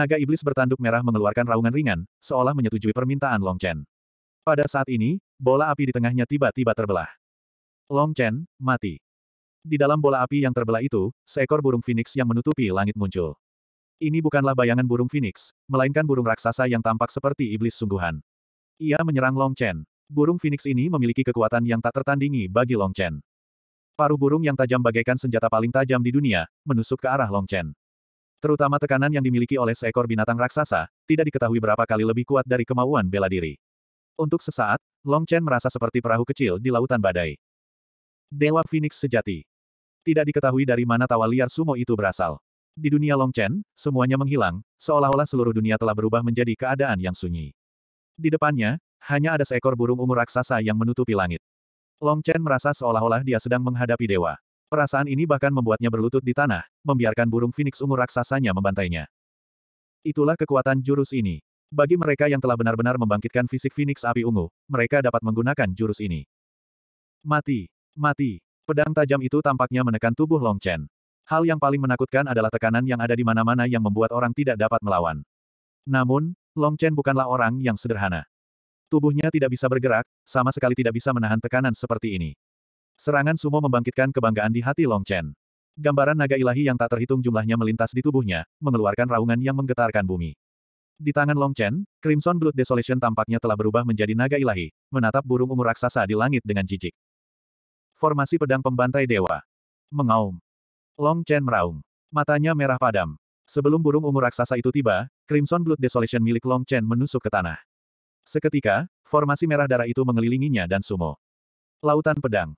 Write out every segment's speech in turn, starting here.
Naga iblis bertanduk merah mengeluarkan raungan ringan, seolah menyetujui permintaan Long Chen. Pada saat ini, bola api di tengahnya tiba-tiba terbelah. Long Chen, mati. Di dalam bola api yang terbelah itu, seekor burung phoenix yang menutupi langit muncul. Ini bukanlah bayangan burung phoenix, melainkan burung raksasa yang tampak seperti iblis sungguhan. Ia menyerang Long Chen. Burung phoenix ini memiliki kekuatan yang tak tertandingi bagi Long Chen. Paruh burung yang tajam bagaikan senjata paling tajam di dunia, menusuk ke arah Long Chen. Terutama tekanan yang dimiliki oleh seekor binatang raksasa, tidak diketahui berapa kali lebih kuat dari kemauan bela diri. Untuk sesaat, Long Chen merasa seperti perahu kecil di lautan badai. Dewa Phoenix sejati. Tidak diketahui dari mana tawa liar sumo itu berasal. Di dunia Long Chen, semuanya menghilang, seolah-olah seluruh dunia telah berubah menjadi keadaan yang sunyi. Di depannya, hanya ada seekor burung ungu raksasa yang menutupi langit. Long Chen merasa seolah-olah dia sedang menghadapi dewa. Perasaan ini bahkan membuatnya berlutut di tanah, membiarkan burung Phoenix ungu raksasanya membantainya. Itulah kekuatan jurus ini. Bagi mereka yang telah benar-benar membangkitkan fisik Phoenix api ungu, mereka dapat menggunakan jurus ini. Mati! Mati! Pedang tajam itu tampaknya menekan tubuh Long Chen. Hal yang paling menakutkan adalah tekanan yang ada di mana-mana yang membuat orang tidak dapat melawan. Namun, Long Chen bukanlah orang yang sederhana. Tubuhnya tidak bisa bergerak, sama sekali tidak bisa menahan tekanan seperti ini. Serangan sumo membangkitkan kebanggaan di hati Long Chen. Gambaran naga ilahi yang tak terhitung jumlahnya melintas di tubuhnya, mengeluarkan raungan yang menggetarkan bumi. Di tangan Long Chen, Crimson Blood Desolation tampaknya telah berubah menjadi naga ilahi, menatap burung ungu raksasa di langit dengan jijik. Formasi pedang pembantai dewa. Mengaum. Long Chen meraung. Matanya merah padam. Sebelum burung ungu raksasa itu tiba, Crimson Blood Desolation milik Long Chen menusuk ke tanah. Seketika, formasi merah darah itu mengelilinginya dan sumo. Lautan pedang.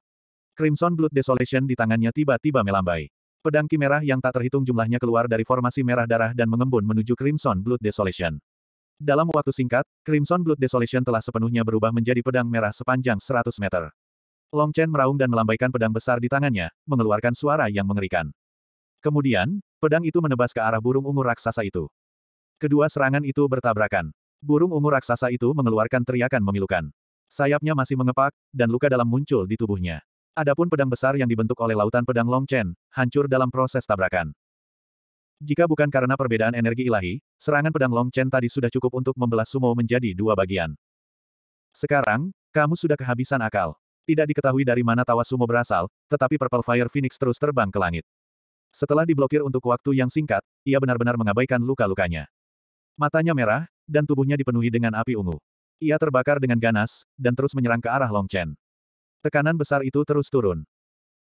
Crimson Blood Desolation di tangannya tiba-tiba melambai. Pedang kimerah yang tak terhitung jumlahnya keluar dari formasi merah darah dan mengembun menuju Crimson Blood Desolation. Dalam waktu singkat, Crimson Blood Desolation telah sepenuhnya berubah menjadi pedang merah sepanjang 100 meter. Long Chen meraung dan melambaikan pedang besar di tangannya, mengeluarkan suara yang mengerikan. Kemudian, pedang itu menebas ke arah burung ungu raksasa itu. Kedua serangan itu bertabrakan. Burung ungu raksasa itu mengeluarkan teriakan memilukan. Sayapnya masih mengepak, dan luka dalam muncul di tubuhnya. Adapun pedang besar yang dibentuk oleh lautan pedang Long Chen hancur dalam proses tabrakan. Jika bukan karena perbedaan energi ilahi, serangan pedang Long Chen tadi sudah cukup untuk membelah Sumo menjadi dua bagian. Sekarang, kamu sudah kehabisan akal. Tidak diketahui dari mana tawa Sumo berasal, tetapi Purple Fire Phoenix terus terbang ke langit. Setelah diblokir untuk waktu yang singkat, ia benar-benar mengabaikan luka-lukanya. Matanya merah, dan tubuhnya dipenuhi dengan api ungu. Ia terbakar dengan ganas, dan terus menyerang ke arah Long Chen. Tekanan besar itu terus turun.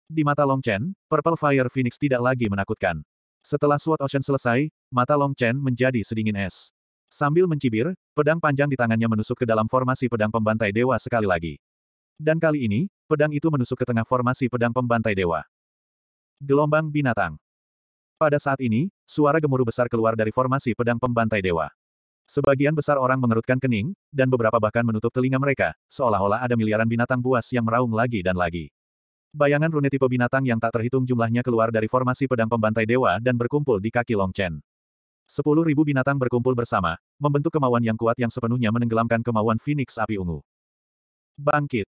Di mata Long Chen, Purple Fire Phoenix tidak lagi menakutkan. Setelah Sword Ocean selesai, mata Long Chen menjadi sedingin es. Sambil mencibir, pedang panjang di tangannya menusuk ke dalam formasi pedang pembantai dewa sekali lagi. Dan kali ini, pedang itu menusuk ke tengah formasi pedang pembantai dewa. Gelombang binatang. Pada saat ini, suara gemuruh besar keluar dari formasi pedang pembantai dewa. Sebagian besar orang mengerutkan kening, dan beberapa bahkan menutup telinga mereka, seolah-olah ada miliaran binatang buas yang meraung lagi dan lagi. Bayangan rune tipe binatang yang tak terhitung jumlahnya keluar dari formasi pedang pembantai dewa dan berkumpul di kaki Longchen. Sepuluh ribu binatang berkumpul bersama, membentuk kemauan yang kuat yang sepenuhnya menenggelamkan kemauan Phoenix api ungu. Bangkit!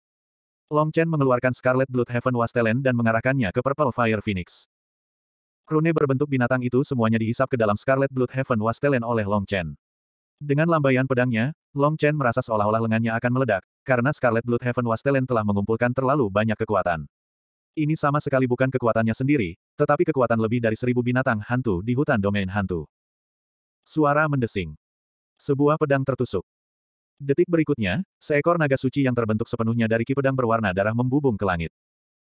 Long Chen mengeluarkan Scarlet Blood Heaven Wastelen dan mengarahkannya ke Purple Fire Phoenix. Rune berbentuk binatang itu semuanya dihisap ke dalam Scarlet Blood Heaven Wastelen oleh Long Chen. Dengan lambaian pedangnya, Long Chen merasa seolah-olah lengannya akan meledak, karena Scarlet Blood Heaven Wastelen telah mengumpulkan terlalu banyak kekuatan. Ini sama sekali bukan kekuatannya sendiri, tetapi kekuatan lebih dari seribu binatang hantu di hutan domain hantu. Suara mendesing. Sebuah pedang tertusuk. Detik berikutnya, seekor naga suci yang terbentuk sepenuhnya dari ki pedang berwarna darah membubung ke langit.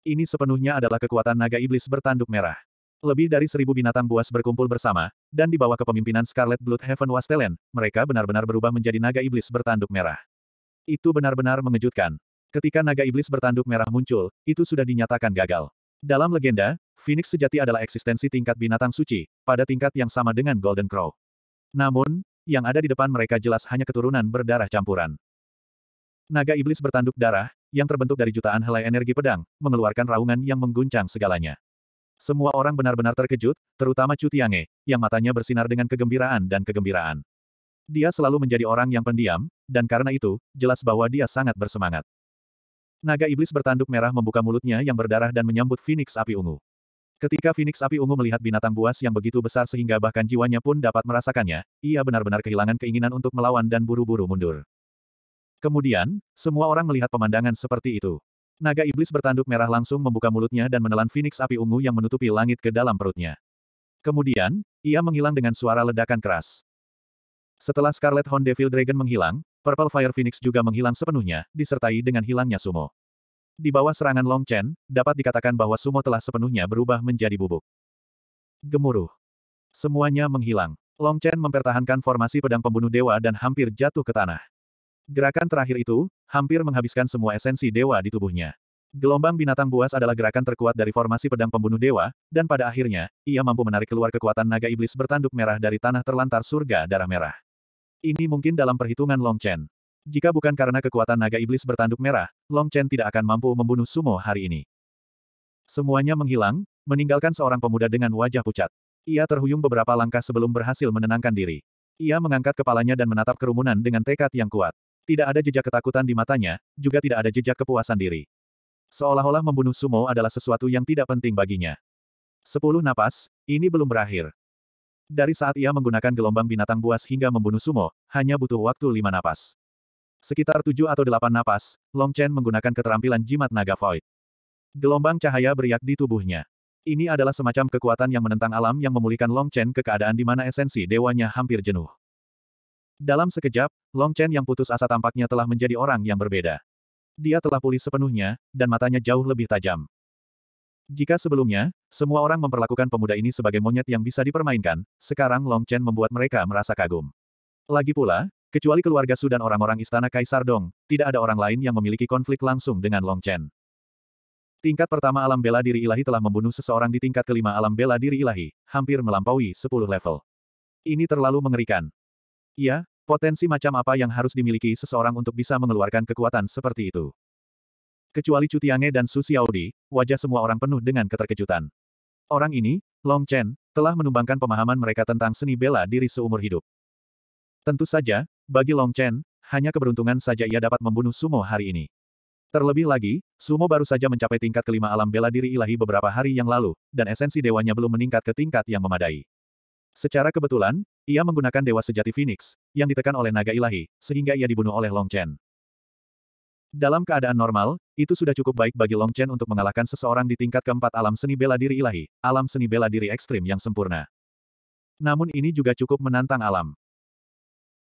Ini sepenuhnya adalah kekuatan naga iblis bertanduk merah. Lebih dari seribu binatang buas berkumpul bersama, dan di bawah kepemimpinan Scarlet Blood Heaven Wastelen, mereka benar-benar berubah menjadi naga iblis bertanduk merah. Itu benar-benar mengejutkan. Ketika naga iblis bertanduk merah muncul, itu sudah dinyatakan gagal. Dalam legenda, Phoenix sejati adalah eksistensi tingkat binatang suci, pada tingkat yang sama dengan Golden Crow. Namun, yang ada di depan mereka jelas hanya keturunan berdarah campuran. Naga iblis bertanduk darah, yang terbentuk dari jutaan helai energi pedang, mengeluarkan raungan yang mengguncang segalanya. Semua orang benar-benar terkejut, terutama Chu Tiange, yang matanya bersinar dengan kegembiraan dan kegembiraan. Dia selalu menjadi orang yang pendiam, dan karena itu, jelas bahwa dia sangat bersemangat. Naga iblis bertanduk merah membuka mulutnya yang berdarah dan menyambut Phoenix api ungu. Ketika Phoenix api ungu melihat binatang buas yang begitu besar sehingga bahkan jiwanya pun dapat merasakannya, ia benar-benar kehilangan keinginan untuk melawan dan buru-buru mundur. Kemudian, semua orang melihat pemandangan seperti itu. Naga iblis bertanduk merah langsung membuka mulutnya dan menelan Phoenix api ungu yang menutupi langit ke dalam perutnya. Kemudian, ia menghilang dengan suara ledakan keras. Setelah Scarlet Horn Devil Dragon menghilang, Purple Fire Phoenix juga menghilang sepenuhnya, disertai dengan hilangnya Sumo. Di bawah serangan Long Chen, dapat dikatakan bahwa Sumo telah sepenuhnya berubah menjadi bubuk. Gemuruh. Semuanya menghilang. Long Chen mempertahankan formasi pedang pembunuh dewa dan hampir jatuh ke tanah. Gerakan terakhir itu, hampir menghabiskan semua esensi dewa di tubuhnya. Gelombang binatang buas adalah gerakan terkuat dari formasi pedang pembunuh dewa, dan pada akhirnya, ia mampu menarik keluar kekuatan naga iblis bertanduk merah dari tanah terlantar surga darah merah. Ini mungkin dalam perhitungan Long Chen. Jika bukan karena kekuatan naga iblis bertanduk merah, Long Chen tidak akan mampu membunuh Sumo hari ini. Semuanya menghilang, meninggalkan seorang pemuda dengan wajah pucat. Ia terhuyung beberapa langkah sebelum berhasil menenangkan diri. Ia mengangkat kepalanya dan menatap kerumunan dengan tekad yang kuat. Tidak ada jejak ketakutan di matanya, juga tidak ada jejak kepuasan diri. Seolah-olah membunuh Sumo adalah sesuatu yang tidak penting baginya. Sepuluh napas, ini belum berakhir. Dari saat ia menggunakan gelombang binatang buas hingga membunuh Sumo, hanya butuh waktu lima napas. Sekitar tujuh atau delapan napas, Long Chen menggunakan keterampilan jimat naga void. Gelombang cahaya beriak di tubuhnya. Ini adalah semacam kekuatan yang menentang alam yang memulihkan Long Chen ke keadaan di mana esensi dewanya hampir jenuh. Dalam sekejap, Long Chen yang putus asa tampaknya telah menjadi orang yang berbeda. Dia telah pulih sepenuhnya, dan matanya jauh lebih tajam. Jika sebelumnya, semua orang memperlakukan pemuda ini sebagai monyet yang bisa dipermainkan, sekarang Long Chen membuat mereka merasa kagum. Lagi pula, kecuali keluarga Su dan orang-orang istana Kaisar Dong, tidak ada orang lain yang memiliki konflik langsung dengan Long Chen. Tingkat pertama alam bela diri ilahi telah membunuh seseorang di tingkat kelima alam bela diri ilahi, hampir melampaui 10 level. Ini terlalu mengerikan. Ya, Potensi macam apa yang harus dimiliki seseorang untuk bisa mengeluarkan kekuatan seperti itu? Kecuali Cutiange dan Su Xiaodi, wajah semua orang penuh dengan keterkejutan. Orang ini, Long Chen, telah menumbangkan pemahaman mereka tentang seni bela diri seumur hidup. Tentu saja, bagi Long Chen, hanya keberuntungan saja ia dapat membunuh Sumo hari ini. Terlebih lagi, Sumo baru saja mencapai tingkat kelima alam bela diri ilahi beberapa hari yang lalu, dan esensi dewanya belum meningkat ke tingkat yang memadai. Secara kebetulan, ia menggunakan dewa sejati Phoenix, yang ditekan oleh naga ilahi, sehingga ia dibunuh oleh Long Chen. Dalam keadaan normal, itu sudah cukup baik bagi Long Chen untuk mengalahkan seseorang di tingkat keempat alam seni bela diri ilahi, alam seni bela diri ekstrim yang sempurna. Namun ini juga cukup menantang alam.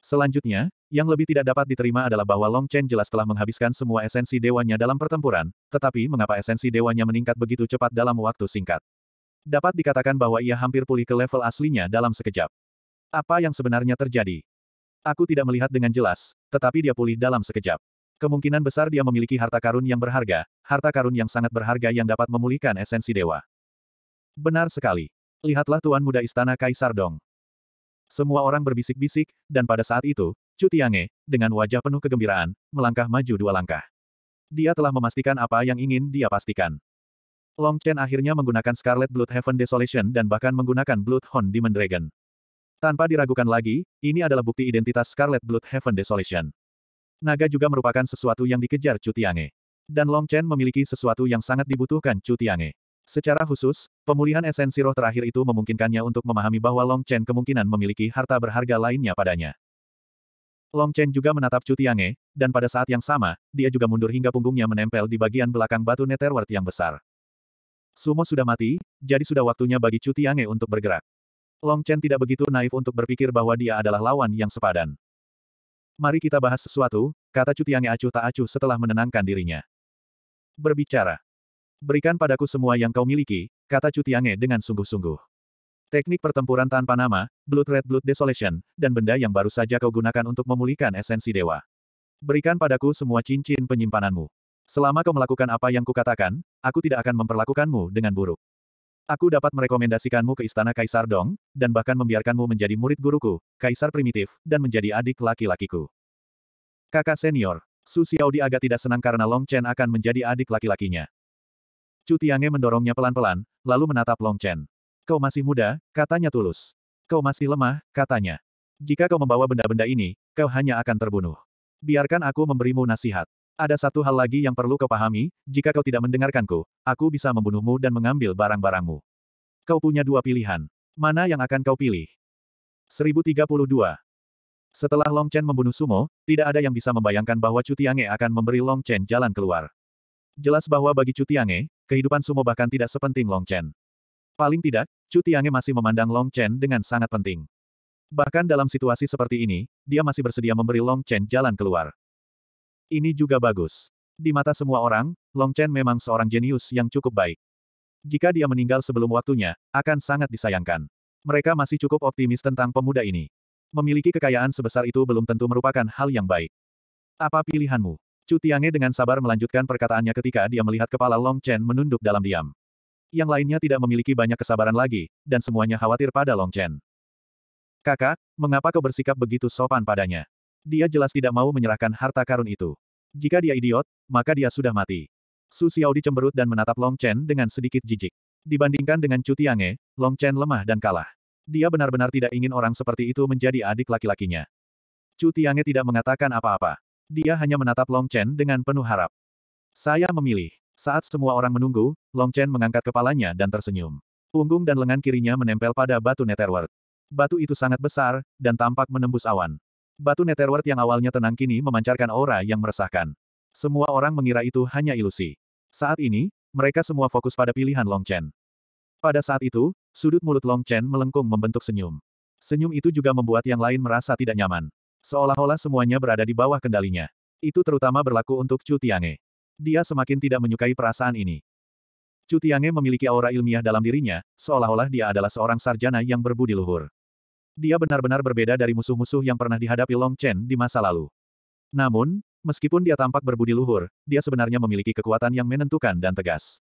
Selanjutnya, yang lebih tidak dapat diterima adalah bahwa Long Chen jelas telah menghabiskan semua esensi dewanya dalam pertempuran, tetapi mengapa esensi dewanya meningkat begitu cepat dalam waktu singkat? dapat dikatakan bahwa ia hampir pulih ke level aslinya dalam sekejap. Apa yang sebenarnya terjadi? Aku tidak melihat dengan jelas, tetapi dia pulih dalam sekejap. Kemungkinan besar dia memiliki harta karun yang berharga, harta karun yang sangat berharga yang dapat memulihkan esensi dewa. Benar sekali. Lihatlah Tuan Muda Istana Kaisar Dong. Semua orang berbisik-bisik, dan pada saat itu, Chu Tiange, dengan wajah penuh kegembiraan, melangkah maju dua langkah. Dia telah memastikan apa yang ingin dia pastikan. Long Chen akhirnya menggunakan Scarlet Blood Heaven Desolation dan bahkan menggunakan Blood Horn Demon Dragon. Tanpa diragukan lagi, ini adalah bukti identitas Scarlet Blood Heaven Desolation. Naga juga merupakan sesuatu yang dikejar Cutiange. Dan Long Chen memiliki sesuatu yang sangat dibutuhkan Cutiange. Secara khusus, pemulihan esensi roh terakhir itu memungkinkannya untuk memahami bahwa Long Chen kemungkinan memiliki harta berharga lainnya padanya. Long Chen juga menatap Cutiange, dan pada saat yang sama, dia juga mundur hingga punggungnya menempel di bagian belakang batu Netherworld yang besar. Sumo sudah mati, jadi sudah waktunya bagi Cu Tiange untuk bergerak. Long Chen tidak begitu naif untuk berpikir bahwa dia adalah lawan yang sepadan. Mari kita bahas sesuatu, kata Cu Tiange acuh tak acuh setelah menenangkan dirinya. Berbicara. Berikan padaku semua yang kau miliki, kata Cu Tiange dengan sungguh-sungguh. Teknik pertempuran tanpa nama, Blood Red Blood Desolation, dan benda yang baru saja kau gunakan untuk memulihkan esensi dewa. Berikan padaku semua cincin penyimpananmu. Selama kau melakukan apa yang kukatakan, aku tidak akan memperlakukanmu dengan buruk. Aku dapat merekomendasikanmu ke Istana Kaisar Dong, dan bahkan membiarkanmu menjadi murid guruku, Kaisar Primitif, dan menjadi adik laki-lakiku. Kakak senior, Su Xiaodi agak tidak senang karena Long Chen akan menjadi adik laki-lakinya. Cu Tiange mendorongnya pelan-pelan, lalu menatap Long Chen. Kau masih muda, katanya tulus. Kau masih lemah, katanya. Jika kau membawa benda-benda ini, kau hanya akan terbunuh. Biarkan aku memberimu nasihat. Ada satu hal lagi yang perlu kau pahami, jika kau tidak mendengarkanku, aku bisa membunuhmu dan mengambil barang-barangmu. Kau punya dua pilihan. Mana yang akan kau pilih? 1032. Setelah Long Chen membunuh Sumo, tidak ada yang bisa membayangkan bahwa Cutiange akan memberi Long Chen jalan keluar. Jelas bahwa bagi Cutiange, kehidupan Sumo bahkan tidak sepenting Long Chen. Paling tidak, Cutiange masih memandang Long Chen dengan sangat penting. Bahkan dalam situasi seperti ini, dia masih bersedia memberi Long Chen jalan keluar. Ini juga bagus. Di mata semua orang, Long Chen memang seorang jenius yang cukup baik. Jika dia meninggal sebelum waktunya, akan sangat disayangkan. Mereka masih cukup optimis tentang pemuda ini. Memiliki kekayaan sebesar itu belum tentu merupakan hal yang baik. Apa pilihanmu? Chu Tiange dengan sabar melanjutkan perkataannya ketika dia melihat kepala Long Chen menunduk dalam diam. Yang lainnya tidak memiliki banyak kesabaran lagi, dan semuanya khawatir pada Long Chen. Kakak, mengapa kau bersikap begitu sopan padanya? Dia jelas tidak mau menyerahkan harta karun itu. Jika dia idiot, maka dia sudah mati. Su Xiaodi cemberut dan menatap Long Chen dengan sedikit jijik. Dibandingkan dengan Chu Tiange, Long Chen lemah dan kalah. Dia benar-benar tidak ingin orang seperti itu menjadi adik laki-lakinya. Chu Tiange tidak mengatakan apa-apa. Dia hanya menatap Long Chen dengan penuh harap. Saya memilih. Saat semua orang menunggu, Long Chen mengangkat kepalanya dan tersenyum. Punggung dan lengan kirinya menempel pada batu Netherworld. Batu itu sangat besar, dan tampak menembus awan. Batu Netherworld yang awalnya tenang kini memancarkan aura yang meresahkan. Semua orang mengira itu hanya ilusi. Saat ini, mereka semua fokus pada pilihan Long Chen. Pada saat itu, sudut mulut Long Chen melengkung membentuk senyum. Senyum itu juga membuat yang lain merasa tidak nyaman. Seolah-olah semuanya berada di bawah kendalinya. Itu terutama berlaku untuk Chu Tiange. Dia semakin tidak menyukai perasaan ini. Chu Tiange memiliki aura ilmiah dalam dirinya, seolah-olah dia adalah seorang sarjana yang berbudi luhur dia benar-benar berbeda dari musuh-musuh yang pernah dihadapi Long Chen di masa lalu. Namun, meskipun dia tampak berbudi luhur, dia sebenarnya memiliki kekuatan yang menentukan dan tegas.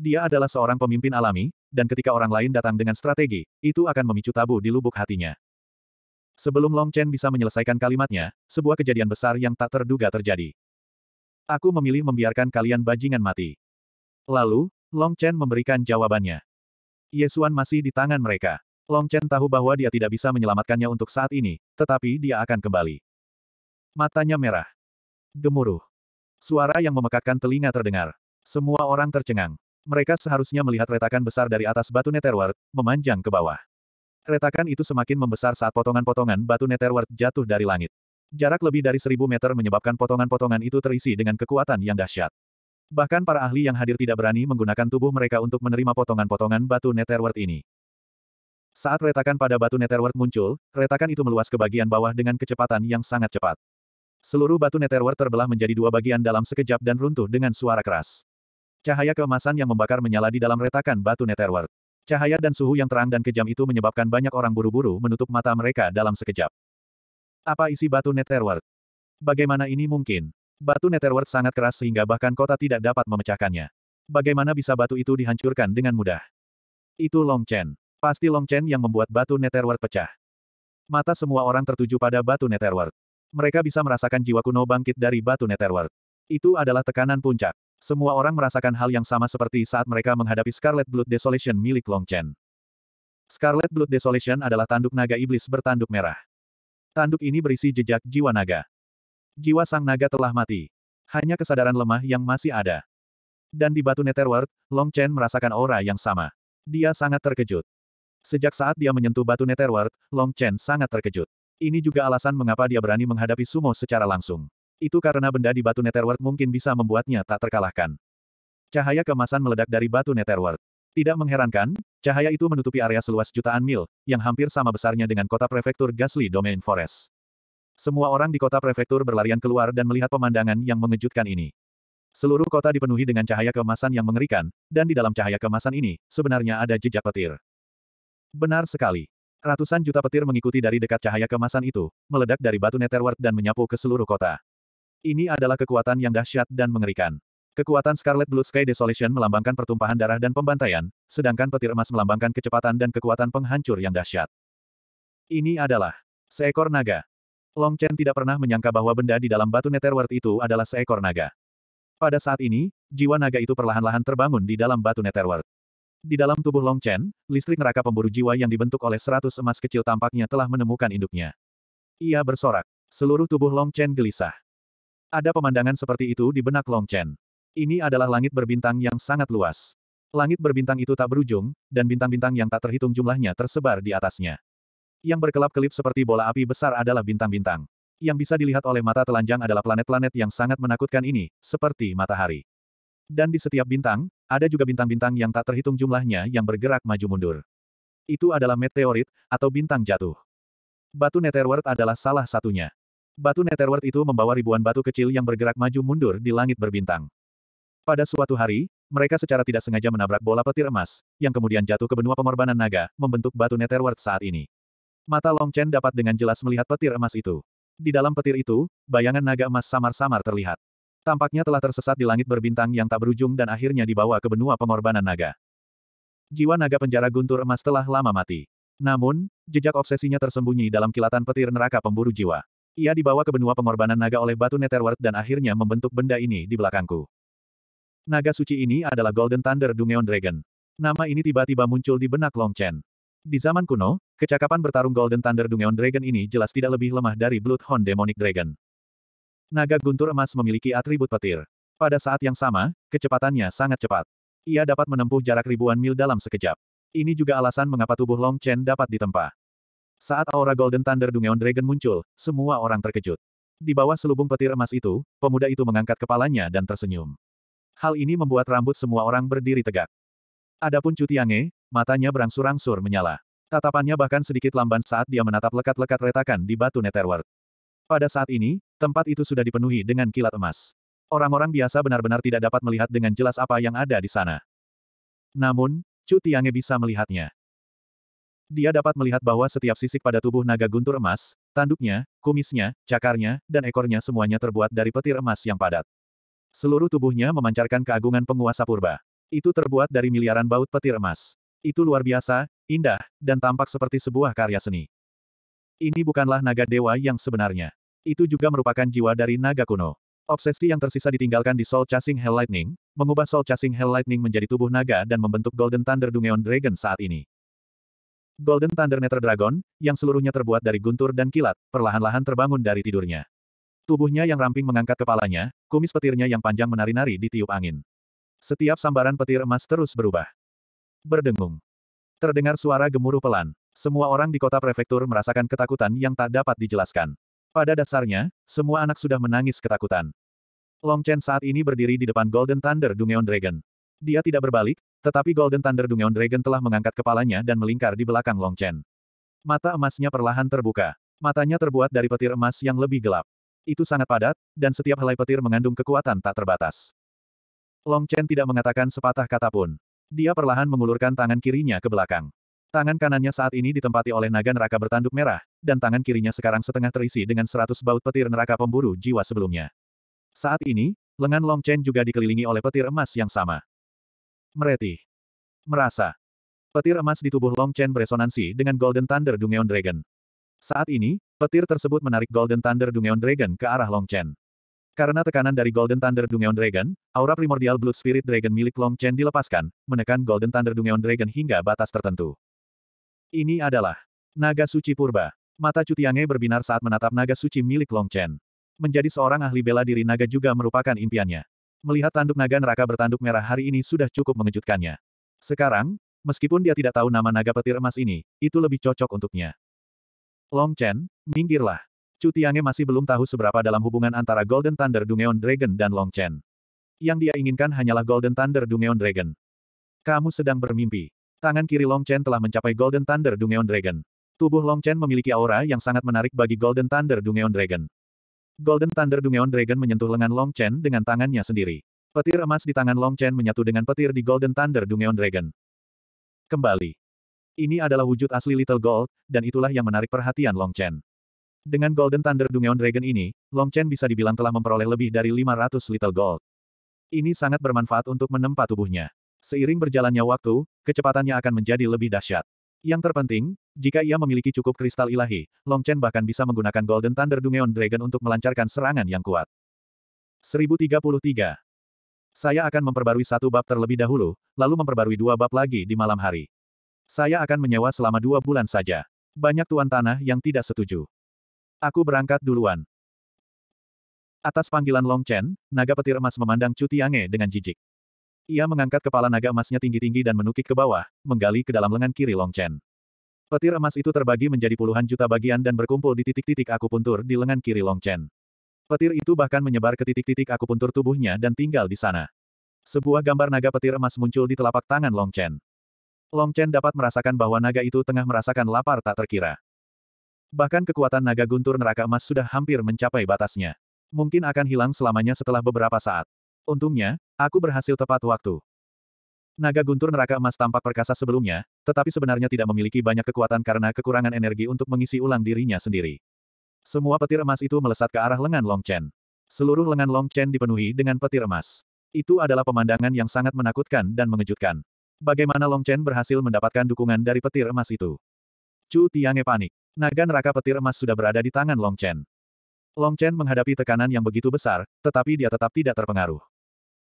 Dia adalah seorang pemimpin alami, dan ketika orang lain datang dengan strategi, itu akan memicu tabu di lubuk hatinya. Sebelum Long Chen bisa menyelesaikan kalimatnya, sebuah kejadian besar yang tak terduga terjadi. Aku memilih membiarkan kalian bajingan mati. Lalu, Long Chen memberikan jawabannya. Yesuan masih di tangan mereka. Long Chen tahu bahwa dia tidak bisa menyelamatkannya untuk saat ini, tetapi dia akan kembali. Matanya merah. Gemuruh. Suara yang memekakkan telinga terdengar. Semua orang tercengang. Mereka seharusnya melihat retakan besar dari atas batu Netherworld, memanjang ke bawah. Retakan itu semakin membesar saat potongan-potongan batu Netherworld jatuh dari langit. Jarak lebih dari seribu meter menyebabkan potongan-potongan itu terisi dengan kekuatan yang dahsyat. Bahkan para ahli yang hadir tidak berani menggunakan tubuh mereka untuk menerima potongan-potongan batu Netherworld ini. Saat retakan pada batu netherworld muncul, retakan itu meluas ke bagian bawah dengan kecepatan yang sangat cepat. Seluruh batu netherworld terbelah menjadi dua bagian dalam sekejap dan runtuh dengan suara keras. Cahaya keemasan yang membakar menyala di dalam retakan batu netherworld. Cahaya dan suhu yang terang dan kejam itu menyebabkan banyak orang buru-buru menutup mata mereka dalam sekejap. Apa isi batu netherworld? Bagaimana ini mungkin? Batu netherworld sangat keras sehingga bahkan kota tidak dapat memecahkannya. Bagaimana bisa batu itu dihancurkan dengan mudah? Itu Long Chen. Pasti Long Chen yang membuat batu Netherworld pecah. Mata semua orang tertuju pada batu Netherworld. Mereka bisa merasakan jiwa kuno bangkit dari batu Netherworld. Itu adalah tekanan puncak. Semua orang merasakan hal yang sama seperti saat mereka menghadapi Scarlet Blood Desolation milik Long Chen. Scarlet Blood Desolation adalah tanduk naga iblis bertanduk merah. Tanduk ini berisi jejak jiwa naga. Jiwa sang naga telah mati. Hanya kesadaran lemah yang masih ada. Dan di batu Netherworld, Long Chen merasakan aura yang sama. Dia sangat terkejut. Sejak saat dia menyentuh batu Netherworld, Long Chen sangat terkejut. Ini juga alasan mengapa dia berani menghadapi Sumo secara langsung. Itu karena benda di batu Netherworld mungkin bisa membuatnya tak terkalahkan. Cahaya kemasan meledak dari batu Netherworld. Tidak mengherankan, cahaya itu menutupi area seluas jutaan mil, yang hampir sama besarnya dengan kota prefektur Gasly Domain Forest. Semua orang di kota prefektur berlarian keluar dan melihat pemandangan yang mengejutkan ini. Seluruh kota dipenuhi dengan cahaya kemasan yang mengerikan, dan di dalam cahaya kemasan ini, sebenarnya ada jejak petir. Benar sekali. Ratusan juta petir mengikuti dari dekat cahaya kemasan itu, meledak dari batu Netherworld dan menyapu ke seluruh kota. Ini adalah kekuatan yang dahsyat dan mengerikan. Kekuatan Scarlet Blue Sky Desolation melambangkan pertumpahan darah dan pembantaian, sedangkan petir emas melambangkan kecepatan dan kekuatan penghancur yang dahsyat. Ini adalah seekor naga. Long Chen tidak pernah menyangka bahwa benda di dalam batu Netherworld itu adalah seekor naga. Pada saat ini, jiwa naga itu perlahan-lahan terbangun di dalam batu Netherworld. Di dalam tubuh Long Chen, listrik neraka pemburu jiwa yang dibentuk oleh seratus emas kecil tampaknya telah menemukan induknya. Ia bersorak. Seluruh tubuh Long Chen gelisah. Ada pemandangan seperti itu di benak Long Chen. Ini adalah langit berbintang yang sangat luas. Langit berbintang itu tak berujung, dan bintang-bintang yang tak terhitung jumlahnya tersebar di atasnya. Yang berkelap-kelip seperti bola api besar adalah bintang-bintang. Yang bisa dilihat oleh mata telanjang adalah planet-planet yang sangat menakutkan ini, seperti matahari. Dan di setiap bintang, ada juga bintang-bintang yang tak terhitung jumlahnya yang bergerak maju mundur. Itu adalah meteorit, atau bintang jatuh. Batu Netherworld adalah salah satunya. Batu Netherworld itu membawa ribuan batu kecil yang bergerak maju mundur di langit berbintang. Pada suatu hari, mereka secara tidak sengaja menabrak bola petir emas, yang kemudian jatuh ke benua pengorbanan naga, membentuk batu Netherworld saat ini. Mata Long Chen dapat dengan jelas melihat petir emas itu. Di dalam petir itu, bayangan naga emas samar-samar terlihat. Tampaknya telah tersesat di langit berbintang yang tak berujung dan akhirnya dibawa ke benua pengorbanan naga. Jiwa naga penjara guntur emas telah lama mati. Namun, jejak obsesinya tersembunyi dalam kilatan petir neraka pemburu jiwa. Ia dibawa ke benua pengorbanan naga oleh batu Netherworld dan akhirnya membentuk benda ini di belakangku. Naga suci ini adalah Golden Thunder Dungeon Dragon. Nama ini tiba-tiba muncul di benak Long Chen. Di zaman kuno, kecakapan bertarung Golden Thunder Dungeon Dragon ini jelas tidak lebih lemah dari Bloodhound Demonic Dragon. Naga guntur emas memiliki atribut petir. Pada saat yang sama, kecepatannya sangat cepat. Ia dapat menempuh jarak ribuan mil dalam sekejap. Ini juga alasan mengapa tubuh Long Chen dapat ditempa. Saat aura Golden Thunder Dungeon Dragon muncul, semua orang terkejut. Di bawah selubung petir emas itu, pemuda itu mengangkat kepalanya dan tersenyum. Hal ini membuat rambut semua orang berdiri tegak. Adapun Cutiange, matanya berangsur-angsur menyala. Tatapannya bahkan sedikit lamban saat dia menatap lekat-lekat retakan di batu Netherworld. Pada saat ini, Tempat itu sudah dipenuhi dengan kilat emas. Orang-orang biasa benar-benar tidak dapat melihat dengan jelas apa yang ada di sana. Namun, Chu Tiange bisa melihatnya. Dia dapat melihat bahwa setiap sisik pada tubuh naga guntur emas, tanduknya, kumisnya, cakarnya, dan ekornya semuanya terbuat dari petir emas yang padat. Seluruh tubuhnya memancarkan keagungan penguasa purba. Itu terbuat dari miliaran baut petir emas. Itu luar biasa, indah, dan tampak seperti sebuah karya seni. Ini bukanlah naga dewa yang sebenarnya. Itu juga merupakan jiwa dari naga kuno. Obsesi yang tersisa ditinggalkan di Soul Chasing Hell Lightning, mengubah Soul Chasing Hell Lightning menjadi tubuh naga dan membentuk Golden Thunder Dungeon Dragon saat ini. Golden Thunder Nether Dragon, yang seluruhnya terbuat dari guntur dan kilat, perlahan-lahan terbangun dari tidurnya. Tubuhnya yang ramping mengangkat kepalanya, kumis petirnya yang panjang menari-nari di tiup angin. Setiap sambaran petir emas terus berubah. Berdengung. Terdengar suara gemuruh pelan. Semua orang di kota prefektur merasakan ketakutan yang tak dapat dijelaskan. Pada dasarnya, semua anak sudah menangis ketakutan. Long Chen saat ini berdiri di depan Golden Thunder Dungeon Dragon. Dia tidak berbalik, tetapi Golden Thunder Dungeon Dragon telah mengangkat kepalanya dan melingkar di belakang Long Chen. Mata emasnya perlahan terbuka. Matanya terbuat dari petir emas yang lebih gelap. Itu sangat padat, dan setiap helai petir mengandung kekuatan tak terbatas. Long Chen tidak mengatakan sepatah kata pun. Dia perlahan mengulurkan tangan kirinya ke belakang. Tangan kanannya saat ini ditempati oleh naga neraka bertanduk merah, dan tangan kirinya sekarang setengah terisi dengan seratus baut petir neraka pemburu jiwa sebelumnya. Saat ini, lengan Long Chen juga dikelilingi oleh petir emas yang sama. Mereti. Merasa. Petir emas di tubuh Long Chen beresonansi dengan Golden Thunder Dungeon Dragon. Saat ini, petir tersebut menarik Golden Thunder Dungeon Dragon ke arah Long Chen. Karena tekanan dari Golden Thunder Dungeon Dragon, aura primordial Blood Spirit Dragon milik Long Chen dilepaskan, menekan Golden Thunder Dungeon Dragon hingga batas tertentu. Ini adalah naga suci purba. Mata Cutiange berbinar saat menatap naga suci milik Long Chen. Menjadi seorang ahli bela diri naga juga merupakan impiannya. Melihat tanduk naga neraka bertanduk merah hari ini sudah cukup mengejutkannya. Sekarang, meskipun dia tidak tahu nama naga petir emas ini, itu lebih cocok untuknya. Long Chen, minggirlah. Cutiange masih belum tahu seberapa dalam hubungan antara Golden Thunder Dungeon Dragon dan Long Chen. Yang dia inginkan hanyalah Golden Thunder Dungeon Dragon. Kamu sedang bermimpi. Tangan kiri Long Chen telah mencapai Golden Thunder Dungeon Dragon. Tubuh Long Chen memiliki aura yang sangat menarik bagi Golden Thunder Dungeon Dragon. Golden Thunder Dungeon Dragon menyentuh lengan Long Chen dengan tangannya sendiri. Petir emas di tangan Long Chen menyatu dengan petir di Golden Thunder Dungeon Dragon. Kembali. Ini adalah wujud asli Little Gold, dan itulah yang menarik perhatian Long Chen. Dengan Golden Thunder Dungeon Dragon ini, Long Chen bisa dibilang telah memperoleh lebih dari 500 Little Gold. Ini sangat bermanfaat untuk menempa tubuhnya. Seiring berjalannya waktu, kecepatannya akan menjadi lebih dahsyat. Yang terpenting, jika ia memiliki cukup kristal ilahi, Long Chen bahkan bisa menggunakan Golden Thunder Dungeon Dragon untuk melancarkan serangan yang kuat. 1033. Saya akan memperbarui satu bab terlebih dahulu, lalu memperbarui dua bab lagi di malam hari. Saya akan menyewa selama dua bulan saja. Banyak tuan tanah yang tidak setuju. Aku berangkat duluan. Atas panggilan Long Chen, naga petir emas memandang Cu Tiange dengan jijik. Ia mengangkat kepala naga emasnya tinggi-tinggi dan menukik ke bawah, menggali ke dalam lengan kiri Long Chen. Petir emas itu terbagi menjadi puluhan juta bagian dan berkumpul di titik-titik akupuntur di lengan kiri Long Chen. Petir itu bahkan menyebar ke titik-titik akupuntur tubuhnya dan tinggal di sana. Sebuah gambar naga petir emas muncul di telapak tangan Long Chen. Long Chen dapat merasakan bahwa naga itu tengah merasakan lapar tak terkira. Bahkan kekuatan naga guntur neraka emas sudah hampir mencapai batasnya. Mungkin akan hilang selamanya setelah beberapa saat. Untungnya, aku berhasil tepat waktu. Naga guntur neraka emas tampak perkasa sebelumnya, tetapi sebenarnya tidak memiliki banyak kekuatan karena kekurangan energi untuk mengisi ulang dirinya sendiri. Semua petir emas itu melesat ke arah lengan Long Chen. Seluruh lengan Long Chen dipenuhi dengan petir emas. Itu adalah pemandangan yang sangat menakutkan dan mengejutkan. Bagaimana Long Chen berhasil mendapatkan dukungan dari petir emas itu? Chu Tiange panik. Naga neraka petir emas sudah berada di tangan Long Chen. Long Chen menghadapi tekanan yang begitu besar, tetapi dia tetap tidak terpengaruh.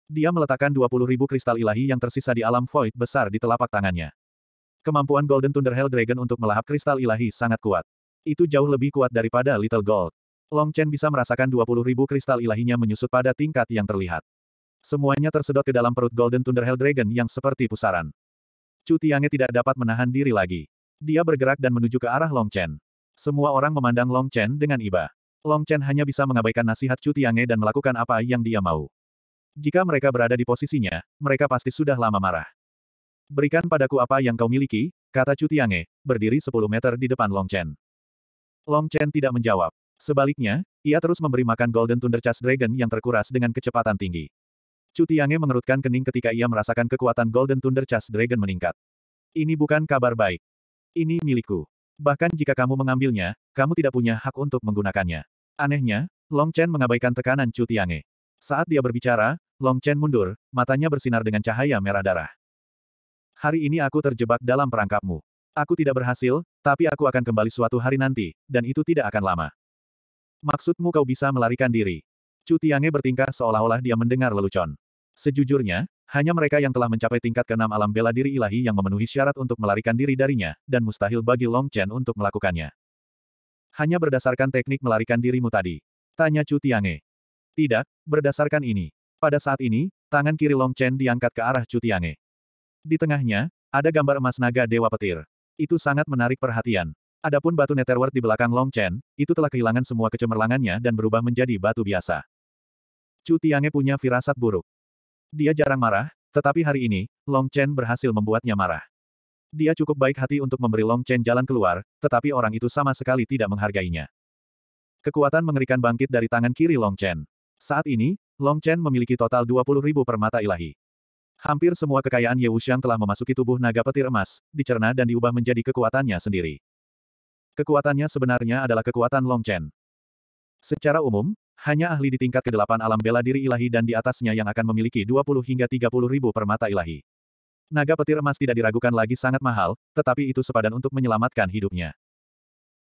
Dia meletakkan 20.000 kristal ilahi yang tersisa di alam void besar di telapak tangannya. Kemampuan Golden Thunder Hell Dragon untuk melahap kristal ilahi sangat kuat. Itu jauh lebih kuat daripada Little Gold. Long Chen bisa merasakan 20.000 kristal ilahinya menyusut pada tingkat yang terlihat. Semuanya tersedot ke dalam perut Golden Thunder Hell Dragon yang seperti pusaran. Chu Tiange tidak dapat menahan diri lagi. Dia bergerak dan menuju ke arah Long Chen. Semua orang memandang Long Chen dengan iba. Long Chen hanya bisa mengabaikan nasihat Chu Tiange dan melakukan apa yang dia mau. Jika mereka berada di posisinya, mereka pasti sudah lama marah. Berikan padaku apa yang kau miliki, kata Cutiange, berdiri 10 meter di depan Long Chen. Long Chen tidak menjawab. Sebaliknya, ia terus memberi makan Golden Thunder Chas Dragon yang terkuras dengan kecepatan tinggi. Cutiange mengerutkan kening ketika ia merasakan kekuatan Golden Thunder Chas Dragon meningkat. Ini bukan kabar baik. Ini milikku. Bahkan jika kamu mengambilnya, kamu tidak punya hak untuk menggunakannya. Anehnya, Long Chen mengabaikan tekanan Cutiange. Saat dia berbicara, Long Chen mundur, matanya bersinar dengan cahaya merah darah. Hari ini aku terjebak dalam perangkapmu. Aku tidak berhasil, tapi aku akan kembali suatu hari nanti, dan itu tidak akan lama. Maksudmu kau bisa melarikan diri? Cu Tiange bertingkah seolah-olah dia mendengar lelucon. Sejujurnya, hanya mereka yang telah mencapai tingkat keenam alam bela diri ilahi yang memenuhi syarat untuk melarikan diri darinya, dan mustahil bagi Long Chen untuk melakukannya. Hanya berdasarkan teknik melarikan dirimu tadi. Tanya Cu Tiange. Tidak, berdasarkan ini. Pada saat ini, tangan kiri Long Chen diangkat ke arah Cutiange. Di tengahnya, ada gambar emas naga Dewa Petir. Itu sangat menarik perhatian. Adapun batu Netherworld di belakang Long Chen, itu telah kehilangan semua kecemerlangannya dan berubah menjadi batu biasa. Chu Tiange punya firasat buruk. Dia jarang marah, tetapi hari ini, Long Chen berhasil membuatnya marah. Dia cukup baik hati untuk memberi Long Chen jalan keluar, tetapi orang itu sama sekali tidak menghargainya. Kekuatan mengerikan bangkit dari tangan kiri Long Chen. Saat ini, Long Chen memiliki total 20 ribu permata ilahi. Hampir semua kekayaan Ye Wuxiang telah memasuki tubuh naga petir emas, dicerna dan diubah menjadi kekuatannya sendiri. Kekuatannya sebenarnya adalah kekuatan Long Chen. Secara umum, hanya ahli di tingkat ke-8 alam bela diri ilahi dan di atasnya yang akan memiliki 20 hingga 30 ribu permata ilahi. Naga petir emas tidak diragukan lagi sangat mahal, tetapi itu sepadan untuk menyelamatkan hidupnya.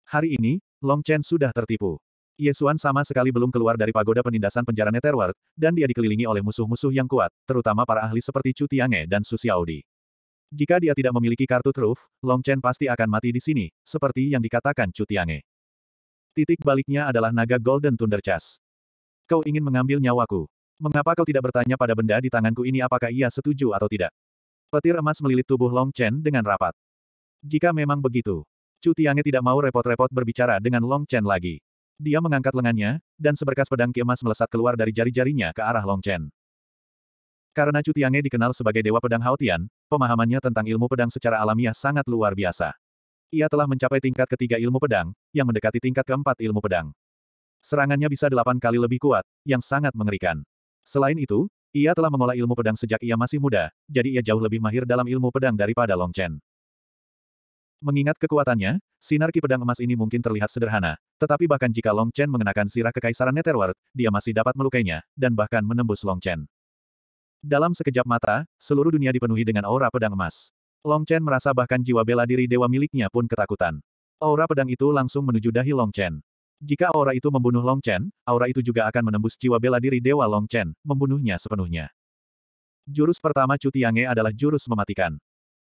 Hari ini, Long Chen sudah tertipu. Yesuan sama sekali belum keluar dari pagoda penindasan penjara Netherworld, dan dia dikelilingi oleh musuh-musuh yang kuat, terutama para ahli seperti Chu Tiange dan Su Xiaodi. Jika dia tidak memiliki kartu truf, Long Chen pasti akan mati di sini, seperti yang dikatakan Chu Tiange. Titik baliknya adalah naga Golden Thunder Chas. Kau ingin mengambil nyawaku. Mengapa kau tidak bertanya pada benda di tanganku ini apakah ia setuju atau tidak? Petir emas melilit tubuh Long Chen dengan rapat. Jika memang begitu, Chu Tiange tidak mau repot-repot berbicara dengan Long Chen lagi. Dia mengangkat lengannya, dan seberkas pedang kemas melesat keluar dari jari-jarinya ke arah Long Chen. Karena Chu Tiange dikenal sebagai Dewa Pedang Haotian, pemahamannya tentang ilmu pedang secara alamiah sangat luar biasa. Ia telah mencapai tingkat ketiga ilmu pedang, yang mendekati tingkat keempat ilmu pedang. Serangannya bisa delapan kali lebih kuat, yang sangat mengerikan. Selain itu, ia telah mengolah ilmu pedang sejak ia masih muda, jadi ia jauh lebih mahir dalam ilmu pedang daripada Long Chen. Mengingat kekuatannya, sinar ki pedang emas ini mungkin terlihat sederhana, tetapi bahkan jika Long Chen mengenakan sirah kekaisaran Netherworld, dia masih dapat melukainya, dan bahkan menembus Long Chen. Dalam sekejap mata, seluruh dunia dipenuhi dengan aura pedang emas. Long Chen merasa bahkan jiwa bela diri dewa miliknya pun ketakutan. Aura pedang itu langsung menuju dahi Long Chen. Jika aura itu membunuh Long Chen, aura itu juga akan menembus jiwa bela diri dewa Long Chen, membunuhnya sepenuhnya. Jurus pertama Cutiange adalah jurus mematikan.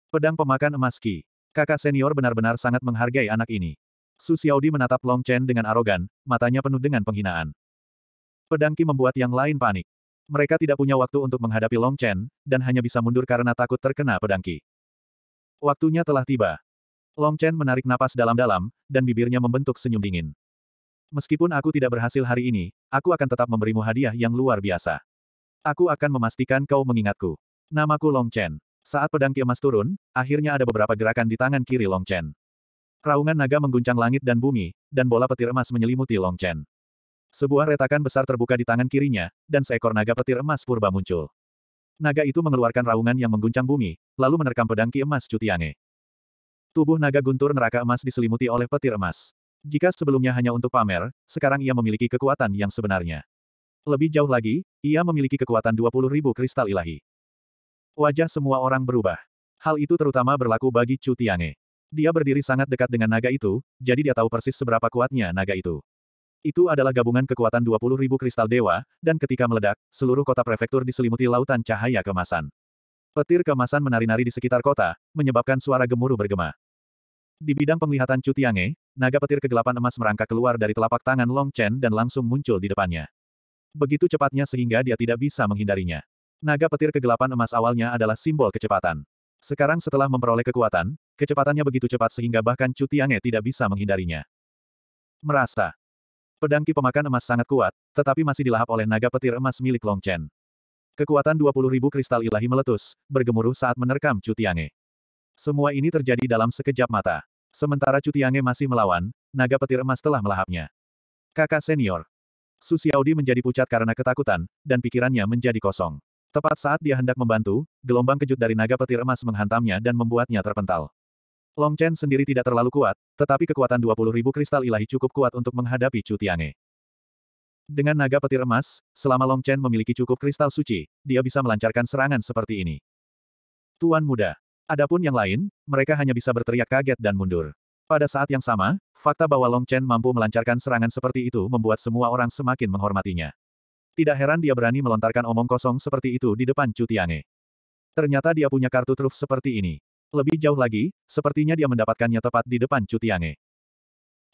Pedang pemakan emas Ki. Kakak senior benar-benar sangat menghargai anak ini. Su Xiaodi menatap Long Chen dengan arogan, matanya penuh dengan penghinaan. Pedangki membuat yang lain panik. Mereka tidak punya waktu untuk menghadapi Long Chen, dan hanya bisa mundur karena takut terkena pedangki. Waktunya telah tiba. Long Chen menarik napas dalam-dalam, dan bibirnya membentuk senyum dingin. Meskipun aku tidak berhasil hari ini, aku akan tetap memberimu hadiah yang luar biasa. Aku akan memastikan kau mengingatku. Namaku Long Chen. Saat pedang kiamas turun, akhirnya ada beberapa gerakan di tangan kiri Long Chen. Raungan naga mengguncang langit dan bumi, dan bola petir emas menyelimuti Long Chen. Sebuah retakan besar terbuka di tangan kirinya, dan seekor naga petir emas purba muncul. Naga itu mengeluarkan raungan yang mengguncang bumi, lalu menerkam pedang ki emas Cutiange. Tubuh naga guntur neraka emas diselimuti oleh petir emas. Jika sebelumnya hanya untuk pamer, sekarang ia memiliki kekuatan yang sebenarnya. Lebih jauh lagi, ia memiliki kekuatan 20.000 kristal ilahi. Wajah semua orang berubah. Hal itu terutama berlaku bagi Chu Tiange. Dia berdiri sangat dekat dengan naga itu, jadi dia tahu persis seberapa kuatnya naga itu. Itu adalah gabungan kekuatan ribu kristal dewa, dan ketika meledak, seluruh kota prefektur diselimuti lautan cahaya kemasan. Petir kemasan menari-nari di sekitar kota, menyebabkan suara gemuruh bergema. Di bidang penglihatan Chu Tiange, naga petir kegelapan emas merangkak keluar dari telapak tangan Long Chen dan langsung muncul di depannya. Begitu cepatnya sehingga dia tidak bisa menghindarinya. Naga petir kegelapan emas awalnya adalah simbol kecepatan. Sekarang setelah memperoleh kekuatan, kecepatannya begitu cepat sehingga bahkan Cu Tiange tidak bisa menghindarinya. Merasa. Pedang Ki pemakan emas sangat kuat, tetapi masih dilahap oleh naga petir emas milik Long Chen. Kekuatan 20.000 kristal ilahi meletus, bergemuruh saat menerkam Cu Tiange. Semua ini terjadi dalam sekejap mata. Sementara Cu Tiange masih melawan, naga petir emas telah melahapnya. Kakak senior. Su Xiaodi menjadi pucat karena ketakutan, dan pikirannya menjadi kosong. Tepat saat dia hendak membantu, gelombang kejut dari naga petir emas menghantamnya dan membuatnya terpental. Long Chen sendiri tidak terlalu kuat, tetapi kekuatan 20 ribu kristal ilahi cukup kuat untuk menghadapi Chu Tiange. Dengan naga petir emas, selama Long Chen memiliki cukup kristal suci, dia bisa melancarkan serangan seperti ini. Tuan muda. Adapun yang lain, mereka hanya bisa berteriak kaget dan mundur. Pada saat yang sama, fakta bahwa Long Chen mampu melancarkan serangan seperti itu membuat semua orang semakin menghormatinya. Tidak heran dia berani melontarkan omong kosong seperti itu di depan Cutiange. Ternyata dia punya kartu truf seperti ini. Lebih jauh lagi, sepertinya dia mendapatkannya tepat di depan Cutiange.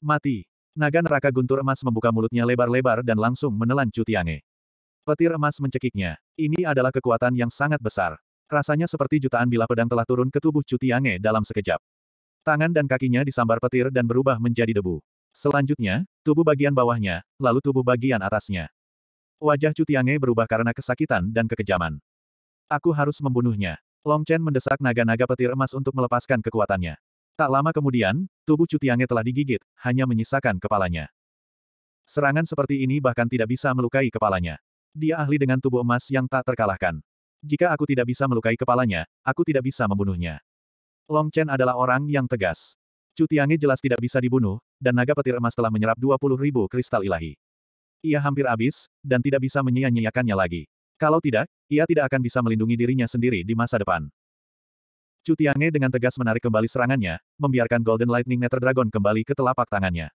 Mati. Naga neraka guntur emas membuka mulutnya lebar-lebar dan langsung menelan Cutiange. Petir emas mencekiknya. Ini adalah kekuatan yang sangat besar. Rasanya seperti jutaan bilah pedang telah turun ke tubuh Cutiange dalam sekejap. Tangan dan kakinya disambar petir dan berubah menjadi debu. Selanjutnya, tubuh bagian bawahnya, lalu tubuh bagian atasnya. Wajah Cutiange berubah karena kesakitan dan kekejaman. Aku harus membunuhnya. Long Chen mendesak naga-naga petir emas untuk melepaskan kekuatannya. Tak lama kemudian, tubuh Cutiange telah digigit, hanya menyisakan kepalanya. Serangan seperti ini bahkan tidak bisa melukai kepalanya. Dia ahli dengan tubuh emas yang tak terkalahkan. Jika aku tidak bisa melukai kepalanya, aku tidak bisa membunuhnya. Long Chen adalah orang yang tegas. Cutiange jelas tidak bisa dibunuh, dan naga petir emas telah menyerap puluh ribu kristal ilahi. Ia hampir habis, dan tidak bisa menyia-nyiakannya lagi. Kalau tidak, ia tidak akan bisa melindungi dirinya sendiri di masa depan. Cutiange dengan tegas menarik kembali serangannya, membiarkan Golden Lightning Nether Dragon kembali ke telapak tangannya.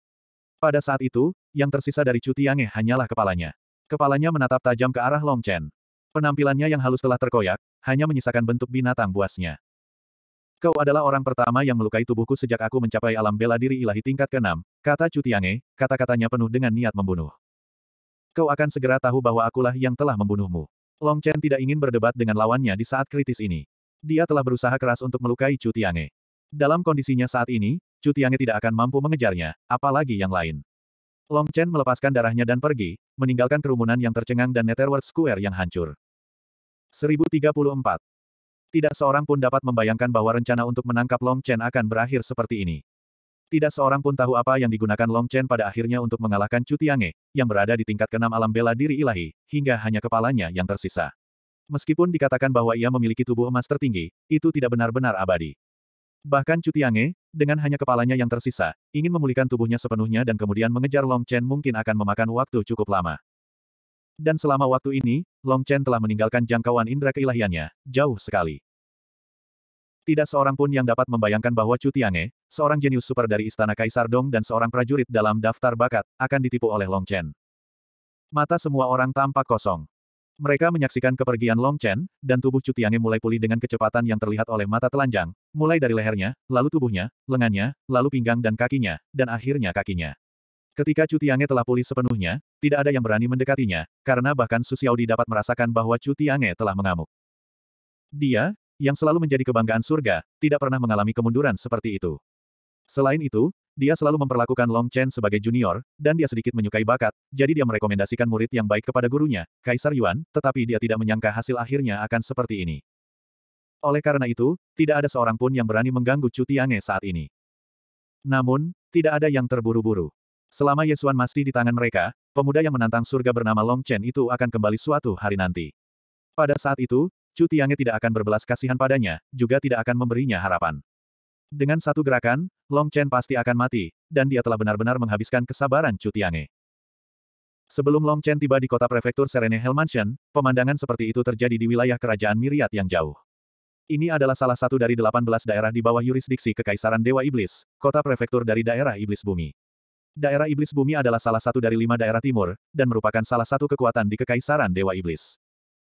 Pada saat itu, yang tersisa dari Cutiange hanyalah kepalanya. Kepalanya menatap tajam ke arah Long Chen. Penampilannya yang halus telah terkoyak, hanya menyisakan bentuk binatang buasnya. Kau adalah orang pertama yang melukai tubuhku sejak aku mencapai alam bela diri ilahi tingkat ke-6, kata Cutiange, kata-katanya penuh dengan niat membunuh. Kau akan segera tahu bahwa akulah yang telah membunuhmu. Long Chen tidak ingin berdebat dengan lawannya di saat kritis ini. Dia telah berusaha keras untuk melukai Chu Tiange. Dalam kondisinya saat ini, Chu Tiange tidak akan mampu mengejarnya, apalagi yang lain. Long Chen melepaskan darahnya dan pergi, meninggalkan kerumunan yang tercengang dan Netherworld Square yang hancur. 1034. Tidak seorang pun dapat membayangkan bahwa rencana untuk menangkap Long Chen akan berakhir seperti ini. Tidak seorang pun tahu apa yang digunakan Long Chen pada akhirnya untuk mengalahkan Chu Tiange, yang berada di tingkat keenam alam bela diri ilahi, hingga hanya kepalanya yang tersisa. Meskipun dikatakan bahwa ia memiliki tubuh emas tertinggi, itu tidak benar-benar abadi. Bahkan Chu Tiange, dengan hanya kepalanya yang tersisa, ingin memulihkan tubuhnya sepenuhnya dan kemudian mengejar Long Chen mungkin akan memakan waktu cukup lama. Dan selama waktu ini, Long Chen telah meninggalkan jangkauan indera keilahiannya, jauh sekali. Tidak seorang pun yang dapat membayangkan bahwa Chu Tiange, seorang jenius super dari Istana Kaisar Dong dan seorang prajurit dalam daftar bakat, akan ditipu oleh Long Chen. Mata semua orang tampak kosong. Mereka menyaksikan kepergian Long Chen, dan tubuh Chu Tiange mulai pulih dengan kecepatan yang terlihat oleh mata telanjang, mulai dari lehernya, lalu tubuhnya, lengannya, lalu pinggang dan kakinya, dan akhirnya kakinya. Ketika Chu Tiange telah pulih sepenuhnya, tidak ada yang berani mendekatinya, karena bahkan Su Xiaodi dapat merasakan bahwa Chu Tiange telah mengamuk. Dia, yang selalu menjadi kebanggaan surga, tidak pernah mengalami kemunduran seperti itu. Selain itu, dia selalu memperlakukan Long Chen sebagai junior, dan dia sedikit menyukai bakat, jadi dia merekomendasikan murid yang baik kepada gurunya, Kaisar Yuan, tetapi dia tidak menyangka hasil akhirnya akan seperti ini. Oleh karena itu, tidak ada seorang pun yang berani mengganggu Chu Tiange saat ini. Namun, tidak ada yang terburu-buru. Selama Yesuan masih di tangan mereka, pemuda yang menantang surga bernama Long Chen itu akan kembali suatu hari nanti. Pada saat itu, Chu Tiange tidak akan berbelas kasihan padanya, juga tidak akan memberinya harapan. Dengan satu gerakan, Long Chen pasti akan mati, dan dia telah benar-benar menghabiskan kesabaran Chu Tiange. Sebelum Long Chen tiba di kota prefektur Serene Hell Mansion, pemandangan seperti itu terjadi di wilayah kerajaan Miriat yang jauh. Ini adalah salah satu dari 18 daerah di bawah yurisdiksi Kekaisaran Dewa Iblis, kota prefektur dari daerah Iblis Bumi. Daerah Iblis Bumi adalah salah satu dari lima daerah timur, dan merupakan salah satu kekuatan di Kekaisaran Dewa Iblis.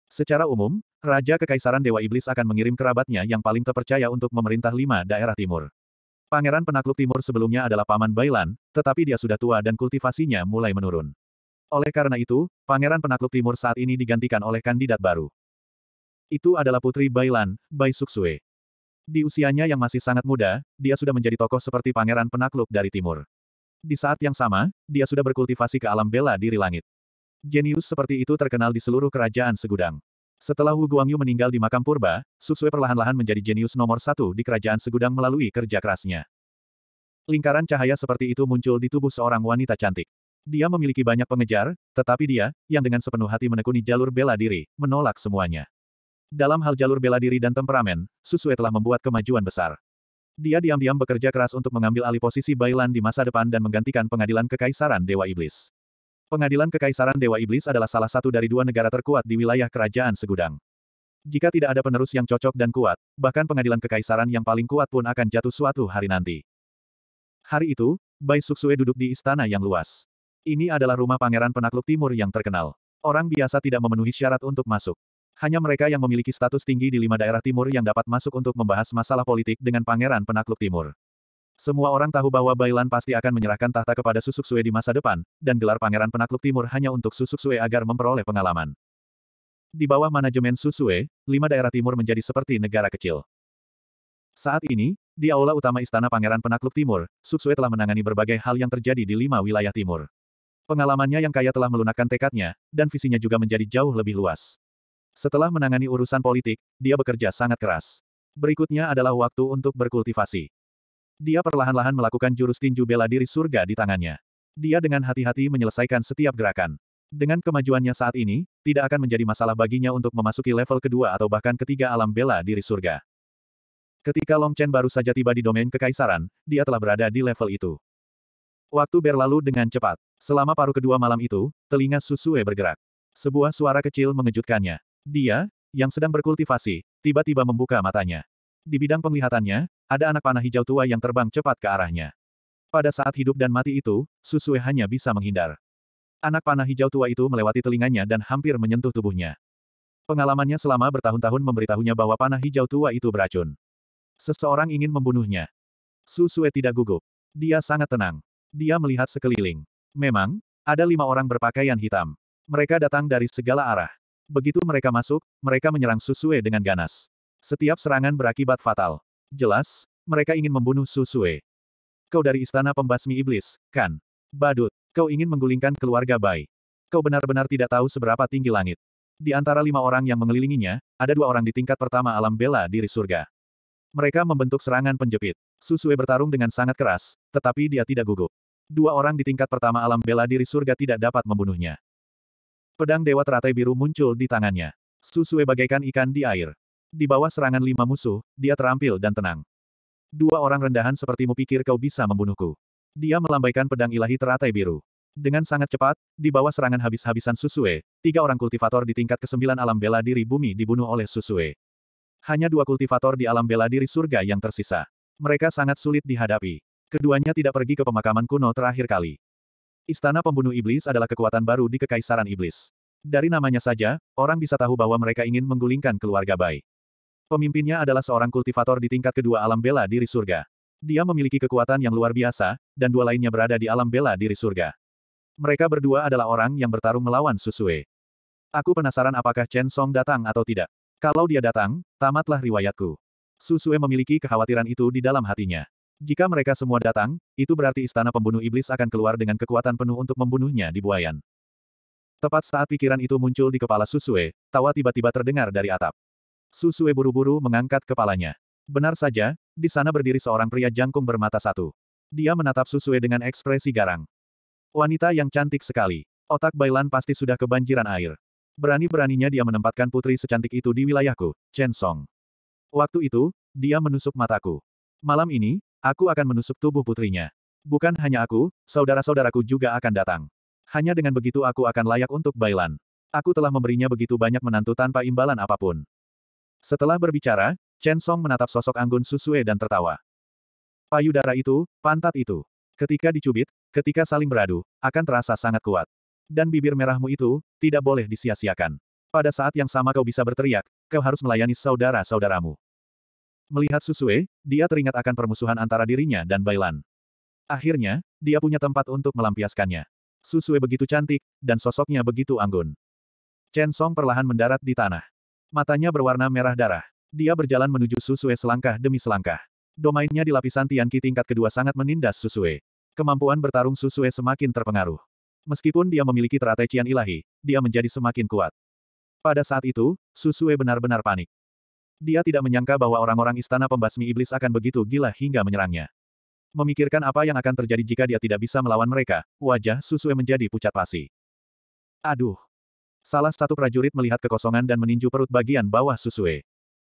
Secara umum, Raja Kekaisaran Dewa Iblis akan mengirim kerabatnya yang paling terpercaya untuk memerintah lima daerah timur. Pangeran penakluk timur sebelumnya adalah Paman Bailan, tetapi dia sudah tua dan kultivasinya mulai menurun. Oleh karena itu, Pangeran penakluk timur saat ini digantikan oleh kandidat baru. Itu adalah Putri Bailan, Bai Suksue. Di usianya yang masih sangat muda, dia sudah menjadi tokoh seperti Pangeran penakluk dari timur. Di saat yang sama, dia sudah berkultivasi ke alam bela diri langit. Jenius seperti itu terkenal di seluruh kerajaan segudang. Setelah Wu Guangyu meninggal di makam purba, Susue perlahan-lahan menjadi jenius nomor satu di kerajaan segudang melalui kerja kerasnya. Lingkaran cahaya seperti itu muncul di tubuh seorang wanita cantik. Dia memiliki banyak pengejar, tetapi dia, yang dengan sepenuh hati menekuni jalur bela diri, menolak semuanya. Dalam hal jalur bela diri dan temperamen, Susue telah membuat kemajuan besar. Dia diam-diam bekerja keras untuk mengambil alih posisi Bailan di masa depan dan menggantikan pengadilan kekaisaran Dewa Iblis. Pengadilan Kekaisaran Dewa Iblis adalah salah satu dari dua negara terkuat di wilayah Kerajaan Segudang. Jika tidak ada penerus yang cocok dan kuat, bahkan pengadilan kekaisaran yang paling kuat pun akan jatuh suatu hari nanti. Hari itu, Bai Suksue duduk di istana yang luas. Ini adalah rumah pangeran penakluk timur yang terkenal. Orang biasa tidak memenuhi syarat untuk masuk. Hanya mereka yang memiliki status tinggi di lima daerah timur yang dapat masuk untuk membahas masalah politik dengan pangeran penakluk timur. Semua orang tahu bahwa Bailan pasti akan menyerahkan tahta kepada Susuk Sue di masa depan, dan gelar Pangeran Penakluk Timur hanya untuk Susuk Sue agar memperoleh pengalaman. Di bawah manajemen Susue, lima daerah timur menjadi seperti negara kecil. Saat ini, di aula utama Istana Pangeran Penakluk Timur, Susue telah menangani berbagai hal yang terjadi di lima wilayah timur. Pengalamannya yang kaya telah melunakkan tekadnya, dan visinya juga menjadi jauh lebih luas. Setelah menangani urusan politik, dia bekerja sangat keras. Berikutnya adalah waktu untuk berkultivasi. Dia perlahan-lahan melakukan jurus tinju bela diri surga di tangannya. Dia dengan hati-hati menyelesaikan setiap gerakan. Dengan kemajuannya saat ini, tidak akan menjadi masalah baginya untuk memasuki level kedua atau bahkan ketiga alam bela diri surga. Ketika Long Chen baru saja tiba di domain kekaisaran, dia telah berada di level itu. Waktu berlalu dengan cepat. Selama paruh kedua malam itu, telinga Susue bergerak. Sebuah suara kecil mengejutkannya. Dia, yang sedang berkultivasi, tiba-tiba membuka matanya. Di bidang penglihatannya, ada anak panah hijau tua yang terbang cepat ke arahnya. Pada saat hidup dan mati itu, Susue hanya bisa menghindar. Anak panah hijau tua itu melewati telinganya dan hampir menyentuh tubuhnya. Pengalamannya selama bertahun-tahun memberitahunya bahwa panah hijau tua itu beracun. Seseorang ingin membunuhnya. Susue tidak gugup. Dia sangat tenang. Dia melihat sekeliling. Memang, ada lima orang berpakaian hitam. Mereka datang dari segala arah. Begitu mereka masuk, mereka menyerang Susue dengan ganas. Setiap serangan berakibat fatal. Jelas, mereka ingin membunuh Susue. Kau dari istana pembasmi iblis, kan? Badut, kau ingin menggulingkan keluarga Bai. Kau benar-benar tidak tahu seberapa tinggi langit. Di antara lima orang yang mengelilinginya, ada dua orang di tingkat pertama alam bela diri surga. Mereka membentuk serangan penjepit. Susue bertarung dengan sangat keras, tetapi dia tidak gugup. Dua orang di tingkat pertama alam bela diri surga tidak dapat membunuhnya. Pedang Dewa Teratai Biru muncul di tangannya. Susue bagaikan ikan di air. Di bawah serangan lima musuh, dia terampil dan tenang. Dua orang rendahan sepertimu pikir kau bisa membunuhku. Dia melambaikan pedang ilahi teratai biru. Dengan sangat cepat, di bawah serangan habis-habisan Susue, tiga orang kultivator di tingkat kesembilan alam bela diri bumi dibunuh oleh Susue. Hanya dua kultivator di alam bela diri surga yang tersisa. Mereka sangat sulit dihadapi. Keduanya tidak pergi ke pemakaman kuno terakhir kali. Istana Pembunuh Iblis adalah kekuatan baru di Kekaisaran Iblis. Dari namanya saja, orang bisa tahu bahwa mereka ingin menggulingkan keluarga Bai. Pemimpinnya adalah seorang kultivator di tingkat kedua alam bela diri surga. Dia memiliki kekuatan yang luar biasa, dan dua lainnya berada di alam bela diri surga. Mereka berdua adalah orang yang bertarung melawan Susue. Aku penasaran apakah Chen Song datang atau tidak. Kalau dia datang, tamatlah riwayatku. Susue memiliki kekhawatiran itu di dalam hatinya. Jika mereka semua datang, itu berarti istana pembunuh iblis akan keluar dengan kekuatan penuh untuk membunuhnya di buayan. Tepat saat pikiran itu muncul di kepala Susue, tawa tiba-tiba terdengar dari atap. Susue buru-buru mengangkat kepalanya. Benar saja, di sana berdiri seorang pria jangkung bermata satu. Dia menatap Susue dengan ekspresi garang. Wanita yang cantik sekali. Otak Bailan pasti sudah kebanjiran air. Berani-beraninya dia menempatkan putri secantik itu di wilayahku, Chen Song. Waktu itu, dia menusuk mataku. Malam ini, aku akan menusuk tubuh putrinya. Bukan hanya aku, saudara-saudaraku juga akan datang. Hanya dengan begitu aku akan layak untuk Bailan. Aku telah memberinya begitu banyak menantu tanpa imbalan apapun. Setelah berbicara, Chen Song menatap sosok anggun Susue dan tertawa. Payudara itu, pantat itu. Ketika dicubit, ketika saling beradu, akan terasa sangat kuat. Dan bibir merahmu itu, tidak boleh disia-siakan. Pada saat yang sama kau bisa berteriak, kau harus melayani saudara-saudaramu. Melihat Susue, dia teringat akan permusuhan antara dirinya dan Bailan. Akhirnya, dia punya tempat untuk melampiaskannya. Susue begitu cantik, dan sosoknya begitu anggun. Chen Song perlahan mendarat di tanah. Matanya berwarna merah darah. Dia berjalan menuju Susue selangkah demi selangkah. Domainnya di lapisan Tianqi tingkat kedua sangat menindas Susue. Kemampuan bertarung Susue semakin terpengaruh. Meskipun dia memiliki teratai Ilahi, dia menjadi semakin kuat. Pada saat itu, Susue benar-benar panik. Dia tidak menyangka bahwa orang-orang istana pembasmi iblis akan begitu gila hingga menyerangnya. Memikirkan apa yang akan terjadi jika dia tidak bisa melawan mereka, wajah Susue menjadi pucat pasi. Aduh, Salah satu prajurit melihat kekosongan dan meninju perut bagian bawah Susue.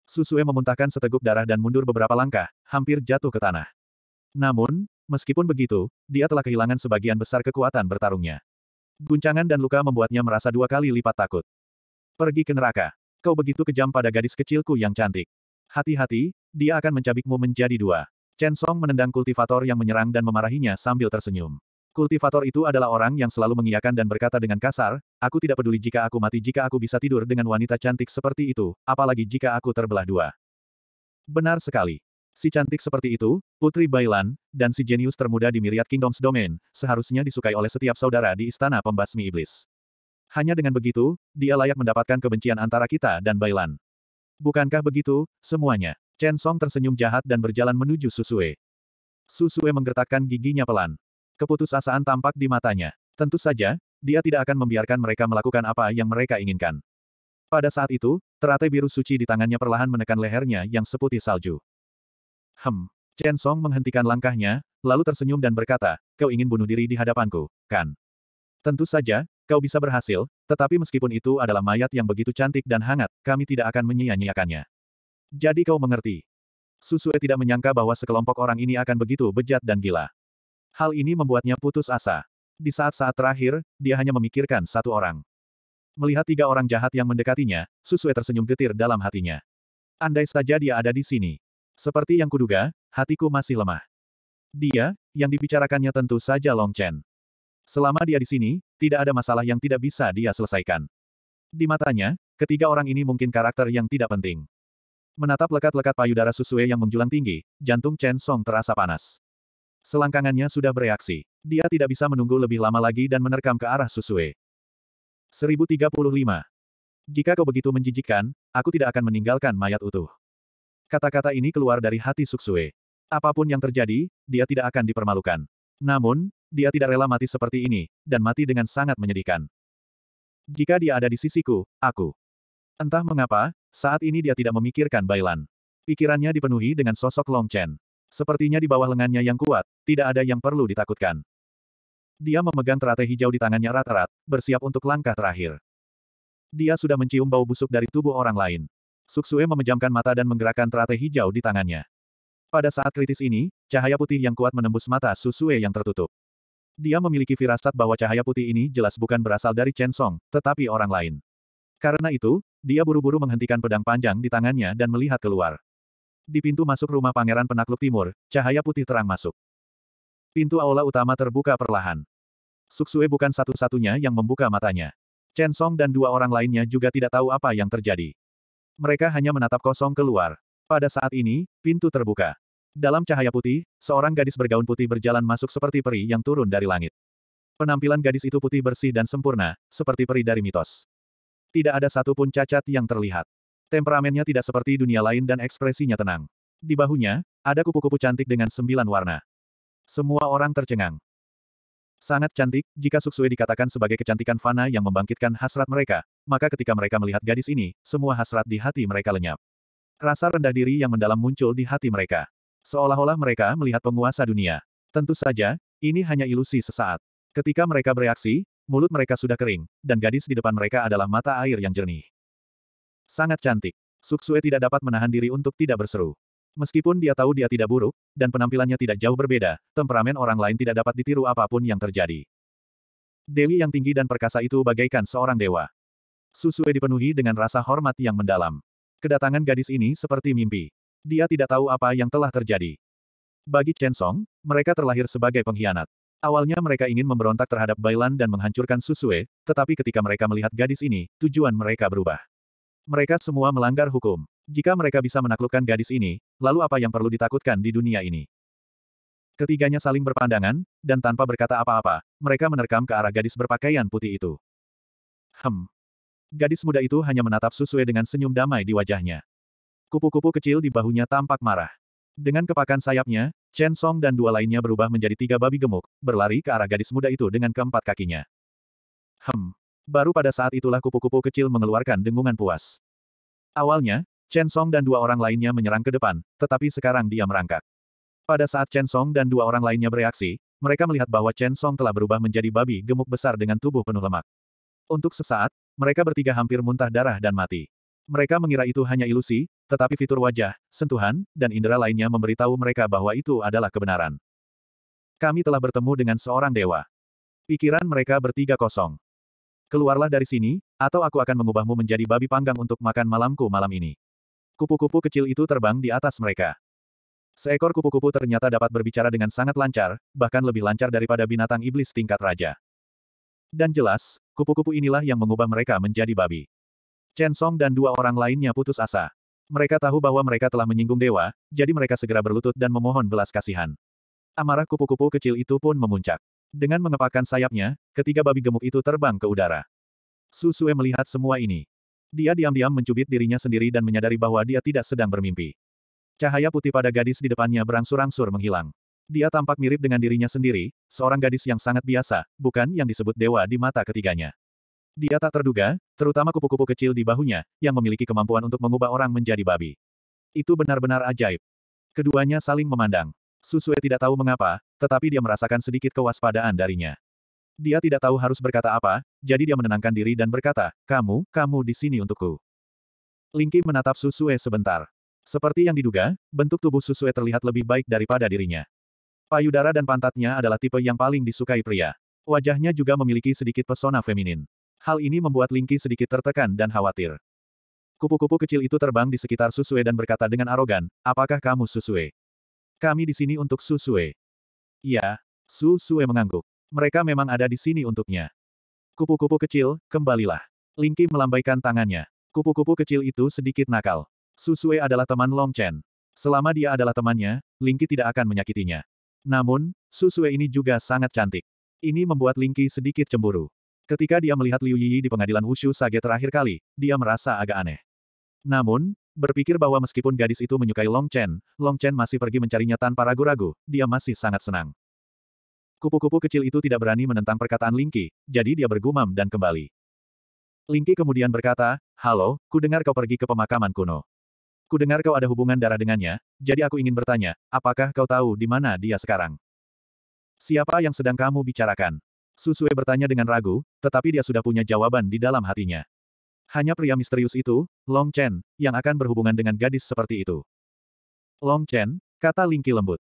Susue memuntahkan seteguk darah dan mundur beberapa langkah, hampir jatuh ke tanah. Namun, meskipun begitu, dia telah kehilangan sebagian besar kekuatan bertarungnya. Guncangan dan luka membuatnya merasa dua kali lipat takut. Pergi ke neraka. Kau begitu kejam pada gadis kecilku yang cantik. Hati-hati, dia akan mencabikmu menjadi dua. Chen Song menendang kultivator yang menyerang dan memarahinya sambil tersenyum. Kultivator itu adalah orang yang selalu mengiyakan dan berkata dengan kasar, aku tidak peduli jika aku mati jika aku bisa tidur dengan wanita cantik seperti itu, apalagi jika aku terbelah dua. Benar sekali. Si cantik seperti itu, Putri Bailan, dan si jenius termuda di Myriad Kingdoms Domain, seharusnya disukai oleh setiap saudara di Istana Pembasmi Iblis. Hanya dengan begitu, dia layak mendapatkan kebencian antara kita dan Bailan. Bukankah begitu, semuanya? Chen Song tersenyum jahat dan berjalan menuju Susue. Susue menggertakkan giginya pelan. Keputusasaan tampak di matanya. Tentu saja, dia tidak akan membiarkan mereka melakukan apa yang mereka inginkan. Pada saat itu, teratai biru suci di tangannya perlahan menekan lehernya yang seputih salju. Hem. Chen Song menghentikan langkahnya, lalu tersenyum dan berkata, kau ingin bunuh diri di hadapanku, kan? Tentu saja, kau bisa berhasil, tetapi meskipun itu adalah mayat yang begitu cantik dan hangat, kami tidak akan menyia-nyiakannya. Jadi kau mengerti. Susue tidak menyangka bahwa sekelompok orang ini akan begitu bejat dan gila. Hal ini membuatnya putus asa. Di saat-saat terakhir, dia hanya memikirkan satu orang. Melihat tiga orang jahat yang mendekatinya, Susue tersenyum getir dalam hatinya. Andai saja dia ada di sini. Seperti yang kuduga, hatiku masih lemah. Dia, yang dibicarakannya tentu saja Long Chen. Selama dia di sini, tidak ada masalah yang tidak bisa dia selesaikan. Di matanya, ketiga orang ini mungkin karakter yang tidak penting. Menatap lekat-lekat payudara Susue yang menjulang tinggi, jantung Chen Song terasa panas. Selangkangannya sudah bereaksi. Dia tidak bisa menunggu lebih lama lagi dan menerkam ke arah Susue. 1035. Jika kau begitu menjijikkan, aku tidak akan meninggalkan mayat utuh. Kata-kata ini keluar dari hati Suksue. Apapun yang terjadi, dia tidak akan dipermalukan. Namun, dia tidak rela mati seperti ini, dan mati dengan sangat menyedihkan. Jika dia ada di sisiku, aku. Entah mengapa, saat ini dia tidak memikirkan Bailan. Pikirannya dipenuhi dengan sosok Long Chen. Sepertinya di bawah lengannya yang kuat, tidak ada yang perlu ditakutkan. Dia memegang teratai hijau di tangannya rata rat bersiap untuk langkah terakhir. Dia sudah mencium bau busuk dari tubuh orang lain. Suksue memejamkan mata dan menggerakkan teratai hijau di tangannya. Pada saat kritis ini, cahaya putih yang kuat menembus mata Suksue yang tertutup. Dia memiliki firasat bahwa cahaya putih ini jelas bukan berasal dari Chen Song, tetapi orang lain. Karena itu, dia buru-buru menghentikan pedang panjang di tangannya dan melihat keluar. Di pintu masuk rumah Pangeran Penakluk Timur, cahaya putih terang masuk. Pintu aula utama terbuka perlahan. Suksue bukan satu-satunya yang membuka matanya. Chen Song dan dua orang lainnya juga tidak tahu apa yang terjadi. Mereka hanya menatap kosong keluar. Pada saat ini, pintu terbuka. Dalam cahaya putih, seorang gadis bergaun putih berjalan masuk seperti peri yang turun dari langit. Penampilan gadis itu putih bersih dan sempurna, seperti peri dari mitos. Tidak ada satupun cacat yang terlihat. Temperamennya tidak seperti dunia lain dan ekspresinya tenang. Di bahunya, ada kupu-kupu cantik dengan sembilan warna. Semua orang tercengang. Sangat cantik, jika Suksue dikatakan sebagai kecantikan fana yang membangkitkan hasrat mereka, maka ketika mereka melihat gadis ini, semua hasrat di hati mereka lenyap. Rasa rendah diri yang mendalam muncul di hati mereka. Seolah-olah mereka melihat penguasa dunia. Tentu saja, ini hanya ilusi sesaat. Ketika mereka bereaksi, mulut mereka sudah kering, dan gadis di depan mereka adalah mata air yang jernih. Sangat cantik. Suksue tidak dapat menahan diri untuk tidak berseru. Meskipun dia tahu dia tidak buruk, dan penampilannya tidak jauh berbeda, temperamen orang lain tidak dapat ditiru apapun yang terjadi. Dewi yang tinggi dan perkasa itu bagaikan seorang dewa. Susue dipenuhi dengan rasa hormat yang mendalam. Kedatangan gadis ini seperti mimpi. Dia tidak tahu apa yang telah terjadi. Bagi Chen Song, mereka terlahir sebagai pengkhianat. Awalnya mereka ingin memberontak terhadap Bailan dan menghancurkan Susue, tetapi ketika mereka melihat gadis ini, tujuan mereka berubah. Mereka semua melanggar hukum. Jika mereka bisa menaklukkan gadis ini, lalu apa yang perlu ditakutkan di dunia ini? Ketiganya saling berpandangan, dan tanpa berkata apa-apa, mereka menerkam ke arah gadis berpakaian putih itu. Hem. Gadis muda itu hanya menatap sesuai dengan senyum damai di wajahnya. Kupu-kupu kecil di bahunya tampak marah. Dengan kepakan sayapnya, Chen Song dan dua lainnya berubah menjadi tiga babi gemuk, berlari ke arah gadis muda itu dengan keempat kakinya. Hem. Baru pada saat itulah kupu-kupu kecil mengeluarkan dengungan puas. Awalnya, Chen Song dan dua orang lainnya menyerang ke depan, tetapi sekarang dia merangkak. Pada saat Chen Song dan dua orang lainnya bereaksi, mereka melihat bahwa Chen Song telah berubah menjadi babi gemuk besar dengan tubuh penuh lemak. Untuk sesaat, mereka bertiga hampir muntah darah dan mati. Mereka mengira itu hanya ilusi, tetapi fitur wajah, sentuhan, dan indera lainnya memberitahu mereka bahwa itu adalah kebenaran. Kami telah bertemu dengan seorang dewa. Pikiran mereka bertiga kosong. Keluarlah dari sini, atau aku akan mengubahmu menjadi babi panggang untuk makan malamku malam ini. Kupu-kupu kecil itu terbang di atas mereka. Seekor kupu-kupu ternyata dapat berbicara dengan sangat lancar, bahkan lebih lancar daripada binatang iblis tingkat raja. Dan jelas, kupu-kupu inilah yang mengubah mereka menjadi babi. Chen Song dan dua orang lainnya putus asa. Mereka tahu bahwa mereka telah menyinggung dewa, jadi mereka segera berlutut dan memohon belas kasihan. Amarah kupu-kupu kecil itu pun memuncak. Dengan mengepakkan sayapnya, ketiga babi gemuk itu terbang ke udara. Susue melihat semua ini. Dia diam-diam mencubit dirinya sendiri dan menyadari bahwa dia tidak sedang bermimpi. Cahaya putih pada gadis di depannya berangsur-angsur menghilang. Dia tampak mirip dengan dirinya sendiri, seorang gadis yang sangat biasa, bukan yang disebut dewa di mata ketiganya. Dia tak terduga, terutama kupu-kupu kecil di bahunya, yang memiliki kemampuan untuk mengubah orang menjadi babi. Itu benar-benar ajaib. Keduanya saling memandang. Susue tidak tahu mengapa, tetapi dia merasakan sedikit kewaspadaan darinya. Dia tidak tahu harus berkata apa, jadi dia menenangkan diri dan berkata, kamu, kamu di sini untukku. Lingki menatap Susue sebentar. Seperti yang diduga, bentuk tubuh Susue terlihat lebih baik daripada dirinya. Payudara dan pantatnya adalah tipe yang paling disukai pria. Wajahnya juga memiliki sedikit pesona feminin. Hal ini membuat Lingki sedikit tertekan dan khawatir. Kupu-kupu kecil itu terbang di sekitar Susue dan berkata dengan arogan, apakah kamu Susue? Kami di sini untuk Susue. Ya, Susue mengangguk. Mereka memang ada di sini untuknya. Kupu-kupu kecil, kembalilah. Lingki melambaikan tangannya. Kupu-kupu kecil itu sedikit nakal. Susue adalah teman Long Chen. Selama dia adalah temannya, Lingki tidak akan menyakitinya. Namun, Susue ini juga sangat cantik. Ini membuat Lingki sedikit cemburu. Ketika dia melihat Liu Yi di pengadilan Wushu Sage terakhir kali, dia merasa agak aneh. Namun, berpikir bahwa meskipun gadis itu menyukai Long Chen, Long Chen masih pergi mencarinya tanpa ragu-ragu, dia masih sangat senang. Kupu-kupu kecil itu tidak berani menentang perkataan Lingki, jadi dia bergumam dan kembali. Lingki kemudian berkata, Halo, ku dengar kau pergi ke pemakaman kuno. Ku dengar kau ada hubungan darah dengannya, jadi aku ingin bertanya, apakah kau tahu di mana dia sekarang? Siapa yang sedang kamu bicarakan? Susue bertanya dengan ragu, tetapi dia sudah punya jawaban di dalam hatinya. Hanya pria misterius itu, Long Chen, yang akan berhubungan dengan gadis seperti itu. Long Chen, kata Lingki lembut.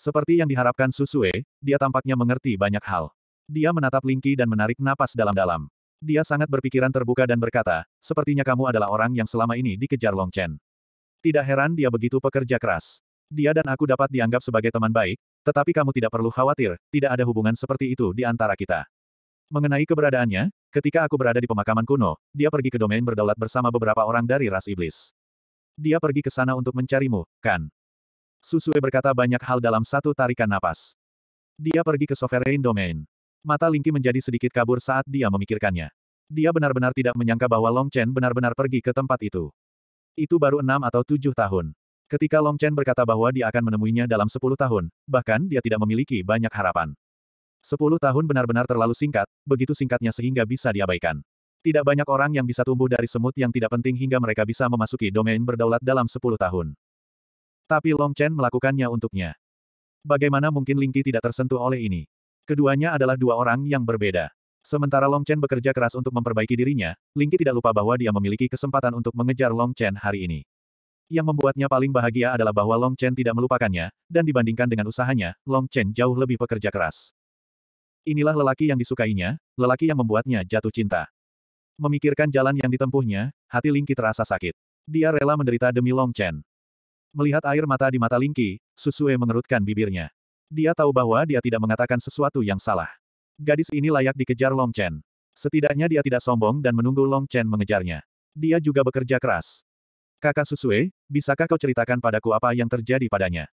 Seperti yang diharapkan Susue, dia tampaknya mengerti banyak hal. Dia menatap Lingki dan menarik napas dalam-dalam. Dia sangat berpikiran terbuka dan berkata, sepertinya kamu adalah orang yang selama ini dikejar Long Chen. Tidak heran dia begitu pekerja keras. Dia dan aku dapat dianggap sebagai teman baik, tetapi kamu tidak perlu khawatir, tidak ada hubungan seperti itu di antara kita. Mengenai keberadaannya, ketika aku berada di pemakaman kuno, dia pergi ke domain berdaulat bersama beberapa orang dari ras iblis. Dia pergi ke sana untuk mencarimu, kan? Susue berkata banyak hal dalam satu tarikan napas. Dia pergi ke Sovereign Domain. Mata Lingqi menjadi sedikit kabur saat dia memikirkannya. Dia benar-benar tidak menyangka bahwa Long Chen benar-benar pergi ke tempat itu. Itu baru enam atau tujuh tahun. Ketika Long Chen berkata bahwa dia akan menemuinya dalam sepuluh tahun, bahkan dia tidak memiliki banyak harapan. Sepuluh tahun benar-benar terlalu singkat, begitu singkatnya sehingga bisa diabaikan. Tidak banyak orang yang bisa tumbuh dari semut yang tidak penting hingga mereka bisa memasuki domain berdaulat dalam sepuluh tahun. Tapi Long Chen melakukannya untuknya. Bagaimana mungkin Lingqi tidak tersentuh oleh ini? Keduanya adalah dua orang yang berbeda. Sementara Long Chen bekerja keras untuk memperbaiki dirinya, Lingqi tidak lupa bahwa dia memiliki kesempatan untuk mengejar Long Chen hari ini. Yang membuatnya paling bahagia adalah bahwa Long Chen tidak melupakannya, dan dibandingkan dengan usahanya, Long Chen jauh lebih pekerja keras. Inilah lelaki yang disukainya, lelaki yang membuatnya jatuh cinta. Memikirkan jalan yang ditempuhnya, hati Lingqi terasa sakit. Dia rela menderita demi Long Chen. Melihat air mata di mata Lingqi, Susue mengerutkan bibirnya. Dia tahu bahwa dia tidak mengatakan sesuatu yang salah. Gadis ini layak dikejar Long Chen. Setidaknya dia tidak sombong dan menunggu Long Chen mengejarnya. Dia juga bekerja keras. Kakak Susue, bisakah kau ceritakan padaku apa yang terjadi padanya?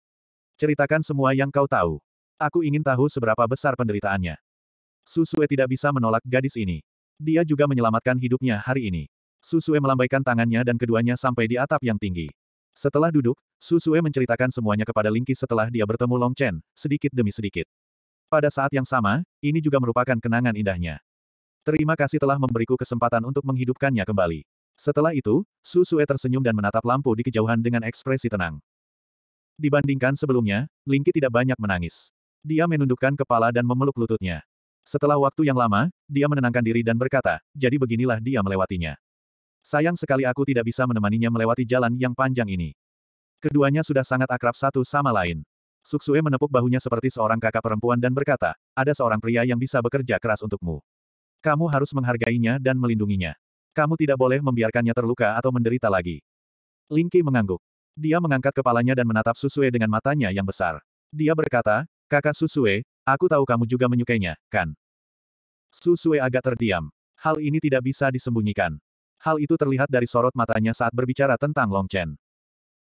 Ceritakan semua yang kau tahu. Aku ingin tahu seberapa besar penderitaannya. Susue tidak bisa menolak gadis ini. Dia juga menyelamatkan hidupnya hari ini. Susue melambaikan tangannya dan keduanya sampai di atap yang tinggi. Setelah duduk, Su Sue menceritakan semuanya kepada Lingqi setelah dia bertemu Long Chen, sedikit demi sedikit. Pada saat yang sama, ini juga merupakan kenangan indahnya. Terima kasih telah memberiku kesempatan untuk menghidupkannya kembali. Setelah itu, Su Sue tersenyum dan menatap lampu di kejauhan dengan ekspresi tenang. Dibandingkan sebelumnya, Lingqi tidak banyak menangis. Dia menundukkan kepala dan memeluk lututnya. Setelah waktu yang lama, dia menenangkan diri dan berkata, jadi beginilah dia melewatinya. Sayang sekali aku tidak bisa menemaninya melewati jalan yang panjang ini. Keduanya sudah sangat akrab satu sama lain. Suksue menepuk bahunya seperti seorang kakak perempuan dan berkata, ada seorang pria yang bisa bekerja keras untukmu. Kamu harus menghargainya dan melindunginya. Kamu tidak boleh membiarkannya terluka atau menderita lagi. Lingki mengangguk. Dia mengangkat kepalanya dan menatap Susue dengan matanya yang besar. Dia berkata, kakak Susue, aku tahu kamu juga menyukainya, kan? Susue agak terdiam. Hal ini tidak bisa disembunyikan. Hal itu terlihat dari sorot matanya saat berbicara tentang Long Chen.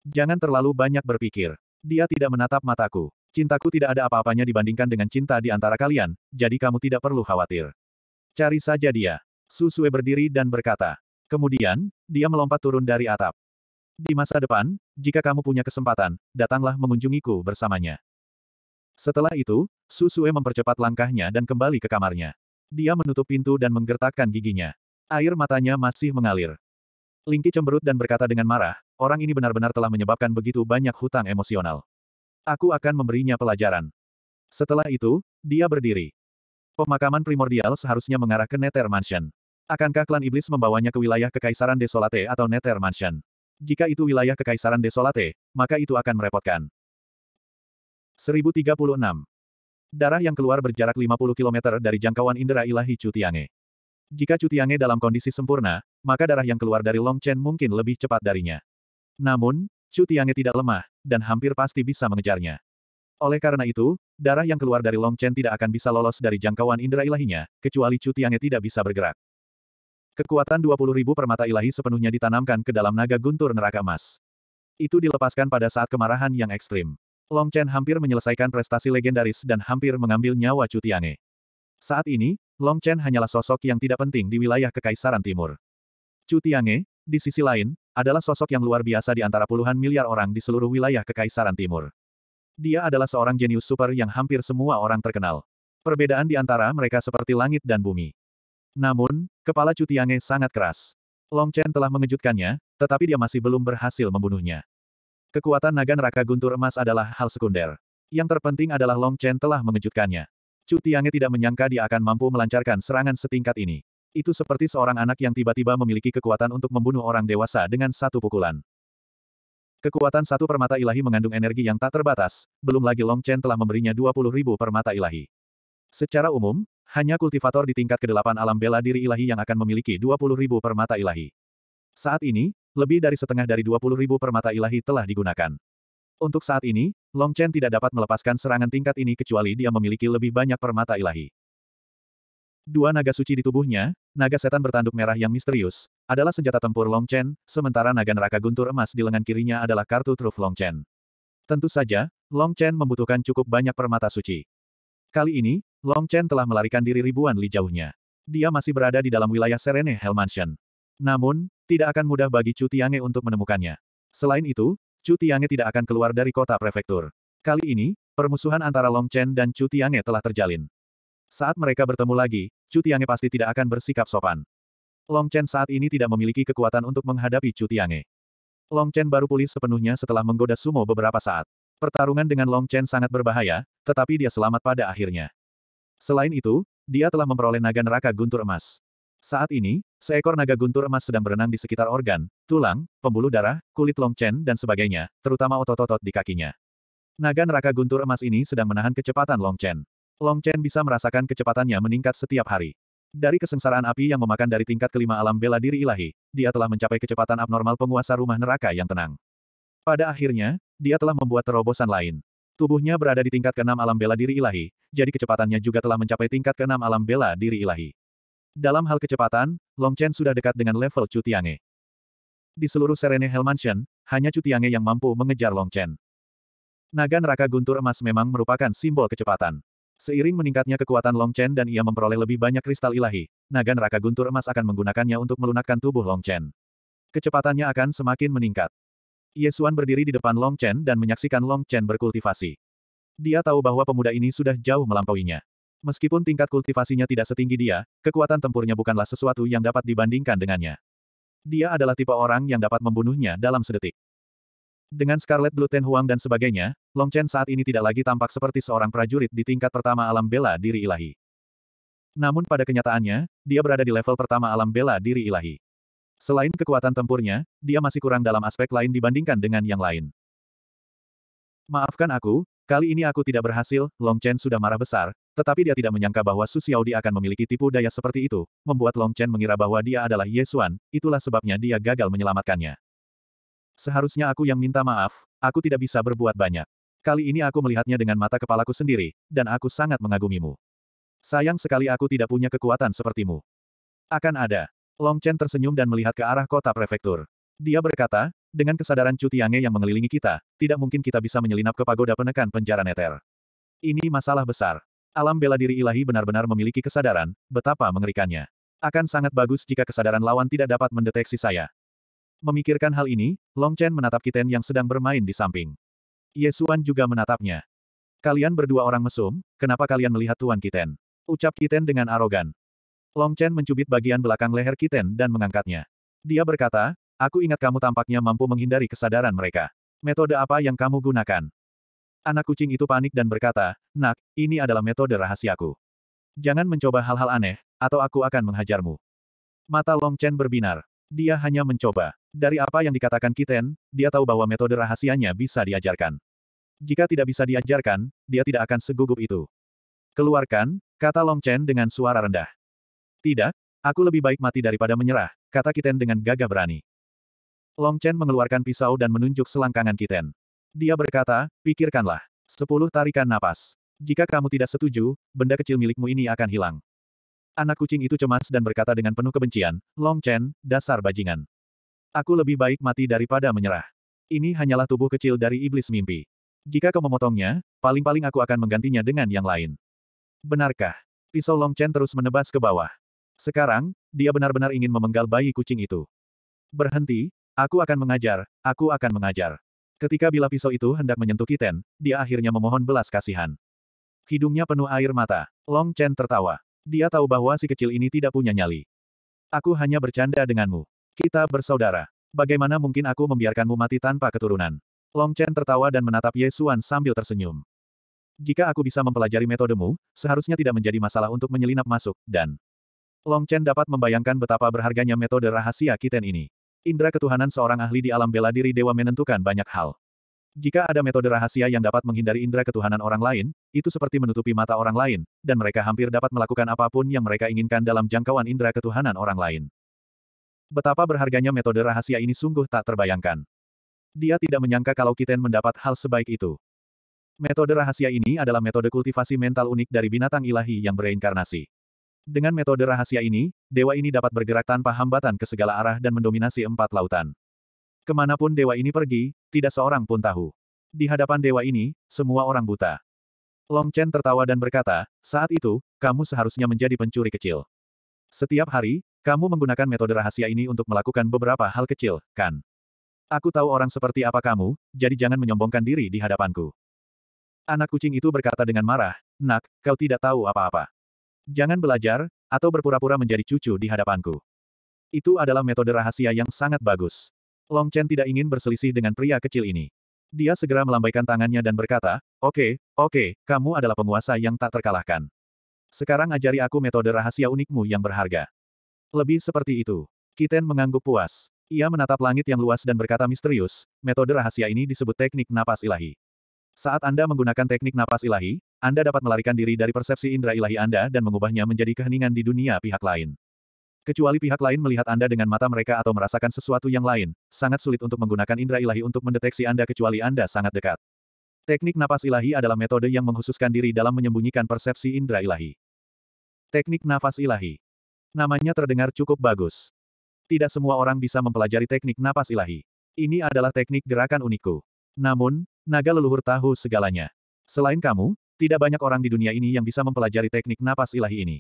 Jangan terlalu banyak berpikir. Dia tidak menatap mataku. Cintaku tidak ada apa-apanya dibandingkan dengan cinta di antara kalian, jadi kamu tidak perlu khawatir. Cari saja dia. Su Sue berdiri dan berkata. Kemudian, dia melompat turun dari atap. Di masa depan, jika kamu punya kesempatan, datanglah mengunjungiku bersamanya. Setelah itu, Su Sue mempercepat langkahnya dan kembali ke kamarnya. Dia menutup pintu dan menggertakkan giginya. Air matanya masih mengalir. Lingki cemberut dan berkata dengan marah, orang ini benar-benar telah menyebabkan begitu banyak hutang emosional. Aku akan memberinya pelajaran. Setelah itu, dia berdiri. Pemakaman primordial seharusnya mengarah ke Nether Mansion. Akankah klan iblis membawanya ke wilayah Kekaisaran Desolate atau Nether Mansion? Jika itu wilayah Kekaisaran Desolate, maka itu akan merepotkan. 1036. Darah yang keluar berjarak 50 km dari jangkauan indera ilahi Cutiange. Jika Cutiange dalam kondisi sempurna, maka darah yang keluar dari Long Chen mungkin lebih cepat darinya. Namun, Cutiange tidak lemah, dan hampir pasti bisa mengejarnya. Oleh karena itu, darah yang keluar dari Long Chen tidak akan bisa lolos dari jangkauan indera ilahinya, kecuali Cutiange tidak bisa bergerak. Kekuatan 20.000 permata ilahi sepenuhnya ditanamkan ke dalam naga guntur neraka emas. Itu dilepaskan pada saat kemarahan yang ekstrim. Long Chen hampir menyelesaikan prestasi legendaris dan hampir mengambil nyawa Cutiange. Saat ini, Long Chen hanyalah sosok yang tidak penting di wilayah Kekaisaran Timur. Chu Tiange, di sisi lain, adalah sosok yang luar biasa di antara puluhan miliar orang di seluruh wilayah Kekaisaran Timur. Dia adalah seorang jenius super yang hampir semua orang terkenal. Perbedaan di antara mereka seperti langit dan bumi. Namun, kepala Chu Tiange sangat keras. Long Chen telah mengejutkannya, tetapi dia masih belum berhasil membunuhnya. Kekuatan naga neraka guntur emas adalah hal sekunder. Yang terpenting adalah Long Chen telah mengejutkannya. Chu Tiange tidak menyangka dia akan mampu melancarkan serangan setingkat ini. Itu seperti seorang anak yang tiba-tiba memiliki kekuatan untuk membunuh orang dewasa dengan satu pukulan. Kekuatan satu permata ilahi mengandung energi yang tak terbatas, belum lagi Long Chen telah memberinya 20 ribu permata ilahi. Secara umum, hanya kultivator di tingkat ke-8 alam bela diri ilahi yang akan memiliki 20 ribu permata ilahi. Saat ini, lebih dari setengah dari 20 ribu permata ilahi telah digunakan. Untuk saat ini, Long Chen tidak dapat melepaskan serangan tingkat ini kecuali dia memiliki lebih banyak permata ilahi. Dua naga suci di tubuhnya, naga setan bertanduk merah yang misterius, adalah senjata tempur Long Chen, sementara naga neraka guntur emas di lengan kirinya adalah kartu truf Long Chen. Tentu saja, Long Chen membutuhkan cukup banyak permata suci. Kali ini, Long Chen telah melarikan diri ribuan li jauhnya. Dia masih berada di dalam wilayah Serene Hell Mansion. Namun, tidak akan mudah bagi Chu Tiange untuk menemukannya. Selain itu, Chu Tiange tidak akan keluar dari kota prefektur. Kali ini, permusuhan antara Long Chen dan Chu Tiange telah terjalin. Saat mereka bertemu lagi, Chu Tiange pasti tidak akan bersikap sopan. Long Chen saat ini tidak memiliki kekuatan untuk menghadapi Chu Tiange. Long Chen baru pulih sepenuhnya setelah menggoda Sumo beberapa saat. Pertarungan dengan Long Chen sangat berbahaya, tetapi dia selamat pada akhirnya. Selain itu, dia telah memperoleh naga neraka guntur emas. Saat ini, seekor naga guntur emas sedang berenang di sekitar organ, tulang, pembuluh darah, kulit longchen, dan sebagainya, terutama otot-otot di kakinya. Naga neraka guntur emas ini sedang menahan kecepatan longchen. Longchen bisa merasakan kecepatannya meningkat setiap hari. Dari kesengsaraan api yang memakan dari tingkat kelima alam bela diri ilahi, dia telah mencapai kecepatan abnormal penguasa rumah neraka yang tenang. Pada akhirnya, dia telah membuat terobosan lain. Tubuhnya berada di tingkat keenam alam bela diri ilahi, jadi kecepatannya juga telah mencapai tingkat keenam alam bela diri ilahi. Dalam hal kecepatan, Long Chen sudah dekat dengan level Cutiange. Di seluruh Serene Hell Mansion, hanya Cutiange yang mampu mengejar Long Chen. Naga neraka guntur emas memang merupakan simbol kecepatan. Seiring meningkatnya kekuatan Long Chen dan ia memperoleh lebih banyak kristal ilahi, naga neraka guntur emas akan menggunakannya untuk melunakkan tubuh Long Chen. Kecepatannya akan semakin meningkat. Yesuan berdiri di depan Long Chen dan menyaksikan Long Chen berkultivasi. Dia tahu bahwa pemuda ini sudah jauh melampauinya. Meskipun tingkat kultivasinya tidak setinggi dia, kekuatan tempurnya bukanlah sesuatu yang dapat dibandingkan dengannya. Dia adalah tipe orang yang dapat membunuhnya dalam sedetik. Dengan Scarlet Blue Ten Huang dan sebagainya, Long Chen saat ini tidak lagi tampak seperti seorang prajurit di tingkat pertama alam bela diri ilahi. Namun pada kenyataannya, dia berada di level pertama alam bela diri ilahi. Selain kekuatan tempurnya, dia masih kurang dalam aspek lain dibandingkan dengan yang lain. Maafkan aku, Kali ini aku tidak berhasil, Long Chen sudah marah besar, tetapi dia tidak menyangka bahwa Su Xiaodi akan memiliki tipu daya seperti itu, membuat Long Chen mengira bahwa dia adalah Ye Xuan, itulah sebabnya dia gagal menyelamatkannya. Seharusnya aku yang minta maaf, aku tidak bisa berbuat banyak. Kali ini aku melihatnya dengan mata kepalaku sendiri, dan aku sangat mengagumimu. Sayang sekali aku tidak punya kekuatan sepertimu. Akan ada. Long Chen tersenyum dan melihat ke arah kota prefektur. Dia berkata, dengan kesadaran Cutiange yang mengelilingi kita, tidak mungkin kita bisa menyelinap ke pagoda penekan penjara neter. Ini masalah besar. Alam bela diri ilahi benar-benar memiliki kesadaran, betapa mengerikannya. Akan sangat bagus jika kesadaran lawan tidak dapat mendeteksi saya. Memikirkan hal ini, Long Chen menatap Kiten yang sedang bermain di samping. Yesuan juga menatapnya. Kalian berdua orang mesum, kenapa kalian melihat Tuan Kiten? Ucap Kiten dengan arogan. Long Chen mencubit bagian belakang leher Kiten dan mengangkatnya. Dia berkata, Aku ingat kamu tampaknya mampu menghindari kesadaran mereka. Metode apa yang kamu gunakan? Anak kucing itu panik dan berkata, Nak, ini adalah metode rahasiaku. Jangan mencoba hal-hal aneh, atau aku akan menghajarmu. Mata Long Chen berbinar. Dia hanya mencoba. Dari apa yang dikatakan Kiten, dia tahu bahwa metode rahasianya bisa diajarkan. Jika tidak bisa diajarkan, dia tidak akan segugup itu. Keluarkan, kata Long Chen dengan suara rendah. Tidak, aku lebih baik mati daripada menyerah, kata Kiten dengan gagah berani. Long Chen mengeluarkan pisau dan menunjuk selangkangan kiten. Dia berkata, pikirkanlah. Sepuluh tarikan napas. Jika kamu tidak setuju, benda kecil milikmu ini akan hilang. Anak kucing itu cemas dan berkata dengan penuh kebencian, Long Chen, dasar bajingan. Aku lebih baik mati daripada menyerah. Ini hanyalah tubuh kecil dari iblis mimpi. Jika kau memotongnya, paling-paling aku akan menggantinya dengan yang lain. Benarkah? Pisau Long Chen terus menebas ke bawah. Sekarang, dia benar-benar ingin memenggal bayi kucing itu. Berhenti, Aku akan mengajar, aku akan mengajar. Ketika bila pisau itu hendak menyentuh Kiten, dia akhirnya memohon belas kasihan. Hidungnya penuh air mata. Long Chen tertawa. Dia tahu bahwa si kecil ini tidak punya nyali. Aku hanya bercanda denganmu. Kita bersaudara. Bagaimana mungkin aku membiarkanmu mati tanpa keturunan? Long Chen tertawa dan menatap Ye Xuan sambil tersenyum. Jika aku bisa mempelajari metodemu, seharusnya tidak menjadi masalah untuk menyelinap masuk, dan... Long Chen dapat membayangkan betapa berharganya metode rahasia Kiten ini. Indra ketuhanan seorang ahli di alam bela diri dewa menentukan banyak hal. Jika ada metode rahasia yang dapat menghindari indra ketuhanan orang lain, itu seperti menutupi mata orang lain, dan mereka hampir dapat melakukan apapun yang mereka inginkan dalam jangkauan indra ketuhanan orang lain. Betapa berharganya metode rahasia ini sungguh tak terbayangkan. Dia tidak menyangka kalau Kiten mendapat hal sebaik itu. Metode rahasia ini adalah metode kultivasi mental unik dari binatang ilahi yang bereinkarnasi. Dengan metode rahasia ini, dewa ini dapat bergerak tanpa hambatan ke segala arah dan mendominasi empat lautan. Kemanapun dewa ini pergi, tidak seorang pun tahu. Di hadapan dewa ini, semua orang buta. Long Chen tertawa dan berkata, saat itu, kamu seharusnya menjadi pencuri kecil. Setiap hari, kamu menggunakan metode rahasia ini untuk melakukan beberapa hal kecil, kan? Aku tahu orang seperti apa kamu, jadi jangan menyombongkan diri di hadapanku. Anak kucing itu berkata dengan marah, Nak, kau tidak tahu apa-apa. Jangan belajar, atau berpura-pura menjadi cucu di hadapanku. Itu adalah metode rahasia yang sangat bagus. Long Chen tidak ingin berselisih dengan pria kecil ini. Dia segera melambaikan tangannya dan berkata, Oke, okay, oke, okay, kamu adalah penguasa yang tak terkalahkan. Sekarang ajari aku metode rahasia unikmu yang berharga. Lebih seperti itu. Kiten mengangguk puas. Ia menatap langit yang luas dan berkata misterius, metode rahasia ini disebut teknik napas ilahi. Saat Anda menggunakan teknik napas ilahi, Anda dapat melarikan diri dari persepsi indera ilahi Anda dan mengubahnya menjadi keheningan di dunia pihak lain. Kecuali pihak lain melihat Anda dengan mata mereka atau merasakan sesuatu yang lain, sangat sulit untuk menggunakan indera ilahi untuk mendeteksi Anda kecuali Anda sangat dekat. Teknik napas ilahi adalah metode yang menghususkan diri dalam menyembunyikan persepsi indera ilahi. Teknik napas ilahi. Namanya terdengar cukup bagus. Tidak semua orang bisa mempelajari teknik napas ilahi. Ini adalah teknik gerakan unikku. Namun, naga leluhur tahu segalanya. Selain kamu, tidak banyak orang di dunia ini yang bisa mempelajari teknik napas ilahi ini.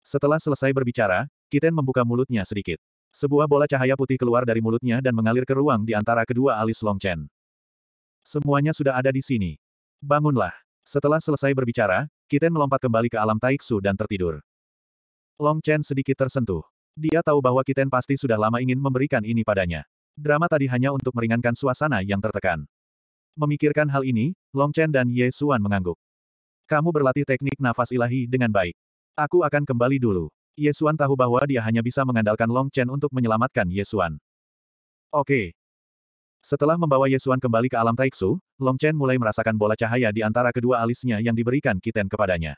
Setelah selesai berbicara, Kiten membuka mulutnya sedikit. Sebuah bola cahaya putih keluar dari mulutnya dan mengalir ke ruang di antara kedua alis Long Chen. Semuanya sudah ada di sini. Bangunlah. Setelah selesai berbicara, Kiten melompat kembali ke alam Taiksu dan tertidur. Long Chen sedikit tersentuh. Dia tahu bahwa Kiten pasti sudah lama ingin memberikan ini padanya. Drama tadi hanya untuk meringankan suasana yang tertekan. Memikirkan hal ini, Long Chen dan Ye Xuan mengangguk. Kamu berlatih teknik nafas ilahi dengan baik. Aku akan kembali dulu. Ye Xuan tahu bahwa dia hanya bisa mengandalkan Long Chen untuk menyelamatkan Ye Xuan. Oke. Setelah membawa Ye Xuan kembali ke alam Taiksu, Long Chen mulai merasakan bola cahaya di antara kedua alisnya yang diberikan kiten kepadanya.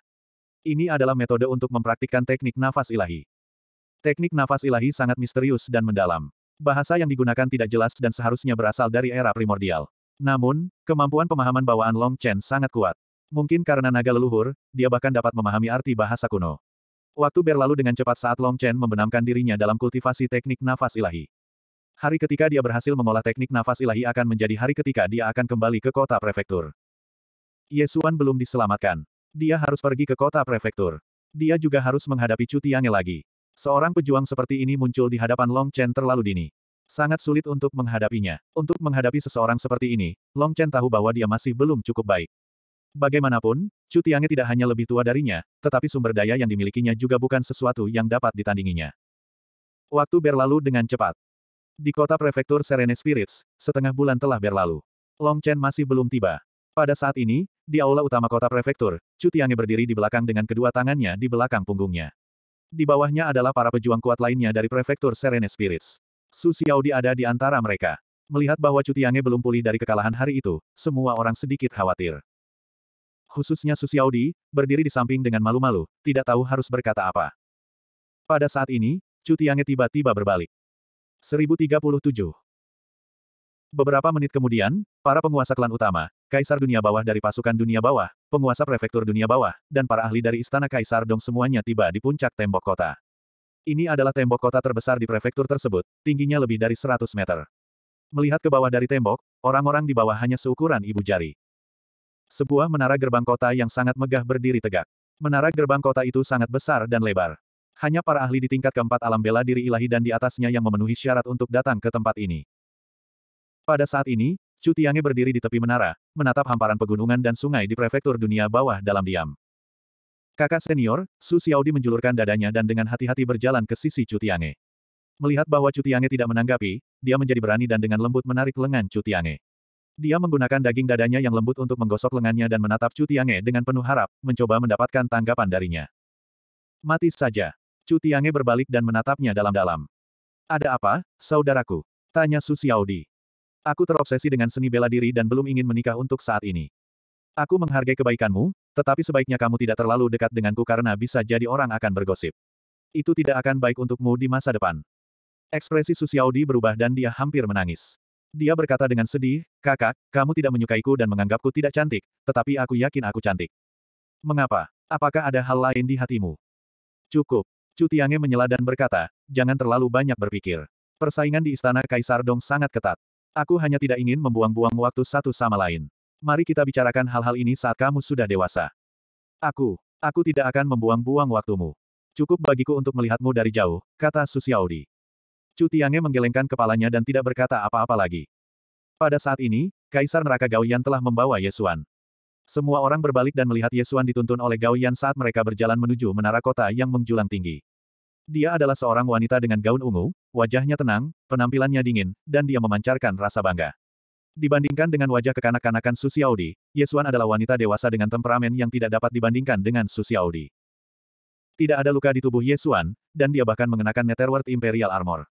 Ini adalah metode untuk mempraktikkan teknik nafas ilahi. Teknik nafas ilahi sangat misterius dan mendalam. Bahasa yang digunakan tidak jelas dan seharusnya berasal dari era primordial. Namun, kemampuan pemahaman bawaan Long Chen sangat kuat. Mungkin karena naga leluhur, dia bahkan dapat memahami arti bahasa kuno. Waktu berlalu dengan cepat saat Long Chen membenamkan dirinya dalam kultivasi teknik nafas ilahi. Hari ketika dia berhasil mengolah teknik nafas ilahi akan menjadi hari ketika dia akan kembali ke kota prefektur. Yesuan belum diselamatkan. Dia harus pergi ke kota prefektur. Dia juga harus menghadapi yang lagi. Seorang pejuang seperti ini muncul di hadapan Long Chen terlalu dini. Sangat sulit untuk menghadapinya. Untuk menghadapi seseorang seperti ini, Long Chen tahu bahwa dia masih belum cukup baik. Bagaimanapun, Chu Tiange tidak hanya lebih tua darinya, tetapi sumber daya yang dimilikinya juga bukan sesuatu yang dapat ditandinginya. Waktu berlalu dengan cepat. Di kota prefektur Serene Spirits, setengah bulan telah berlalu. Long Chen masih belum tiba. Pada saat ini, di aula utama kota prefektur, Chu Tiange berdiri di belakang dengan kedua tangannya di belakang punggungnya. Di bawahnya adalah para pejuang kuat lainnya dari prefektur Serene Spirits. Su Xiaodi ada di antara mereka. Melihat bahwa Cutiange belum pulih dari kekalahan hari itu, semua orang sedikit khawatir. Khususnya Su Xiaodi, berdiri di samping dengan malu-malu, tidak tahu harus berkata apa. Pada saat ini, Cutiange tiba-tiba berbalik. 1037 Beberapa menit kemudian, para penguasa klan utama, Kaisar Dunia Bawah dari pasukan Dunia Bawah, penguasa prefektur Dunia Bawah, dan para ahli dari Istana Kaisar Dong semuanya tiba di puncak tembok kota. Ini adalah tembok kota terbesar di prefektur tersebut, tingginya lebih dari 100 meter. Melihat ke bawah dari tembok, orang-orang di bawah hanya seukuran ibu jari. Sebuah menara gerbang kota yang sangat megah berdiri tegak. Menara gerbang kota itu sangat besar dan lebar. Hanya para ahli di tingkat keempat alam bela diri ilahi dan di atasnya yang memenuhi syarat untuk datang ke tempat ini. Pada saat ini, Cutiange berdiri di tepi menara, menatap hamparan pegunungan dan sungai di prefektur dunia bawah dalam diam. Kakak senior, Su Xiaodi menjulurkan dadanya dan dengan hati-hati berjalan ke sisi Cutiange. Melihat bahwa Cutiange tidak menanggapi, dia menjadi berani dan dengan lembut menarik lengan Cutiange. Dia menggunakan daging dadanya yang lembut untuk menggosok lengannya dan menatap Cutiange dengan penuh harap, mencoba mendapatkan tanggapan darinya. Mati saja. Cutiange berbalik dan menatapnya dalam-dalam. Ada apa, saudaraku? Tanya Su Xiaodi. Aku terobsesi dengan seni bela diri dan belum ingin menikah untuk saat ini. Aku menghargai kebaikanmu, tetapi sebaiknya kamu tidak terlalu dekat denganku karena bisa jadi orang akan bergosip. Itu tidak akan baik untukmu di masa depan. Ekspresi Susiaudi berubah dan dia hampir menangis. Dia berkata dengan sedih, kakak, kamu tidak menyukaiku dan menganggapku tidak cantik, tetapi aku yakin aku cantik. Mengapa? Apakah ada hal lain di hatimu? Cukup. Cutiange menyela dan berkata, jangan terlalu banyak berpikir. Persaingan di istana Kaisar Dong sangat ketat. Aku hanya tidak ingin membuang-buang waktu satu sama lain. Mari kita bicarakan hal-hal ini saat kamu sudah dewasa. Aku, aku tidak akan membuang-buang waktumu. Cukup bagiku untuk melihatmu dari jauh, kata Xiaodi. Chu Tiange menggelengkan kepalanya dan tidak berkata apa-apa lagi. Pada saat ini, Kaisar Neraka Gaoyan telah membawa Yesuan. Semua orang berbalik dan melihat Yesuan dituntun oleh Gaoyan saat mereka berjalan menuju menara kota yang menjulang tinggi. Dia adalah seorang wanita dengan gaun ungu, wajahnya tenang, penampilannya dingin, dan dia memancarkan rasa bangga. Dibandingkan dengan wajah kekanak-kanakan Susi Audi, Yesuan adalah wanita dewasa dengan temperamen yang tidak dapat dibandingkan dengan Susi Audi. Tidak ada luka di tubuh Yesuan, dan dia bahkan mengenakan Netherworld Imperial Armor.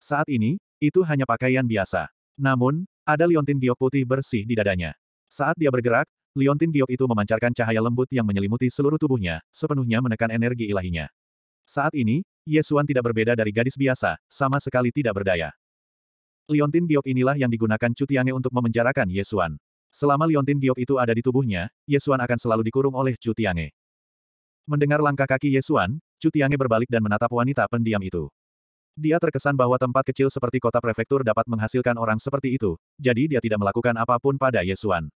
Saat ini, itu hanya pakaian biasa. Namun, ada liontin giok putih bersih di dadanya. Saat dia bergerak, liontin giok itu memancarkan cahaya lembut yang menyelimuti seluruh tubuhnya, sepenuhnya menekan energi ilahinya. Saat ini, Yesuan tidak berbeda dari gadis biasa, sama sekali tidak berdaya. Liontin giok inilah yang digunakan Cutiange untuk memenjarakan Yesuan. Selama liontin giok itu ada di tubuhnya, Yesuan akan selalu dikurung oleh Cutiange. Mendengar langkah kaki Yesuan, Cutiange berbalik dan menatap wanita pendiam itu. Dia terkesan bahwa tempat kecil seperti kota prefektur dapat menghasilkan orang seperti itu, jadi dia tidak melakukan apapun pada Yesuan.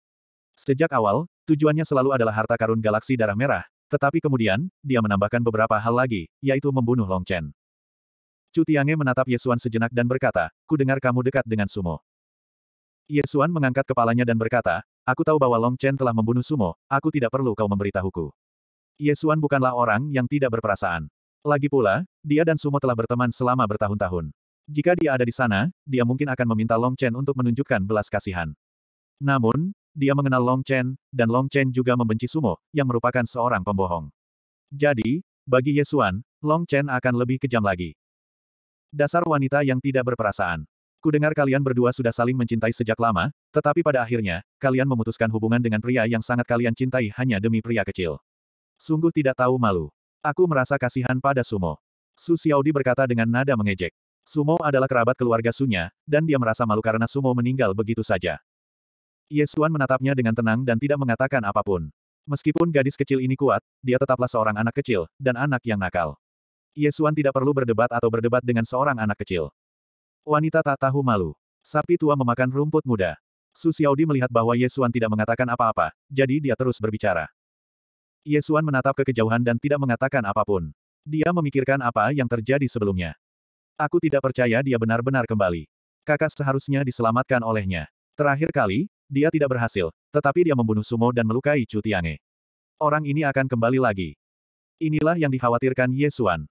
Sejak awal, tujuannya selalu adalah harta karun galaksi darah merah, tetapi kemudian, dia menambahkan beberapa hal lagi, yaitu membunuh Long Chen. Cutiange Tiange menatap Yesuan sejenak dan berkata, ku dengar kamu dekat dengan Sumo. Yesuan mengangkat kepalanya dan berkata, aku tahu bahwa Long Chen telah membunuh Sumo, aku tidak perlu kau memberitahuku. Yesuan bukanlah orang yang tidak berperasaan. Lagi pula, dia dan Sumo telah berteman selama bertahun-tahun. Jika dia ada di sana, dia mungkin akan meminta Long Chen untuk menunjukkan belas kasihan. Namun, dia mengenal Long Chen, dan Long Chen juga membenci Sumo, yang merupakan seorang pembohong. Jadi, bagi Yesuan, Long Chen akan lebih kejam lagi. Dasar wanita yang tidak berperasaan. Kudengar kalian berdua sudah saling mencintai sejak lama, tetapi pada akhirnya, kalian memutuskan hubungan dengan pria yang sangat kalian cintai hanya demi pria kecil. Sungguh tidak tahu malu. Aku merasa kasihan pada Sumo. Su Xiaodi berkata dengan nada mengejek. Sumo adalah kerabat keluarga Sunya, dan dia merasa malu karena Sumo meninggal begitu saja. Yesuan menatapnya dengan tenang dan tidak mengatakan apapun. Meskipun gadis kecil ini kuat, dia tetaplah seorang anak kecil, dan anak yang nakal. Yesuan tidak perlu berdebat atau berdebat dengan seorang anak kecil. Wanita tak tahu malu. Sapi tua memakan rumput muda. Su Xiaodi melihat bahwa Yesuan tidak mengatakan apa-apa, jadi dia terus berbicara. Yesuan menatap ke kejauhan dan tidak mengatakan apapun. Dia memikirkan apa yang terjadi sebelumnya. Aku tidak percaya dia benar-benar kembali. Kakak seharusnya diselamatkan olehnya. Terakhir kali, dia tidak berhasil, tetapi dia membunuh Sumo dan melukai Cutiange. Orang ini akan kembali lagi. Inilah yang dikhawatirkan Yesuan.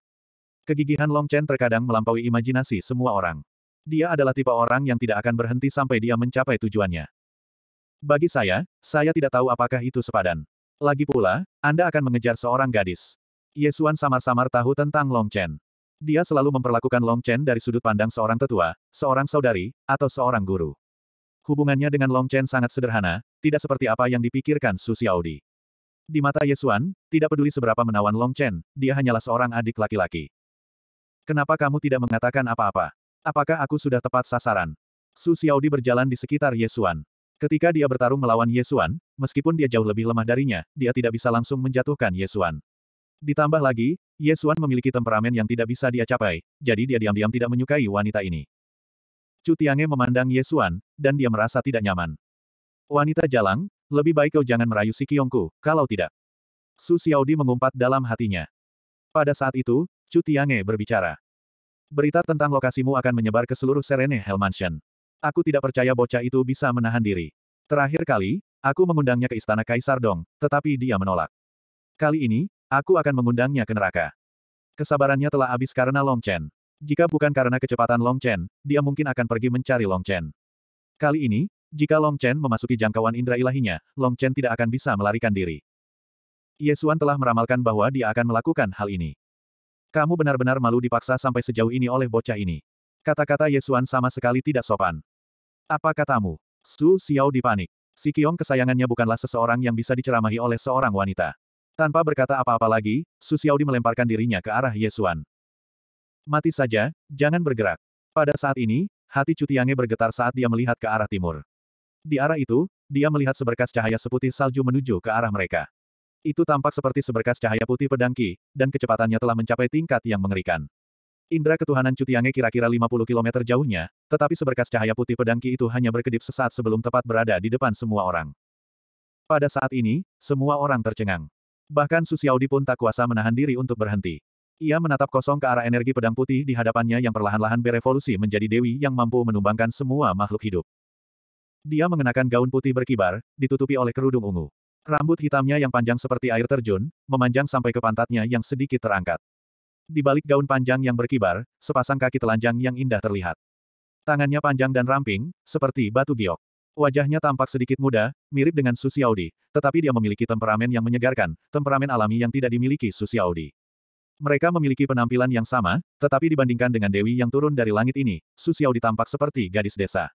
Kegigihan Long Chen terkadang melampaui imajinasi semua orang. Dia adalah tipe orang yang tidak akan berhenti sampai dia mencapai tujuannya. Bagi saya, saya tidak tahu apakah itu sepadan. Lagi pula, Anda akan mengejar seorang gadis. Yesuan samar-samar tahu tentang Long Chen. Dia selalu memperlakukan Long Chen dari sudut pandang seorang tetua, seorang saudari, atau seorang guru. Hubungannya dengan Long Chen sangat sederhana, tidak seperti apa yang dipikirkan Su Xiaodi. Di mata Yesuan, tidak peduli seberapa menawan Long Chen, dia hanyalah seorang adik laki-laki. Kenapa kamu tidak mengatakan apa-apa? Apakah aku sudah tepat sasaran? Su Xiaodi berjalan di sekitar Yesuan. Ketika dia bertarung melawan Yesuan, meskipun dia jauh lebih lemah darinya, dia tidak bisa langsung menjatuhkan Yesuan. Ditambah lagi, Yesuan memiliki temperamen yang tidak bisa dia capai, jadi dia diam-diam tidak menyukai wanita ini. Cutiange memandang Yesuan, dan dia merasa tidak nyaman. Wanita jalang, lebih baik kau jangan merayu si Kyongku, kalau tidak. Su Xiaodi mengumpat dalam hatinya. Pada saat itu, Chu Tiange berbicara. Berita tentang lokasimu akan menyebar ke seluruh Serene Hell Mansion. Aku tidak percaya bocah itu bisa menahan diri. Terakhir kali, aku mengundangnya ke istana Kaisar Dong, tetapi dia menolak. Kali ini, aku akan mengundangnya ke neraka. Kesabarannya telah habis karena Long Chen. Jika bukan karena kecepatan Long Chen, dia mungkin akan pergi mencari Long Chen. Kali ini, jika Long Chen memasuki jangkauan indera ilahinya, Long Chen tidak akan bisa melarikan diri. Yesuan telah meramalkan bahwa dia akan melakukan hal ini. Kamu benar-benar malu dipaksa sampai sejauh ini oleh bocah ini. Kata-kata Yesuan sama sekali tidak sopan. Apa katamu? Su Xiao dipanik. Si Kiong kesayangannya bukanlah seseorang yang bisa diceramahi oleh seorang wanita. Tanpa berkata apa-apa lagi, Su Xiaodi melemparkan dirinya ke arah Yesuan. Mati saja, jangan bergerak. Pada saat ini, hati Cutiange bergetar saat dia melihat ke arah timur. Di arah itu, dia melihat seberkas cahaya seputih salju menuju ke arah mereka. Itu tampak seperti seberkas cahaya putih pedang Ki, dan kecepatannya telah mencapai tingkat yang mengerikan. Indra ketuhanan Cutiange kira-kira 50 km jauhnya, tetapi seberkas cahaya putih pedang Ki itu hanya berkedip sesaat sebelum tepat berada di depan semua orang. Pada saat ini, semua orang tercengang. Bahkan Susiaudi pun tak kuasa menahan diri untuk berhenti. Ia menatap kosong ke arah energi pedang putih di hadapannya yang perlahan-lahan berevolusi menjadi dewi yang mampu menumbangkan semua makhluk hidup. Dia mengenakan gaun putih berkibar, ditutupi oleh kerudung ungu. Rambut hitamnya yang panjang seperti air terjun, memanjang sampai ke pantatnya yang sedikit terangkat. Di balik gaun panjang yang berkibar, sepasang kaki telanjang yang indah terlihat. Tangannya panjang dan ramping, seperti batu giok. Wajahnya tampak sedikit muda, mirip dengan Susi Audi, tetapi dia memiliki temperamen yang menyegarkan, temperamen alami yang tidak dimiliki Susi Audi. Mereka memiliki penampilan yang sama, tetapi dibandingkan dengan Dewi yang turun dari langit ini, Susi Audi tampak seperti gadis desa.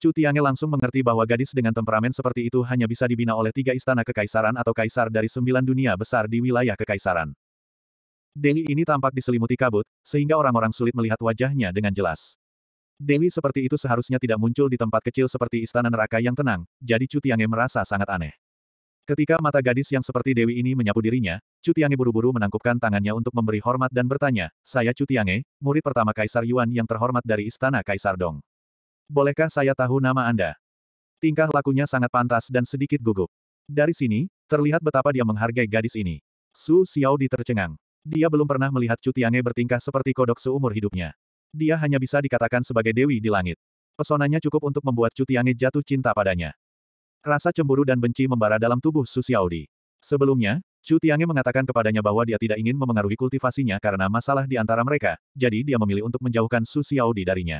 Chu Tiange langsung mengerti bahwa gadis dengan temperamen seperti itu hanya bisa dibina oleh tiga istana kekaisaran atau kaisar dari sembilan dunia besar di wilayah kekaisaran. Dewi ini tampak diselimuti kabut, sehingga orang-orang sulit melihat wajahnya dengan jelas. Dewi seperti itu seharusnya tidak muncul di tempat kecil seperti istana neraka yang tenang, jadi Cutiange merasa sangat aneh. Ketika mata gadis yang seperti Dewi ini menyapu dirinya, Cutiange buru-buru menangkupkan tangannya untuk memberi hormat dan bertanya, Saya Cutiange, murid pertama Kaisar Yuan yang terhormat dari istana Kaisar Dong. Bolehkah saya tahu nama Anda? Tingkah lakunya sangat pantas dan sedikit gugup. Dari sini, terlihat betapa dia menghargai gadis ini. Su Xiao di tercengang. Dia belum pernah melihat Cutiange bertingkah seperti kodok seumur hidupnya. Dia hanya bisa dikatakan sebagai dewi di langit. Pesonanya cukup untuk membuat Cutiange jatuh cinta padanya. Rasa cemburu dan benci membara dalam tubuh Su Xiaodi. Sebelumnya, Cutiange mengatakan kepadanya bahwa dia tidak ingin memengaruhi kultivasinya karena masalah di antara mereka, jadi dia memilih untuk menjauhkan Su Xiaodi darinya.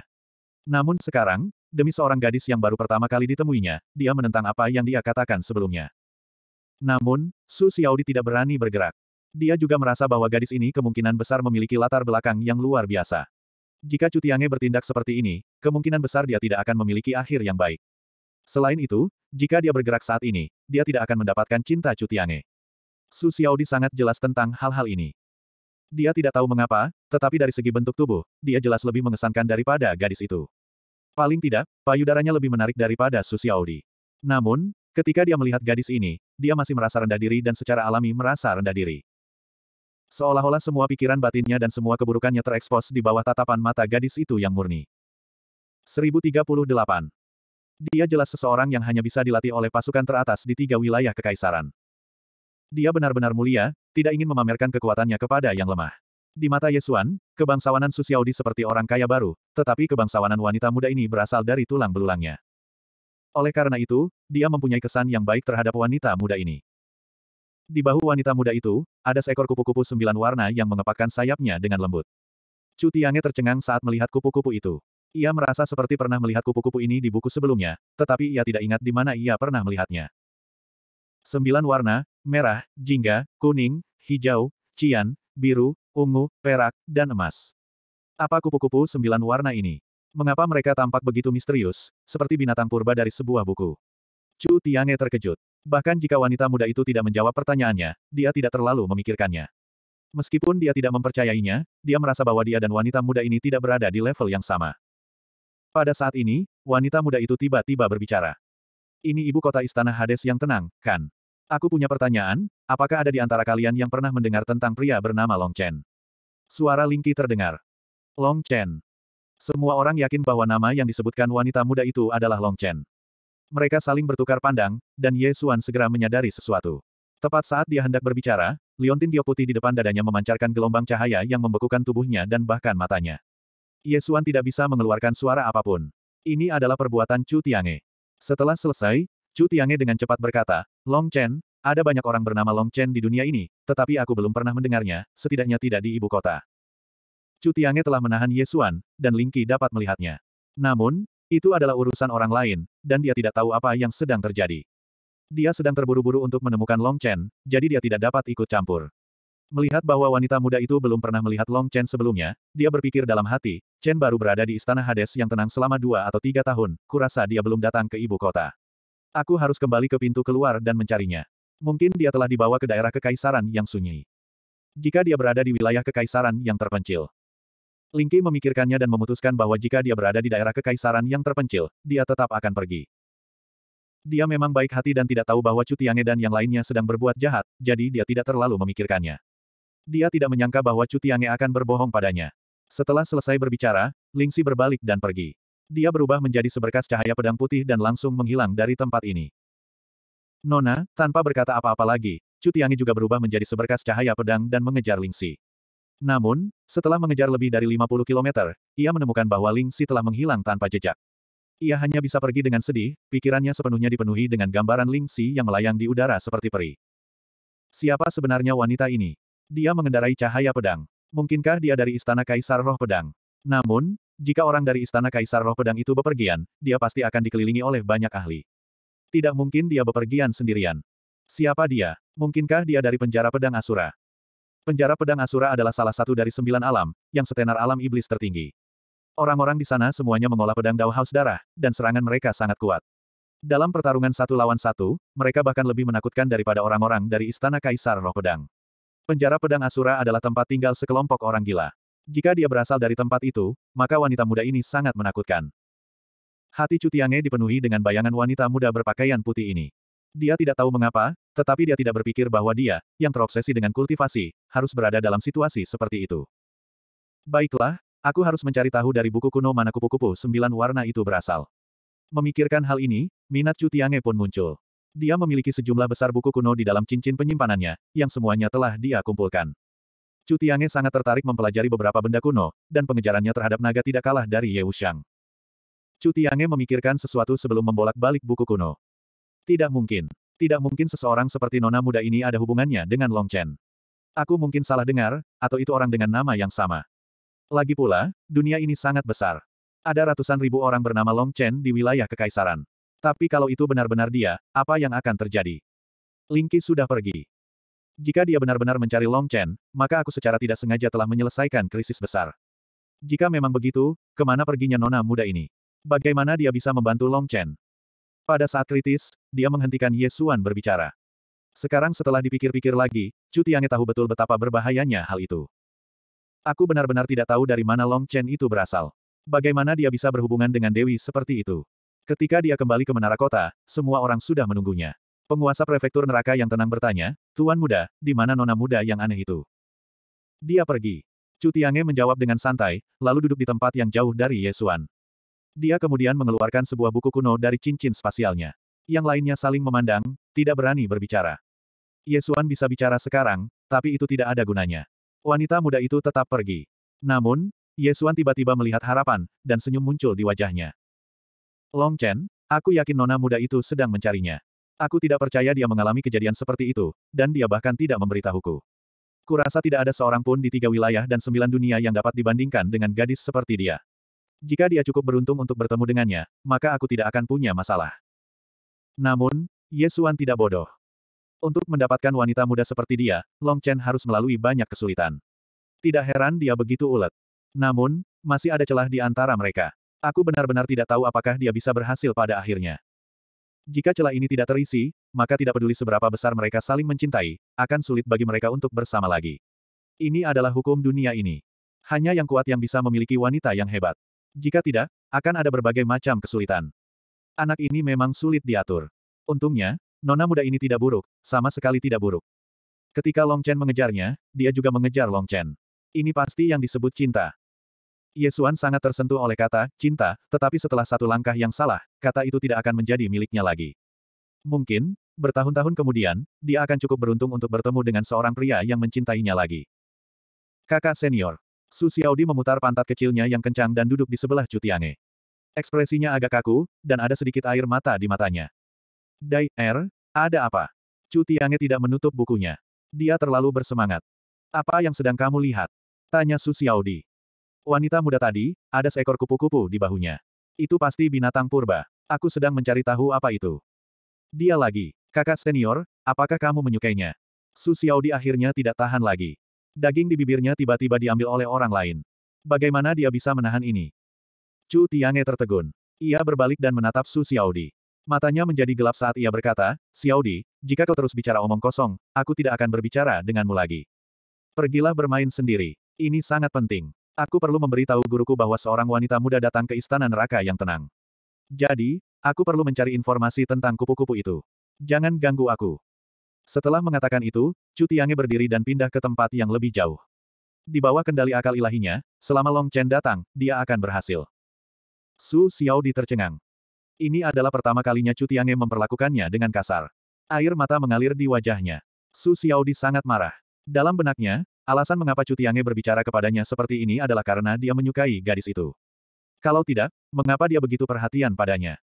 Namun sekarang, demi seorang gadis yang baru pertama kali ditemuinya, dia menentang apa yang dia katakan sebelumnya. Namun, Su Xiaodi tidak berani bergerak. Dia juga merasa bahwa gadis ini kemungkinan besar memiliki latar belakang yang luar biasa. Jika Cutiange bertindak seperti ini, kemungkinan besar dia tidak akan memiliki akhir yang baik. Selain itu, jika dia bergerak saat ini, dia tidak akan mendapatkan cinta Cutiange. Su Xiaodi sangat jelas tentang hal-hal ini. Dia tidak tahu mengapa, tetapi dari segi bentuk tubuh, dia jelas lebih mengesankan daripada gadis itu. Paling tidak, payudaranya lebih menarik daripada Su Xiaodi. Namun, ketika dia melihat gadis ini, dia masih merasa rendah diri dan secara alami merasa rendah diri. Seolah-olah semua pikiran batinnya dan semua keburukannya terekspos di bawah tatapan mata gadis itu yang murni. 1038. Dia jelas seseorang yang hanya bisa dilatih oleh pasukan teratas di tiga wilayah kekaisaran. Dia benar-benar mulia, tidak ingin memamerkan kekuatannya kepada yang lemah. Di mata Yesuan, kebangsawanan Susiaudi seperti orang kaya baru, tetapi kebangsawanan wanita muda ini berasal dari tulang belulangnya. Oleh karena itu, dia mempunyai kesan yang baik terhadap wanita muda ini. Di bahu wanita muda itu, ada seekor kupu-kupu sembilan warna yang mengepakkan sayapnya dengan lembut. Cutiange tercengang saat melihat kupu-kupu itu. Ia merasa seperti pernah melihat kupu-kupu ini di buku sebelumnya, tetapi ia tidak ingat di mana ia pernah melihatnya. Sembilan warna, merah, jingga, kuning, hijau, cyan biru, ungu, perak, dan emas. Apa kupu-kupu sembilan warna ini? Mengapa mereka tampak begitu misterius, seperti binatang purba dari sebuah buku? Chu Tiange terkejut. Bahkan jika wanita muda itu tidak menjawab pertanyaannya, dia tidak terlalu memikirkannya. Meskipun dia tidak mempercayainya, dia merasa bahwa dia dan wanita muda ini tidak berada di level yang sama. Pada saat ini, wanita muda itu tiba-tiba berbicara. Ini ibu kota istana Hades yang tenang, kan? Aku punya pertanyaan, Apakah ada di antara kalian yang pernah mendengar tentang pria bernama Long Chen? Suara Lingqi terdengar. Long Chen. Semua orang yakin bahwa nama yang disebutkan wanita muda itu adalah Long Chen. Mereka saling bertukar pandang, dan Ye Xuan segera menyadari sesuatu. Tepat saat dia hendak berbicara, liontin dioputi putih di depan dadanya memancarkan gelombang cahaya yang membekukan tubuhnya dan bahkan matanya. Ye Xuan tidak bisa mengeluarkan suara apapun. Ini adalah perbuatan Chu Tiange. Setelah selesai, Chu Tiange dengan cepat berkata, Long Chen, ada banyak orang bernama Long Chen di dunia ini, tetapi aku belum pernah mendengarnya, setidaknya tidak di ibu kota. Chu Tiange telah menahan Ye Xuan, dan Ling Qi dapat melihatnya. Namun, itu adalah urusan orang lain, dan dia tidak tahu apa yang sedang terjadi. Dia sedang terburu-buru untuk menemukan Long Chen, jadi dia tidak dapat ikut campur. Melihat bahwa wanita muda itu belum pernah melihat Long Chen sebelumnya, dia berpikir dalam hati, Chen baru berada di istana Hades yang tenang selama dua atau tiga tahun, kurasa dia belum datang ke ibu kota. Aku harus kembali ke pintu keluar dan mencarinya. Mungkin dia telah dibawa ke daerah kekaisaran yang sunyi. Jika dia berada di wilayah kekaisaran yang terpencil. Lingki memikirkannya dan memutuskan bahwa jika dia berada di daerah kekaisaran yang terpencil, dia tetap akan pergi. Dia memang baik hati dan tidak tahu bahwa Cutiange dan yang lainnya sedang berbuat jahat, jadi dia tidak terlalu memikirkannya. Dia tidak menyangka bahwa Cutiange akan berbohong padanya. Setelah selesai berbicara, Lingxi berbalik dan pergi. Dia berubah menjadi seberkas cahaya pedang putih dan langsung menghilang dari tempat ini. Nona, tanpa berkata apa-apa lagi, Cutiangi juga berubah menjadi seberkas cahaya pedang dan mengejar Lingxi. Namun, setelah mengejar lebih dari 50 km, ia menemukan bahwa Lingxi telah menghilang tanpa jejak. Ia hanya bisa pergi dengan sedih, pikirannya sepenuhnya dipenuhi dengan gambaran Lingxi yang melayang di udara seperti peri. Siapa sebenarnya wanita ini? Dia mengendarai cahaya pedang. Mungkinkah dia dari Istana Kaisar Roh Pedang? Namun, jika orang dari Istana Kaisar Roh Pedang itu bepergian, dia pasti akan dikelilingi oleh banyak ahli. Tidak mungkin dia bepergian sendirian. Siapa dia? Mungkinkah dia dari penjara pedang Asura? Penjara pedang Asura adalah salah satu dari sembilan alam, yang setenar alam iblis tertinggi. Orang-orang di sana semuanya mengolah pedang Dao House darah, dan serangan mereka sangat kuat. Dalam pertarungan satu lawan satu, mereka bahkan lebih menakutkan daripada orang-orang dari Istana Kaisar Roh Pedang. Penjara pedang Asura adalah tempat tinggal sekelompok orang gila. Jika dia berasal dari tempat itu, maka wanita muda ini sangat menakutkan. Hati Cutiange dipenuhi dengan bayangan wanita muda berpakaian putih ini. Dia tidak tahu mengapa, tetapi dia tidak berpikir bahwa dia, yang terobsesi dengan kultivasi, harus berada dalam situasi seperti itu. Baiklah, aku harus mencari tahu dari buku kuno mana kupu-kupu sembilan warna itu berasal. Memikirkan hal ini, minat Cutiange pun muncul. Dia memiliki sejumlah besar buku kuno di dalam cincin penyimpanannya, yang semuanya telah dia kumpulkan. Cutiange sangat tertarik mempelajari beberapa benda kuno, dan pengejarannya terhadap naga tidak kalah dari Ye Wuxiang. Chu Tiange memikirkan sesuatu sebelum membolak-balik buku kuno. Tidak mungkin. Tidak mungkin seseorang seperti nona muda ini ada hubungannya dengan Long Chen. Aku mungkin salah dengar, atau itu orang dengan nama yang sama. Lagi pula, dunia ini sangat besar. Ada ratusan ribu orang bernama Long Chen di wilayah kekaisaran. Tapi kalau itu benar-benar dia, apa yang akan terjadi? Qi sudah pergi. Jika dia benar-benar mencari Long Chen, maka aku secara tidak sengaja telah menyelesaikan krisis besar. Jika memang begitu, kemana perginya nona muda ini? Bagaimana dia bisa membantu Long Chen? Pada saat kritis, dia menghentikan Yesuan berbicara. Sekarang setelah dipikir-pikir lagi, Chu Tiange tahu betul betapa berbahayanya hal itu. Aku benar-benar tidak tahu dari mana Long Chen itu berasal. Bagaimana dia bisa berhubungan dengan Dewi seperti itu? Ketika dia kembali ke menara kota, semua orang sudah menunggunya. Penguasa prefektur neraka yang tenang bertanya, Tuan muda, di mana nona muda yang aneh itu? Dia pergi. Chu Tiange menjawab dengan santai, lalu duduk di tempat yang jauh dari Yesuan. Dia kemudian mengeluarkan sebuah buku kuno dari cincin spasialnya. Yang lainnya saling memandang, tidak berani berbicara. Yesuan bisa bicara sekarang, tapi itu tidak ada gunanya. Wanita muda itu tetap pergi. Namun, Yesuan tiba-tiba melihat harapan, dan senyum muncul di wajahnya. Long Chen, aku yakin nona muda itu sedang mencarinya. Aku tidak percaya dia mengalami kejadian seperti itu, dan dia bahkan tidak memberitahuku. Kurasa tidak ada seorang pun di tiga wilayah dan sembilan dunia yang dapat dibandingkan dengan gadis seperti dia. Jika dia cukup beruntung untuk bertemu dengannya, maka aku tidak akan punya masalah. Namun, Yesuan tidak bodoh. Untuk mendapatkan wanita muda seperti dia, Long Chen harus melalui banyak kesulitan. Tidak heran dia begitu ulet. Namun, masih ada celah di antara mereka. Aku benar-benar tidak tahu apakah dia bisa berhasil pada akhirnya. Jika celah ini tidak terisi, maka tidak peduli seberapa besar mereka saling mencintai, akan sulit bagi mereka untuk bersama lagi. Ini adalah hukum dunia ini. Hanya yang kuat yang bisa memiliki wanita yang hebat. Jika tidak, akan ada berbagai macam kesulitan. Anak ini memang sulit diatur. Untungnya, nona muda ini tidak buruk, sama sekali tidak buruk. Ketika Long Chen mengejarnya, dia juga mengejar Long Chen. Ini pasti yang disebut cinta. Yesuan sangat tersentuh oleh kata cinta, tetapi setelah satu langkah yang salah, kata itu tidak akan menjadi miliknya lagi. Mungkin, bertahun-tahun kemudian, dia akan cukup beruntung untuk bertemu dengan seorang pria yang mencintainya lagi. Kakak senior, Su Xiaodi memutar pantat kecilnya yang kencang dan duduk di sebelah Cutiange. Ekspresinya agak kaku, dan ada sedikit air mata di matanya. Dai, Er, ada apa? Cutiange tidak menutup bukunya. Dia terlalu bersemangat. Apa yang sedang kamu lihat? Tanya Su Xiaodi. Wanita muda tadi, ada seekor kupu-kupu di bahunya. Itu pasti binatang purba. Aku sedang mencari tahu apa itu. Dia lagi. Kakak senior, apakah kamu menyukainya? Su Xiaodi akhirnya tidak tahan lagi. Daging di bibirnya tiba-tiba diambil oleh orang lain. Bagaimana dia bisa menahan ini? Chu Tiange tertegun. Ia berbalik dan menatap Su Xiaodi. Matanya menjadi gelap saat ia berkata, Xiaodi, jika kau terus bicara omong kosong, aku tidak akan berbicara denganmu lagi. Pergilah bermain sendiri. Ini sangat penting. Aku perlu memberitahu guruku bahwa seorang wanita muda datang ke istana neraka yang tenang. Jadi, aku perlu mencari informasi tentang kupu-kupu itu. Jangan ganggu aku. Setelah mengatakan itu, Cutiange berdiri dan pindah ke tempat yang lebih jauh. Di bawah kendali akal ilahinya, selama Long Chen datang, dia akan berhasil. Su Xiao tercengang. Ini adalah pertama kalinya Cutiange memperlakukannya dengan kasar. Air mata mengalir di wajahnya. Su Xiaodi sangat marah. Dalam benaknya, alasan mengapa Cutiange berbicara kepadanya seperti ini adalah karena dia menyukai gadis itu. Kalau tidak, mengapa dia begitu perhatian padanya?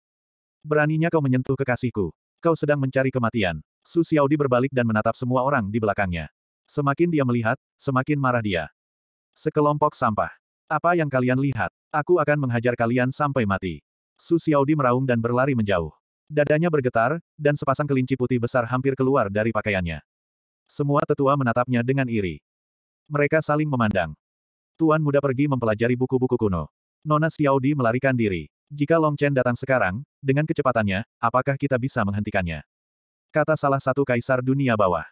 Beraninya kau menyentuh kekasihku. Kau sedang mencari kematian. Su Xiaodi berbalik dan menatap semua orang di belakangnya. Semakin dia melihat, semakin marah dia. Sekelompok sampah. Apa yang kalian lihat? Aku akan menghajar kalian sampai mati. Su Xiaodi meraung dan berlari menjauh. Dadanya bergetar, dan sepasang kelinci putih besar hampir keluar dari pakaiannya. Semua tetua menatapnya dengan iri. Mereka saling memandang. Tuan muda pergi mempelajari buku-buku kuno. Nona Xiaodi melarikan diri. Jika Long Chen datang sekarang, dengan kecepatannya, apakah kita bisa menghentikannya? kata salah satu kaisar dunia bawah.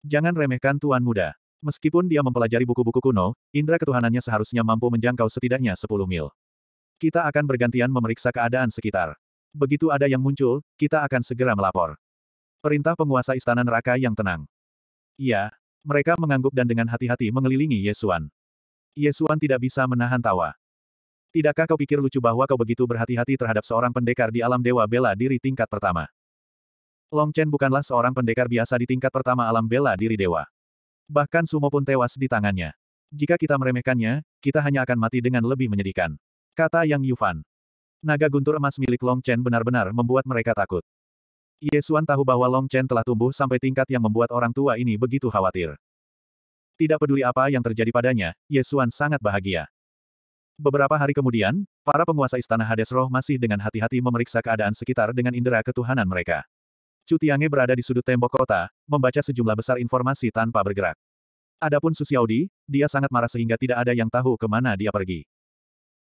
Jangan remehkan tuan muda. Meskipun dia mempelajari buku-buku kuno, indera ketuhanannya seharusnya mampu menjangkau setidaknya 10 mil. Kita akan bergantian memeriksa keadaan sekitar. Begitu ada yang muncul, kita akan segera melapor. Perintah penguasa istana neraka yang tenang. Iya, mereka mengangguk dan dengan hati-hati mengelilingi Yesuan. Yesuan tidak bisa menahan tawa. Tidakkah kau pikir lucu bahwa kau begitu berhati-hati terhadap seorang pendekar di alam dewa bela diri tingkat pertama? Long Chen bukanlah seorang pendekar biasa di tingkat pertama alam bela diri dewa. Bahkan Sumo pun tewas di tangannya. Jika kita meremehkannya, kita hanya akan mati dengan lebih menyedihkan. Kata Yang Yufan. Naga guntur emas milik Long Chen benar-benar membuat mereka takut. Yesuan tahu bahwa Long Chen telah tumbuh sampai tingkat yang membuat orang tua ini begitu khawatir. Tidak peduli apa yang terjadi padanya, Yesuan sangat bahagia. Beberapa hari kemudian, para penguasa istana Hades Roh masih dengan hati-hati memeriksa keadaan sekitar dengan indera ketuhanan mereka. Cutiange berada di sudut tembok kota, membaca sejumlah besar informasi tanpa bergerak. Adapun Susiaudi, dia sangat marah sehingga tidak ada yang tahu kemana dia pergi.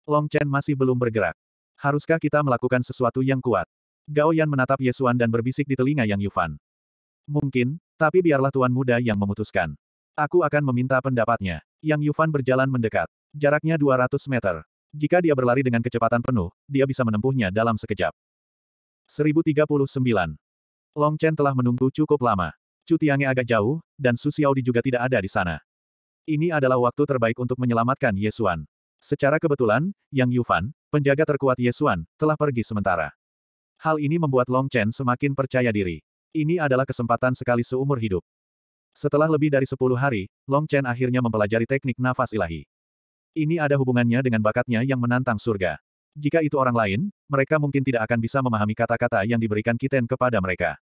Long Chen masih belum bergerak. Haruskah kita melakukan sesuatu yang kuat? Gao Yan menatap Yesuan dan berbisik di telinga Yang Yufan. Mungkin, tapi biarlah tuan muda yang memutuskan. Aku akan meminta pendapatnya. Yang Yufan berjalan mendekat. Jaraknya 200 meter. Jika dia berlari dengan kecepatan penuh, dia bisa menempuhnya dalam sekejap. 1039. Long Chen telah menunggu cukup lama. Cutiange agak jauh, dan Su Xiaodi juga tidak ada di sana. Ini adalah waktu terbaik untuk menyelamatkan Yesuan. Secara kebetulan, Yang Yufan, penjaga terkuat Yesuan, telah pergi sementara. Hal ini membuat Long Chen semakin percaya diri. Ini adalah kesempatan sekali seumur hidup. Setelah lebih dari 10 hari, Long Chen akhirnya mempelajari teknik nafas ilahi. Ini ada hubungannya dengan bakatnya yang menantang surga. Jika itu orang lain, mereka mungkin tidak akan bisa memahami kata-kata yang diberikan Kiten kepada mereka.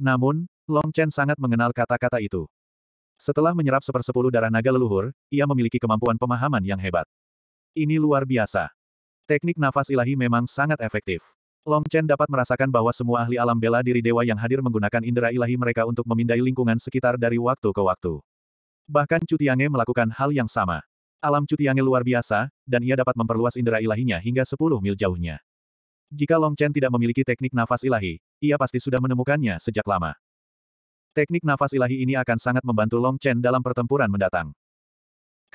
Namun, Long Chen sangat mengenal kata-kata itu. Setelah menyerap sepersepuluh darah naga leluhur, ia memiliki kemampuan pemahaman yang hebat. Ini luar biasa. Teknik nafas ilahi memang sangat efektif. Long Chen dapat merasakan bahwa semua ahli alam bela diri dewa yang hadir menggunakan indera ilahi mereka untuk memindai lingkungan sekitar dari waktu ke waktu. Bahkan Cutiange melakukan hal yang sama. Alam Cutiange luar biasa, dan ia dapat memperluas indera ilahinya hingga 10 mil jauhnya. Jika Long Chen tidak memiliki teknik nafas ilahi, ia pasti sudah menemukannya sejak lama. Teknik nafas ilahi ini akan sangat membantu Long Chen dalam pertempuran mendatang.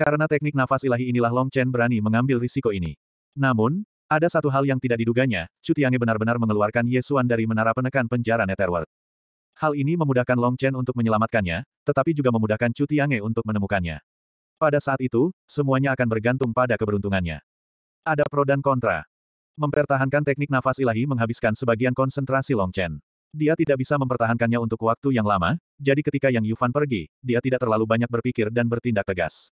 Karena teknik nafas ilahi inilah Long Chen berani mengambil risiko ini. Namun, ada satu hal yang tidak diduganya, Cutiange benar-benar mengeluarkan Yesuan dari menara penekan penjara Netherworld. Hal ini memudahkan Long Chen untuk menyelamatkannya, tetapi juga memudahkan Cutiange untuk menemukannya. Pada saat itu, semuanya akan bergantung pada keberuntungannya. Ada pro dan kontra. Mempertahankan teknik nafas ilahi menghabiskan sebagian konsentrasi Long Chen. Dia tidak bisa mempertahankannya untuk waktu yang lama, jadi ketika Yang Yufan pergi, dia tidak terlalu banyak berpikir dan bertindak tegas.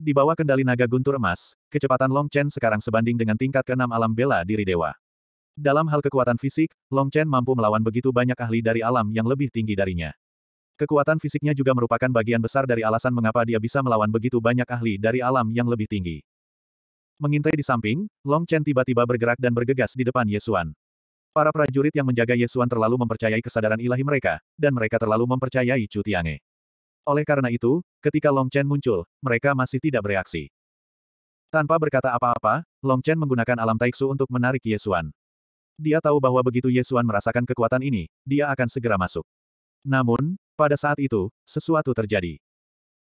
Di bawah kendali naga guntur emas, kecepatan Long Chen sekarang sebanding dengan tingkat keenam alam bela diri dewa. Dalam hal kekuatan fisik, Long Chen mampu melawan begitu banyak ahli dari alam yang lebih tinggi darinya. Kekuatan fisiknya juga merupakan bagian besar dari alasan mengapa dia bisa melawan begitu banyak ahli dari alam yang lebih tinggi. Mengintai di samping, Long Chen tiba-tiba bergerak dan bergegas di depan Yesuan. Para prajurit yang menjaga Yesuan terlalu mempercayai kesadaran ilahi mereka, dan mereka terlalu mempercayai Chu Tiange. Oleh karena itu, ketika Long Chen muncul, mereka masih tidak bereaksi. Tanpa berkata apa-apa, Long Chen menggunakan alam Taixu untuk menarik Yesuan. Dia tahu bahwa begitu Yesuan merasakan kekuatan ini, dia akan segera masuk. Namun, pada saat itu, sesuatu terjadi.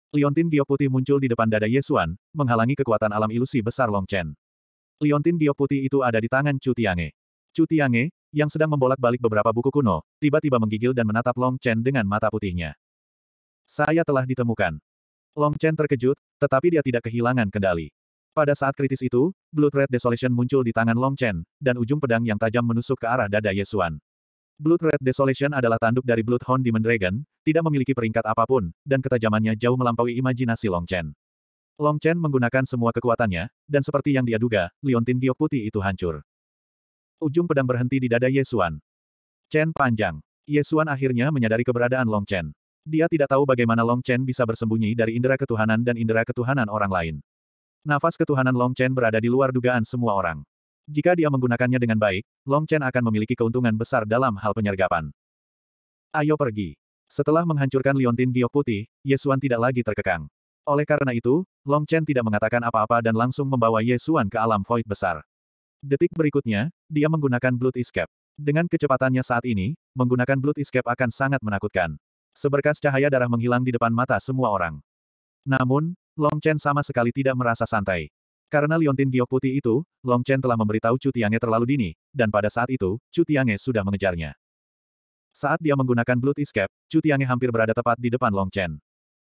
Liontin giok putih muncul di depan dada Yesuan, menghalangi kekuatan alam ilusi besar Long Chen. Liontin giok putih itu ada di tangan Chu Tiange. Chu Tiange, yang sedang membolak-balik beberapa buku kuno, tiba-tiba menggigil dan menatap Long Chen dengan mata putihnya. Saya telah ditemukan. Long Chen terkejut, tetapi dia tidak kehilangan kendali. Pada saat kritis itu, Blood Red Desolation muncul di tangan Long Chen, dan ujung pedang yang tajam menusuk ke arah dada Yesuan. Blood Red Desolation adalah tanduk dari Blood Bloodhound Demon Dragon, tidak memiliki peringkat apapun, dan ketajamannya jauh melampaui imajinasi Long Chen. Long Chen menggunakan semua kekuatannya, dan seperti yang dia duga, liontin giok putih itu hancur. Ujung pedang berhenti di dada Yesuan. Chen panjang. Yesuan akhirnya menyadari keberadaan Long Chen. Dia tidak tahu bagaimana Long Chen bisa bersembunyi dari indera ketuhanan dan indera ketuhanan orang lain. Nafas ketuhanan Long Chen berada di luar dugaan semua orang. Jika dia menggunakannya dengan baik, Long Chen akan memiliki keuntungan besar dalam hal penyergapan. Ayo pergi. Setelah menghancurkan liontin giok putih, Yesuan tidak lagi terkekang. Oleh karena itu, Long Chen tidak mengatakan apa-apa dan langsung membawa Yesuan ke alam void besar. Detik berikutnya, dia menggunakan Blood Escape. Dengan kecepatannya saat ini, menggunakan Blood Escape akan sangat menakutkan. Seberkas cahaya darah menghilang di depan mata semua orang. Namun, Long Chen sama sekali tidak merasa santai. Karena liontin giok putih itu, Long Chen telah memberitahu Chu Tiange terlalu dini, dan pada saat itu, Chu Tiange sudah mengejarnya. Saat dia menggunakan Blood Escape, Chu Tiange hampir berada tepat di depan Long Chen.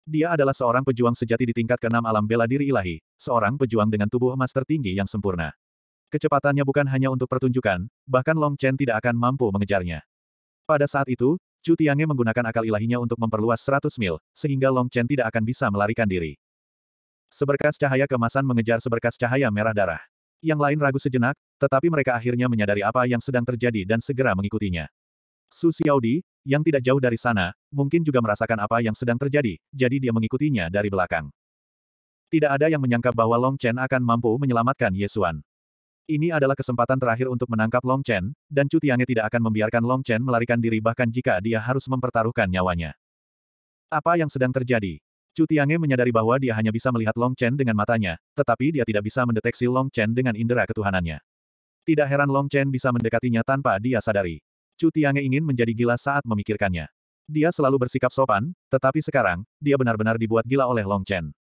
Dia adalah seorang pejuang sejati di tingkat keenam alam bela diri ilahi, seorang pejuang dengan tubuh emas tertinggi yang sempurna. Kecepatannya bukan hanya untuk pertunjukan, bahkan Long Chen tidak akan mampu mengejarnya. Pada saat itu, Chu Tiange menggunakan akal ilahinya untuk memperluas 100 mil, sehingga Long Chen tidak akan bisa melarikan diri. Seberkas cahaya kemasan mengejar seberkas cahaya merah darah. Yang lain ragu sejenak, tetapi mereka akhirnya menyadari apa yang sedang terjadi dan segera mengikutinya. Su Xiaodi, yang tidak jauh dari sana, mungkin juga merasakan apa yang sedang terjadi, jadi dia mengikutinya dari belakang. Tidak ada yang menyangka bahwa Long Chen akan mampu menyelamatkan Yesuan. Ini adalah kesempatan terakhir untuk menangkap Long Chen, dan Chu Tiange tidak akan membiarkan Long Chen melarikan diri bahkan jika dia harus mempertaruhkan nyawanya. Apa yang sedang terjadi? Chu Tiange menyadari bahwa dia hanya bisa melihat Long Chen dengan matanya, tetapi dia tidak bisa mendeteksi Long Chen dengan indera ketuhanannya. Tidak heran Long Chen bisa mendekatinya tanpa dia sadari. Chu Tiange ingin menjadi gila saat memikirkannya. Dia selalu bersikap sopan, tetapi sekarang, dia benar-benar dibuat gila oleh Long Chen.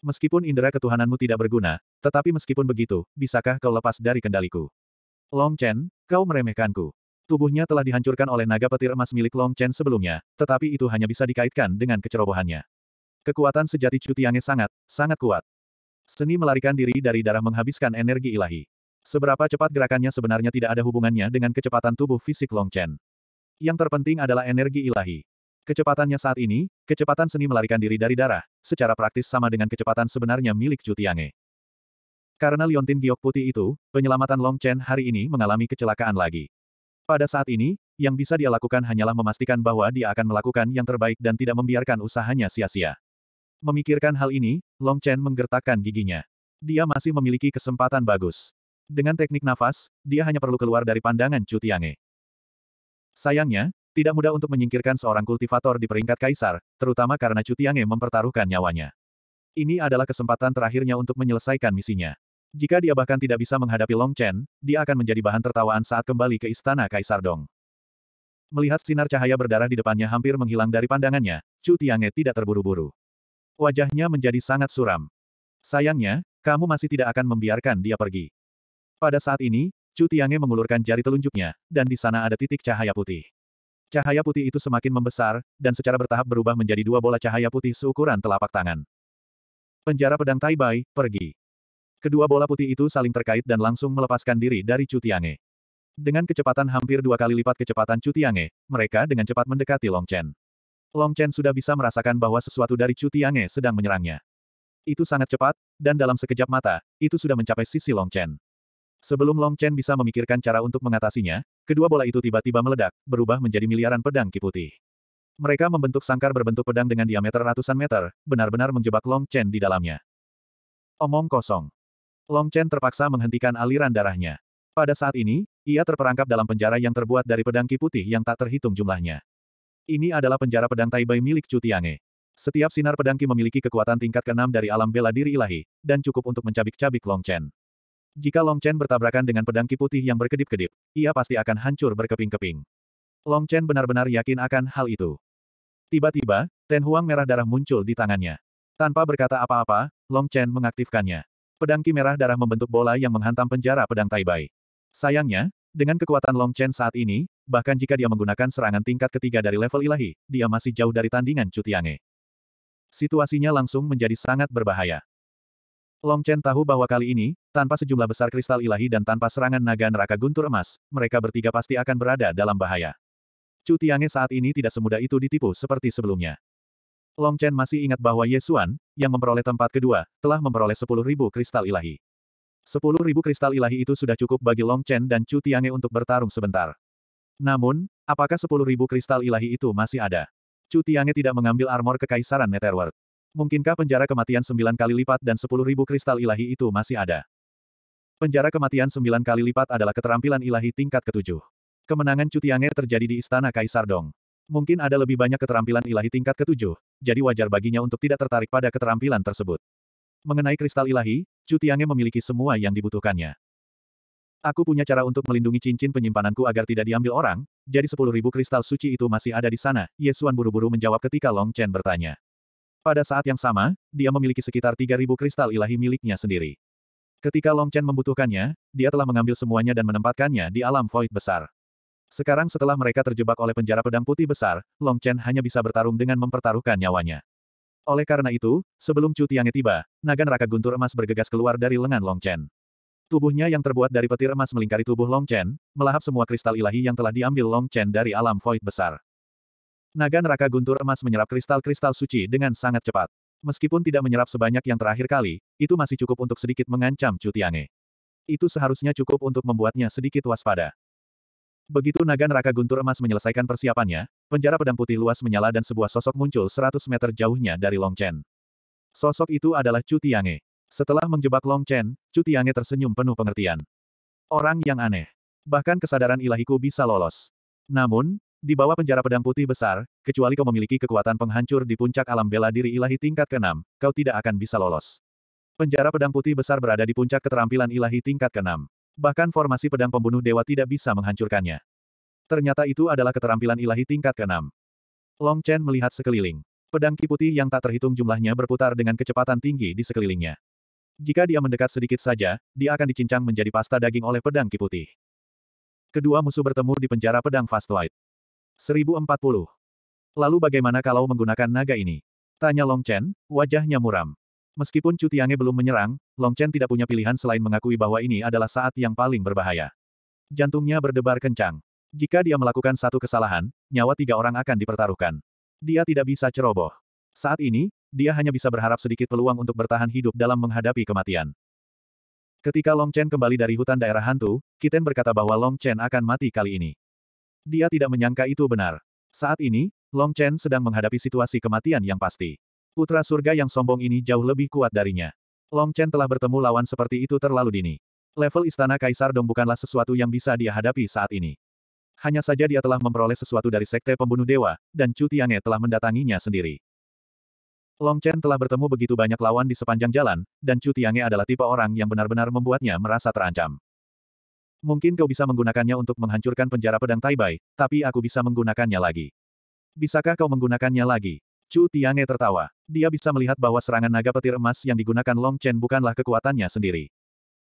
Meskipun indera ketuhananmu tidak berguna, tetapi meskipun begitu, bisakah kau lepas dari kendaliku? Long Chen, kau meremehkanku. Tubuhnya telah dihancurkan oleh naga petir emas milik Long Chen sebelumnya, tetapi itu hanya bisa dikaitkan dengan kecerobohannya. Kekuatan sejati Cutiange sangat, sangat kuat. Seni melarikan diri dari darah menghabiskan energi ilahi. Seberapa cepat gerakannya sebenarnya tidak ada hubungannya dengan kecepatan tubuh fisik Long Chen. Yang terpenting adalah energi ilahi. Kecepatannya saat ini, kecepatan seni melarikan diri dari darah, secara praktis sama dengan kecepatan sebenarnya milik Cutiange. Karena liontin giok putih itu, penyelamatan Long Chen hari ini mengalami kecelakaan lagi. Pada saat ini, yang bisa dia lakukan hanyalah memastikan bahwa dia akan melakukan yang terbaik dan tidak membiarkan usahanya sia-sia. Memikirkan hal ini, Long Chen menggertakkan giginya. Dia masih memiliki kesempatan bagus. Dengan teknik nafas, dia hanya perlu keluar dari pandangan Chu Tiange. Sayangnya, tidak mudah untuk menyingkirkan seorang kultivator di peringkat kaisar, terutama karena Chu Tiange mempertaruhkan nyawanya. Ini adalah kesempatan terakhirnya untuk menyelesaikan misinya. Jika dia bahkan tidak bisa menghadapi Long Chen, dia akan menjadi bahan tertawaan saat kembali ke istana Kaisar Dong. Melihat sinar cahaya berdarah di depannya hampir menghilang dari pandangannya, Chu Tiange tidak terburu-buru. Wajahnya menjadi sangat suram. Sayangnya, kamu masih tidak akan membiarkan dia pergi. Pada saat ini, Chu Tiange mengulurkan jari telunjuknya, dan di sana ada titik cahaya putih. Cahaya putih itu semakin membesar, dan secara bertahap berubah menjadi dua bola cahaya putih seukuran telapak tangan. Penjara pedang Bai, pergi. Kedua bola putih itu saling terkait dan langsung melepaskan diri dari Chu Tiange. Dengan kecepatan hampir dua kali lipat kecepatan Chu Tiange, mereka dengan cepat mendekati Long Chen. Long Chen sudah bisa merasakan bahwa sesuatu dari Chu Tiange sedang menyerangnya. Itu sangat cepat, dan dalam sekejap mata, itu sudah mencapai sisi Long Chen. Sebelum Long Chen bisa memikirkan cara untuk mengatasinya, kedua bola itu tiba-tiba meledak, berubah menjadi miliaran pedang kiputi. Mereka membentuk sangkar berbentuk pedang dengan diameter ratusan meter, benar-benar menjebak Long Chen di dalamnya. Omong kosong. Long Chen terpaksa menghentikan aliran darahnya. Pada saat ini, ia terperangkap dalam penjara yang terbuat dari pedang kiputi yang tak terhitung jumlahnya. Ini adalah penjara pedang Taibai milik Cutiange. Setiap sinar pedangki memiliki kekuatan tingkat ke-6 dari alam bela diri ilahi, dan cukup untuk mencabik-cabik Long Chen. Jika Long Chen bertabrakan dengan pedangki putih yang berkedip-kedip, ia pasti akan hancur berkeping-keping. Long Chen benar-benar yakin akan hal itu. Tiba-tiba, Ten Huang merah darah muncul di tangannya. Tanpa berkata apa-apa, Long Chen mengaktifkannya. Pedangki merah darah membentuk bola yang menghantam penjara pedang Taibai. Sayangnya, dengan kekuatan Long Chen saat ini, bahkan jika dia menggunakan serangan tingkat ketiga dari level ilahi, dia masih jauh dari tandingan Cutiange. Situasinya langsung menjadi sangat berbahaya. Long Chen tahu bahwa kali ini, tanpa sejumlah besar kristal ilahi dan tanpa serangan naga neraka guntur emas, mereka bertiga pasti akan berada dalam bahaya. Cutiange saat ini tidak semudah itu ditipu seperti sebelumnya. Long Chen masih ingat bahwa Ye Xuan, yang memperoleh tempat kedua, telah memperoleh 10.000 kristal ilahi. Sepuluh ribu kristal ilahi itu sudah cukup bagi Long Chen dan Chu Tiange untuk bertarung sebentar. Namun, apakah sepuluh ribu kristal ilahi itu masih ada? Chu Tiange tidak mengambil armor kekaisaran Netherworld. Mungkinkah penjara kematian sembilan kali lipat dan sepuluh ribu kristal ilahi itu masih ada? Penjara kematian sembilan kali lipat adalah keterampilan ilahi tingkat ketujuh. Kemenangan Chu Tiange terjadi di Istana Kaisar Dong. Mungkin ada lebih banyak keterampilan ilahi tingkat ketujuh, jadi wajar baginya untuk tidak tertarik pada keterampilan tersebut. Mengenai kristal ilahi, Cutiange memiliki semua yang dibutuhkannya. Aku punya cara untuk melindungi cincin penyimpananku agar tidak diambil orang, jadi sepuluh ribu kristal suci itu masih ada di sana, Yesuan buru-buru menjawab ketika Long Chen bertanya. Pada saat yang sama, dia memiliki sekitar tiga ribu kristal ilahi miliknya sendiri. Ketika Long Chen membutuhkannya, dia telah mengambil semuanya dan menempatkannya di alam void besar. Sekarang setelah mereka terjebak oleh penjara pedang putih besar, Long Chen hanya bisa bertarung dengan mempertaruhkan nyawanya. Oleh karena itu, sebelum Chu Tiange tiba, naga neraka guntur emas bergegas keluar dari lengan Long Chen. Tubuhnya yang terbuat dari petir emas melingkari tubuh Long Chen, melahap semua kristal ilahi yang telah diambil Long Chen dari alam void besar. Naga neraka guntur emas menyerap kristal-kristal suci dengan sangat cepat. Meskipun tidak menyerap sebanyak yang terakhir kali, itu masih cukup untuk sedikit mengancam Cutiange. Itu seharusnya cukup untuk membuatnya sedikit waspada. Begitu naga neraka guntur emas menyelesaikan persiapannya, penjara pedang putih luas menyala dan sebuah sosok muncul 100 meter jauhnya dari Long Chen. Sosok itu adalah Chu Tiange. Setelah menjebak Long Chen, Chu Tiange tersenyum penuh pengertian. Orang yang aneh. Bahkan kesadaran ilahiku bisa lolos. Namun, di bawah penjara pedang putih besar, kecuali kau memiliki kekuatan penghancur di puncak alam bela diri ilahi tingkat ke-6, kau tidak akan bisa lolos. Penjara pedang putih besar berada di puncak keterampilan ilahi tingkat ke-6. Bahkan formasi pedang pembunuh dewa tidak bisa menghancurkannya. Ternyata itu adalah keterampilan ilahi tingkat keenam. Long Chen melihat sekeliling. Pedang kiputi yang tak terhitung jumlahnya berputar dengan kecepatan tinggi di sekelilingnya. Jika dia mendekat sedikit saja, dia akan dicincang menjadi pasta daging oleh pedang kiputi. Kedua musuh bertemu di penjara pedang Fast Light. 1040. Lalu bagaimana kalau menggunakan naga ini? Tanya Long Chen, wajahnya muram. Meskipun Tiange belum menyerang, Long Chen tidak punya pilihan selain mengakui bahwa ini adalah saat yang paling berbahaya. Jantungnya berdebar kencang. Jika dia melakukan satu kesalahan, nyawa tiga orang akan dipertaruhkan. Dia tidak bisa ceroboh. Saat ini, dia hanya bisa berharap sedikit peluang untuk bertahan hidup dalam menghadapi kematian. Ketika Long Chen kembali dari hutan daerah hantu, Kiten berkata bahwa Long Chen akan mati kali ini. Dia tidak menyangka itu benar. Saat ini, Long Chen sedang menghadapi situasi kematian yang pasti. Putra surga yang sombong ini jauh lebih kuat darinya. Long Chen telah bertemu lawan seperti itu terlalu dini. Level Istana Kaisar Dong bukanlah sesuatu yang bisa dia hadapi saat ini. Hanya saja dia telah memperoleh sesuatu dari Sekte Pembunuh Dewa, dan Chu Tiange telah mendatanginya sendiri. Long Chen telah bertemu begitu banyak lawan di sepanjang jalan, dan Chu Tiange adalah tipe orang yang benar-benar membuatnya merasa terancam. Mungkin kau bisa menggunakannya untuk menghancurkan penjara pedang Taibai, tapi aku bisa menggunakannya lagi. Bisakah kau menggunakannya lagi? Chu Tiange tertawa. Dia bisa melihat bahwa serangan naga petir emas yang digunakan Long Chen bukanlah kekuatannya sendiri.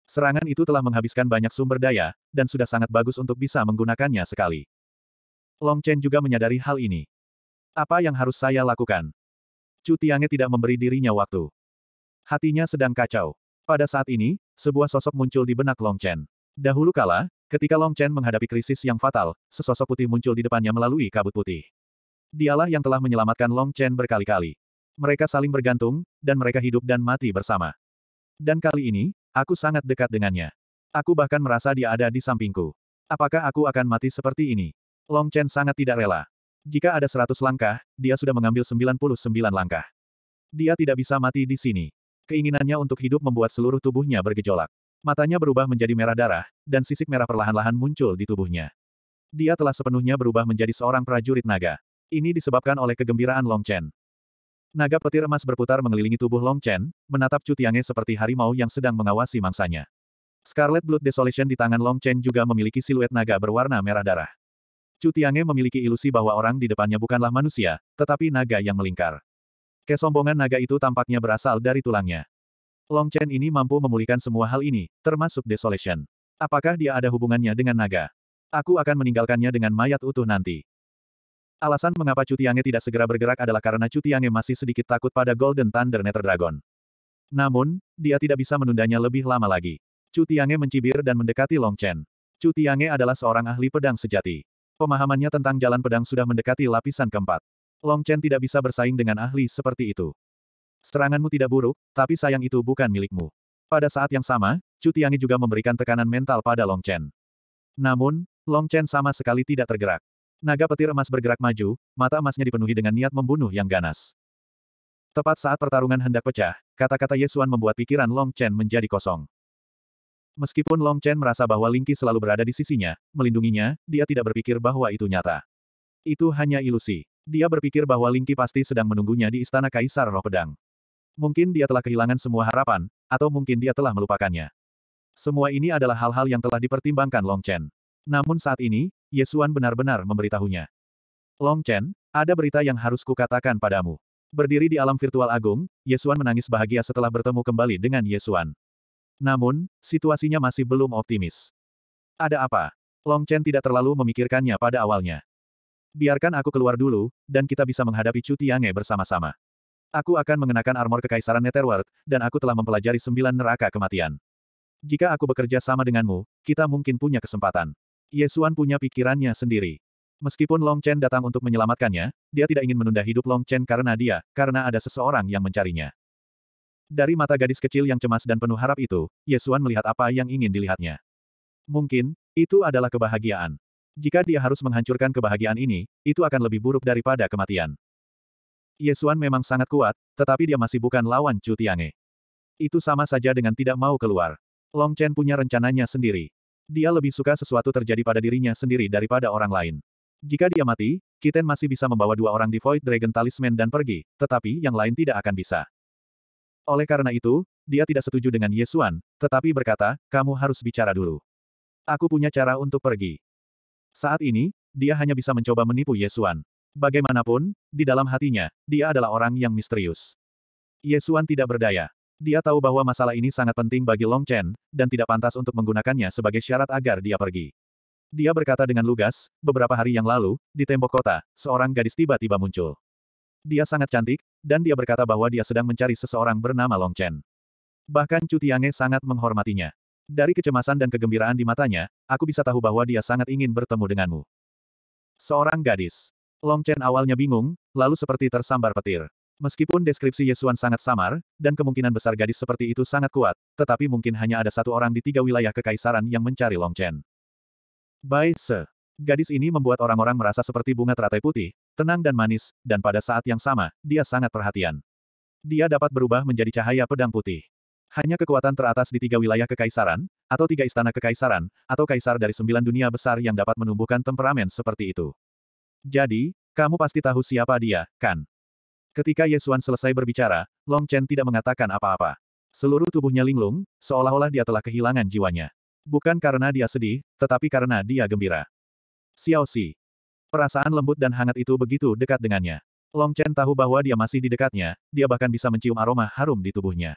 Serangan itu telah menghabiskan banyak sumber daya, dan sudah sangat bagus untuk bisa menggunakannya sekali. Long Chen juga menyadari hal ini. Apa yang harus saya lakukan? Chu Tiange tidak memberi dirinya waktu. Hatinya sedang kacau. Pada saat ini, sebuah sosok muncul di benak Long Chen. Dahulu kala, ketika Long Chen menghadapi krisis yang fatal, sesosok putih muncul di depannya melalui kabut putih. Dialah yang telah menyelamatkan Long Chen berkali-kali. Mereka saling bergantung, dan mereka hidup dan mati bersama. Dan kali ini, aku sangat dekat dengannya. Aku bahkan merasa dia ada di sampingku. Apakah aku akan mati seperti ini? Long Chen sangat tidak rela. Jika ada 100 langkah, dia sudah mengambil 99 langkah. Dia tidak bisa mati di sini. Keinginannya untuk hidup membuat seluruh tubuhnya bergejolak. Matanya berubah menjadi merah darah, dan sisik merah perlahan-lahan muncul di tubuhnya. Dia telah sepenuhnya berubah menjadi seorang prajurit naga. Ini disebabkan oleh kegembiraan Long Chen. Naga petir emas berputar mengelilingi tubuh Long Chen, menatap Chu Tiange seperti harimau yang sedang mengawasi mangsanya. Scarlet Blood Desolation di tangan Long Chen juga memiliki siluet naga berwarna merah darah. Chu Tiange memiliki ilusi bahwa orang di depannya bukanlah manusia, tetapi naga yang melingkar. Kesombongan naga itu tampaknya berasal dari tulangnya. Long Chen ini mampu memulihkan semua hal ini, termasuk Desolation. Apakah dia ada hubungannya dengan naga? Aku akan meninggalkannya dengan mayat utuh nanti. Alasan mengapa Cutiange tidak segera bergerak adalah karena Cutiange masih sedikit takut pada Golden Thunder Nether Dragon. Namun, dia tidak bisa menundanya lebih lama lagi. Cutiange mencibir dan mendekati Long Chen. Cutiange adalah seorang ahli pedang sejati. Pemahamannya tentang jalan pedang sudah mendekati lapisan keempat. Long Chen tidak bisa bersaing dengan ahli seperti itu. Seranganmu tidak buruk, tapi sayang itu bukan milikmu. Pada saat yang sama, Cutiange juga memberikan tekanan mental pada Long Chen. Namun, Long Chen sama sekali tidak tergerak. Naga petir emas bergerak maju, mata emasnya dipenuhi dengan niat membunuh yang ganas. Tepat saat pertarungan hendak pecah, kata-kata Yesuan membuat pikiran Long Chen menjadi kosong. Meskipun Long Chen merasa bahwa Lingqi selalu berada di sisinya, melindunginya, dia tidak berpikir bahwa itu nyata. Itu hanya ilusi. Dia berpikir bahwa Lingqi pasti sedang menunggunya di istana Kaisar Roh Pedang. Mungkin dia telah kehilangan semua harapan, atau mungkin dia telah melupakannya. Semua ini adalah hal-hal yang telah dipertimbangkan Long Chen. Namun saat ini, Yesuan benar-benar memberitahunya. Long Chen, ada berita yang harus kukatakan padamu. Berdiri di alam virtual agung, Yesuan menangis bahagia setelah bertemu kembali dengan Yesuan. Namun, situasinya masih belum optimis. Ada apa? Long Chen tidak terlalu memikirkannya pada awalnya. Biarkan aku keluar dulu, dan kita bisa menghadapi Chu Tiange bersama-sama. Aku akan mengenakan armor kekaisaran Netherworld, dan aku telah mempelajari sembilan neraka kematian. Jika aku bekerja sama denganmu, kita mungkin punya kesempatan. Yesuan punya pikirannya sendiri. Meskipun Long Chen datang untuk menyelamatkannya, dia tidak ingin menunda hidup Long Chen karena dia, karena ada seseorang yang mencarinya. Dari mata gadis kecil yang cemas dan penuh harap itu, Yesuan melihat apa yang ingin dilihatnya. Mungkin, itu adalah kebahagiaan. Jika dia harus menghancurkan kebahagiaan ini, itu akan lebih buruk daripada kematian. Yesuan memang sangat kuat, tetapi dia masih bukan lawan Chu Tiange. Itu sama saja dengan tidak mau keluar. Long Chen punya rencananya sendiri. Dia lebih suka sesuatu terjadi pada dirinya sendiri daripada orang lain. Jika dia mati, Kiten masih bisa membawa dua orang di Void Dragon Talisman dan pergi, tetapi yang lain tidak akan bisa. Oleh karena itu, dia tidak setuju dengan Yesuan, tetapi berkata, kamu harus bicara dulu. Aku punya cara untuk pergi. Saat ini, dia hanya bisa mencoba menipu Yesuan. Bagaimanapun, di dalam hatinya, dia adalah orang yang misterius. Yesuan tidak berdaya. Dia tahu bahwa masalah ini sangat penting bagi Long Chen, dan tidak pantas untuk menggunakannya sebagai syarat agar dia pergi. Dia berkata dengan lugas, beberapa hari yang lalu, di tembok kota, seorang gadis tiba-tiba muncul. Dia sangat cantik, dan dia berkata bahwa dia sedang mencari seseorang bernama Long Chen. Bahkan Chu Tiange sangat menghormatinya. Dari kecemasan dan kegembiraan di matanya, aku bisa tahu bahwa dia sangat ingin bertemu denganmu. Seorang gadis. Long Chen awalnya bingung, lalu seperti tersambar petir. Meskipun deskripsi Yesuan sangat samar, dan kemungkinan besar gadis seperti itu sangat kuat, tetapi mungkin hanya ada satu orang di tiga wilayah kekaisaran yang mencari Longchen. Bai Se. Gadis ini membuat orang-orang merasa seperti bunga teratai putih, tenang dan manis, dan pada saat yang sama, dia sangat perhatian. Dia dapat berubah menjadi cahaya pedang putih. Hanya kekuatan teratas di tiga wilayah kekaisaran, atau tiga istana kekaisaran, atau kaisar dari sembilan dunia besar yang dapat menumbuhkan temperamen seperti itu. Jadi, kamu pasti tahu siapa dia, kan? Ketika Yesuan selesai berbicara, Long Chen tidak mengatakan apa-apa. Seluruh tubuhnya linglung, seolah-olah dia telah kehilangan jiwanya. Bukan karena dia sedih, tetapi karena dia gembira. Xiao Si, Perasaan lembut dan hangat itu begitu dekat dengannya. Long Chen tahu bahwa dia masih di dekatnya, dia bahkan bisa mencium aroma harum di tubuhnya.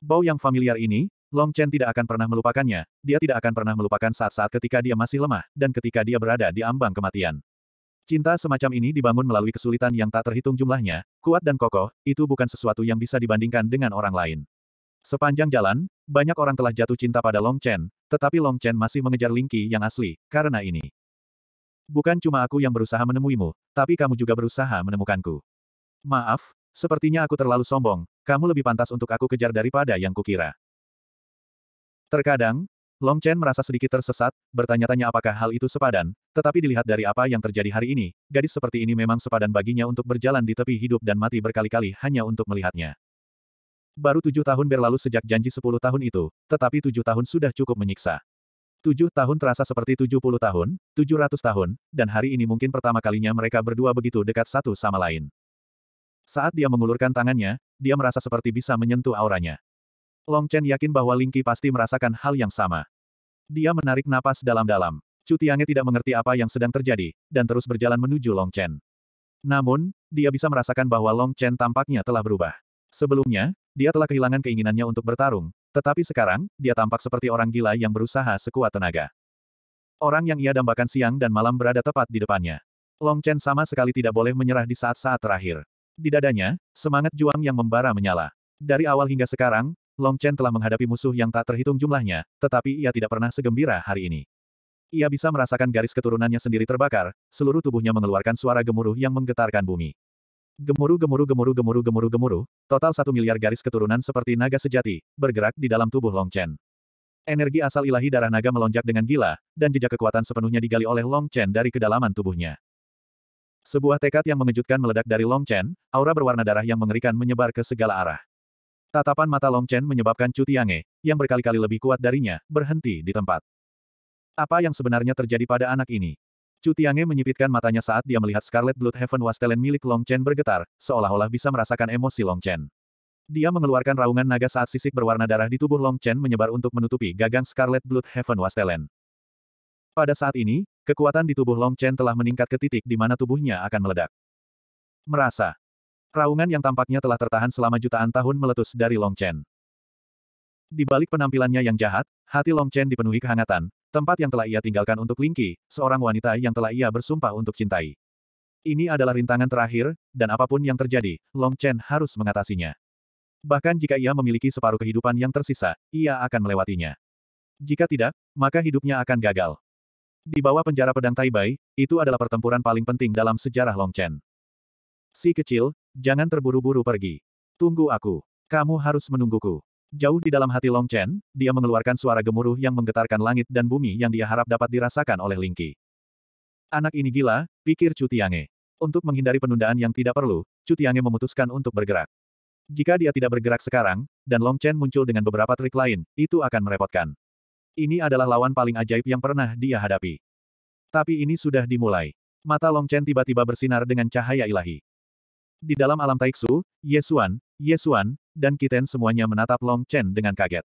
Bau yang familiar ini, Long Chen tidak akan pernah melupakannya, dia tidak akan pernah melupakan saat-saat ketika dia masih lemah, dan ketika dia berada di ambang kematian. Cinta semacam ini dibangun melalui kesulitan yang tak terhitung jumlahnya, kuat dan kokoh, itu bukan sesuatu yang bisa dibandingkan dengan orang lain. Sepanjang jalan, banyak orang telah jatuh cinta pada Long Chen, tetapi Long Chen masih mengejar Ling Qi yang asli, karena ini. Bukan cuma aku yang berusaha menemuimu, tapi kamu juga berusaha menemukanku. Maaf, sepertinya aku terlalu sombong, kamu lebih pantas untuk aku kejar daripada yang kukira. Terkadang, Long Chen merasa sedikit tersesat, bertanya-tanya apakah hal itu sepadan, tetapi dilihat dari apa yang terjadi hari ini, gadis seperti ini memang sepadan baginya untuk berjalan di tepi hidup dan mati berkali-kali hanya untuk melihatnya. Baru tujuh tahun berlalu sejak janji sepuluh tahun itu, tetapi tujuh tahun sudah cukup menyiksa. Tujuh tahun terasa seperti tujuh puluh tahun, tujuh ratus tahun, dan hari ini mungkin pertama kalinya mereka berdua begitu dekat satu sama lain. Saat dia mengulurkan tangannya, dia merasa seperti bisa menyentuh auranya. Long Chen yakin bahwa Ling Qi pasti merasakan hal yang sama. Dia menarik napas dalam-dalam. Cutiannya tidak mengerti apa yang sedang terjadi, dan terus berjalan menuju Long Chen. Namun, dia bisa merasakan bahwa Long Chen tampaknya telah berubah. Sebelumnya, dia telah kehilangan keinginannya untuk bertarung, tetapi sekarang, dia tampak seperti orang gila yang berusaha sekuat tenaga. Orang yang ia dambakan siang dan malam berada tepat di depannya. Long Chen sama sekali tidak boleh menyerah di saat-saat terakhir. Di dadanya, semangat juang yang membara menyala. Dari awal hingga sekarang, Long Chen telah menghadapi musuh yang tak terhitung jumlahnya, tetapi ia tidak pernah segembira hari ini. Ia bisa merasakan garis keturunannya sendiri terbakar, seluruh tubuhnya mengeluarkan suara gemuruh yang menggetarkan bumi. Gemuruh gemuruh gemuruh gemuruh gemuruh gemuruh, total satu miliar garis keturunan seperti naga sejati, bergerak di dalam tubuh Long Chen. Energi asal ilahi darah naga melonjak dengan gila, dan jejak kekuatan sepenuhnya digali oleh Long Chen dari kedalaman tubuhnya. Sebuah tekad yang mengejutkan meledak dari Long Chen, aura berwarna darah yang mengerikan menyebar ke segala arah. Tatapan mata Long Chen menyebabkan Chu Tiange, yang berkali-kali lebih kuat darinya, berhenti di tempat. Apa yang sebenarnya terjadi pada anak ini? Chu Tiange menyipitkan matanya saat dia melihat Scarlet Blood Heaven Wastelen milik Long Chen bergetar, seolah-olah bisa merasakan emosi Long Chen. Dia mengeluarkan raungan naga saat sisik berwarna darah di tubuh Long Chen menyebar untuk menutupi gagang Scarlet Blood Heaven Wastelen. Pada saat ini, kekuatan di tubuh Long Chen telah meningkat ke titik di mana tubuhnya akan meledak. Merasa, Raungan yang tampaknya telah tertahan selama jutaan tahun meletus dari Long Chen. Di balik penampilannya yang jahat, hati Long Chen dipenuhi kehangatan, tempat yang telah ia tinggalkan untuk Lingqi, seorang wanita yang telah ia bersumpah untuk cintai. Ini adalah rintangan terakhir, dan apapun yang terjadi, Long Chen harus mengatasinya. Bahkan jika ia memiliki separuh kehidupan yang tersisa, ia akan melewatinya. Jika tidak, maka hidupnya akan gagal. Di bawah penjara pedang Taibai, itu adalah pertempuran paling penting dalam sejarah Long Chen. Si kecil, Jangan terburu-buru pergi. Tunggu aku. Kamu harus menungguku. Jauh di dalam hati Long Chen, dia mengeluarkan suara gemuruh yang menggetarkan langit dan bumi yang dia harap dapat dirasakan oleh Lingqi. Anak ini gila, pikir Cutiange. Untuk menghindari penundaan yang tidak perlu, Cutiange memutuskan untuk bergerak. Jika dia tidak bergerak sekarang, dan Long Chen muncul dengan beberapa trik lain, itu akan merepotkan. Ini adalah lawan paling ajaib yang pernah dia hadapi. Tapi ini sudah dimulai. Mata Long Chen tiba-tiba bersinar dengan cahaya ilahi. Di dalam alam Taiksu, Yesuan, Yesuan, dan Kiten semuanya menatap Long Chen dengan kaget.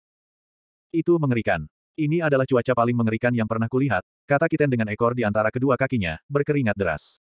Itu mengerikan. Ini adalah cuaca paling mengerikan yang pernah kulihat, kata Kiten dengan ekor di antara kedua kakinya, berkeringat deras.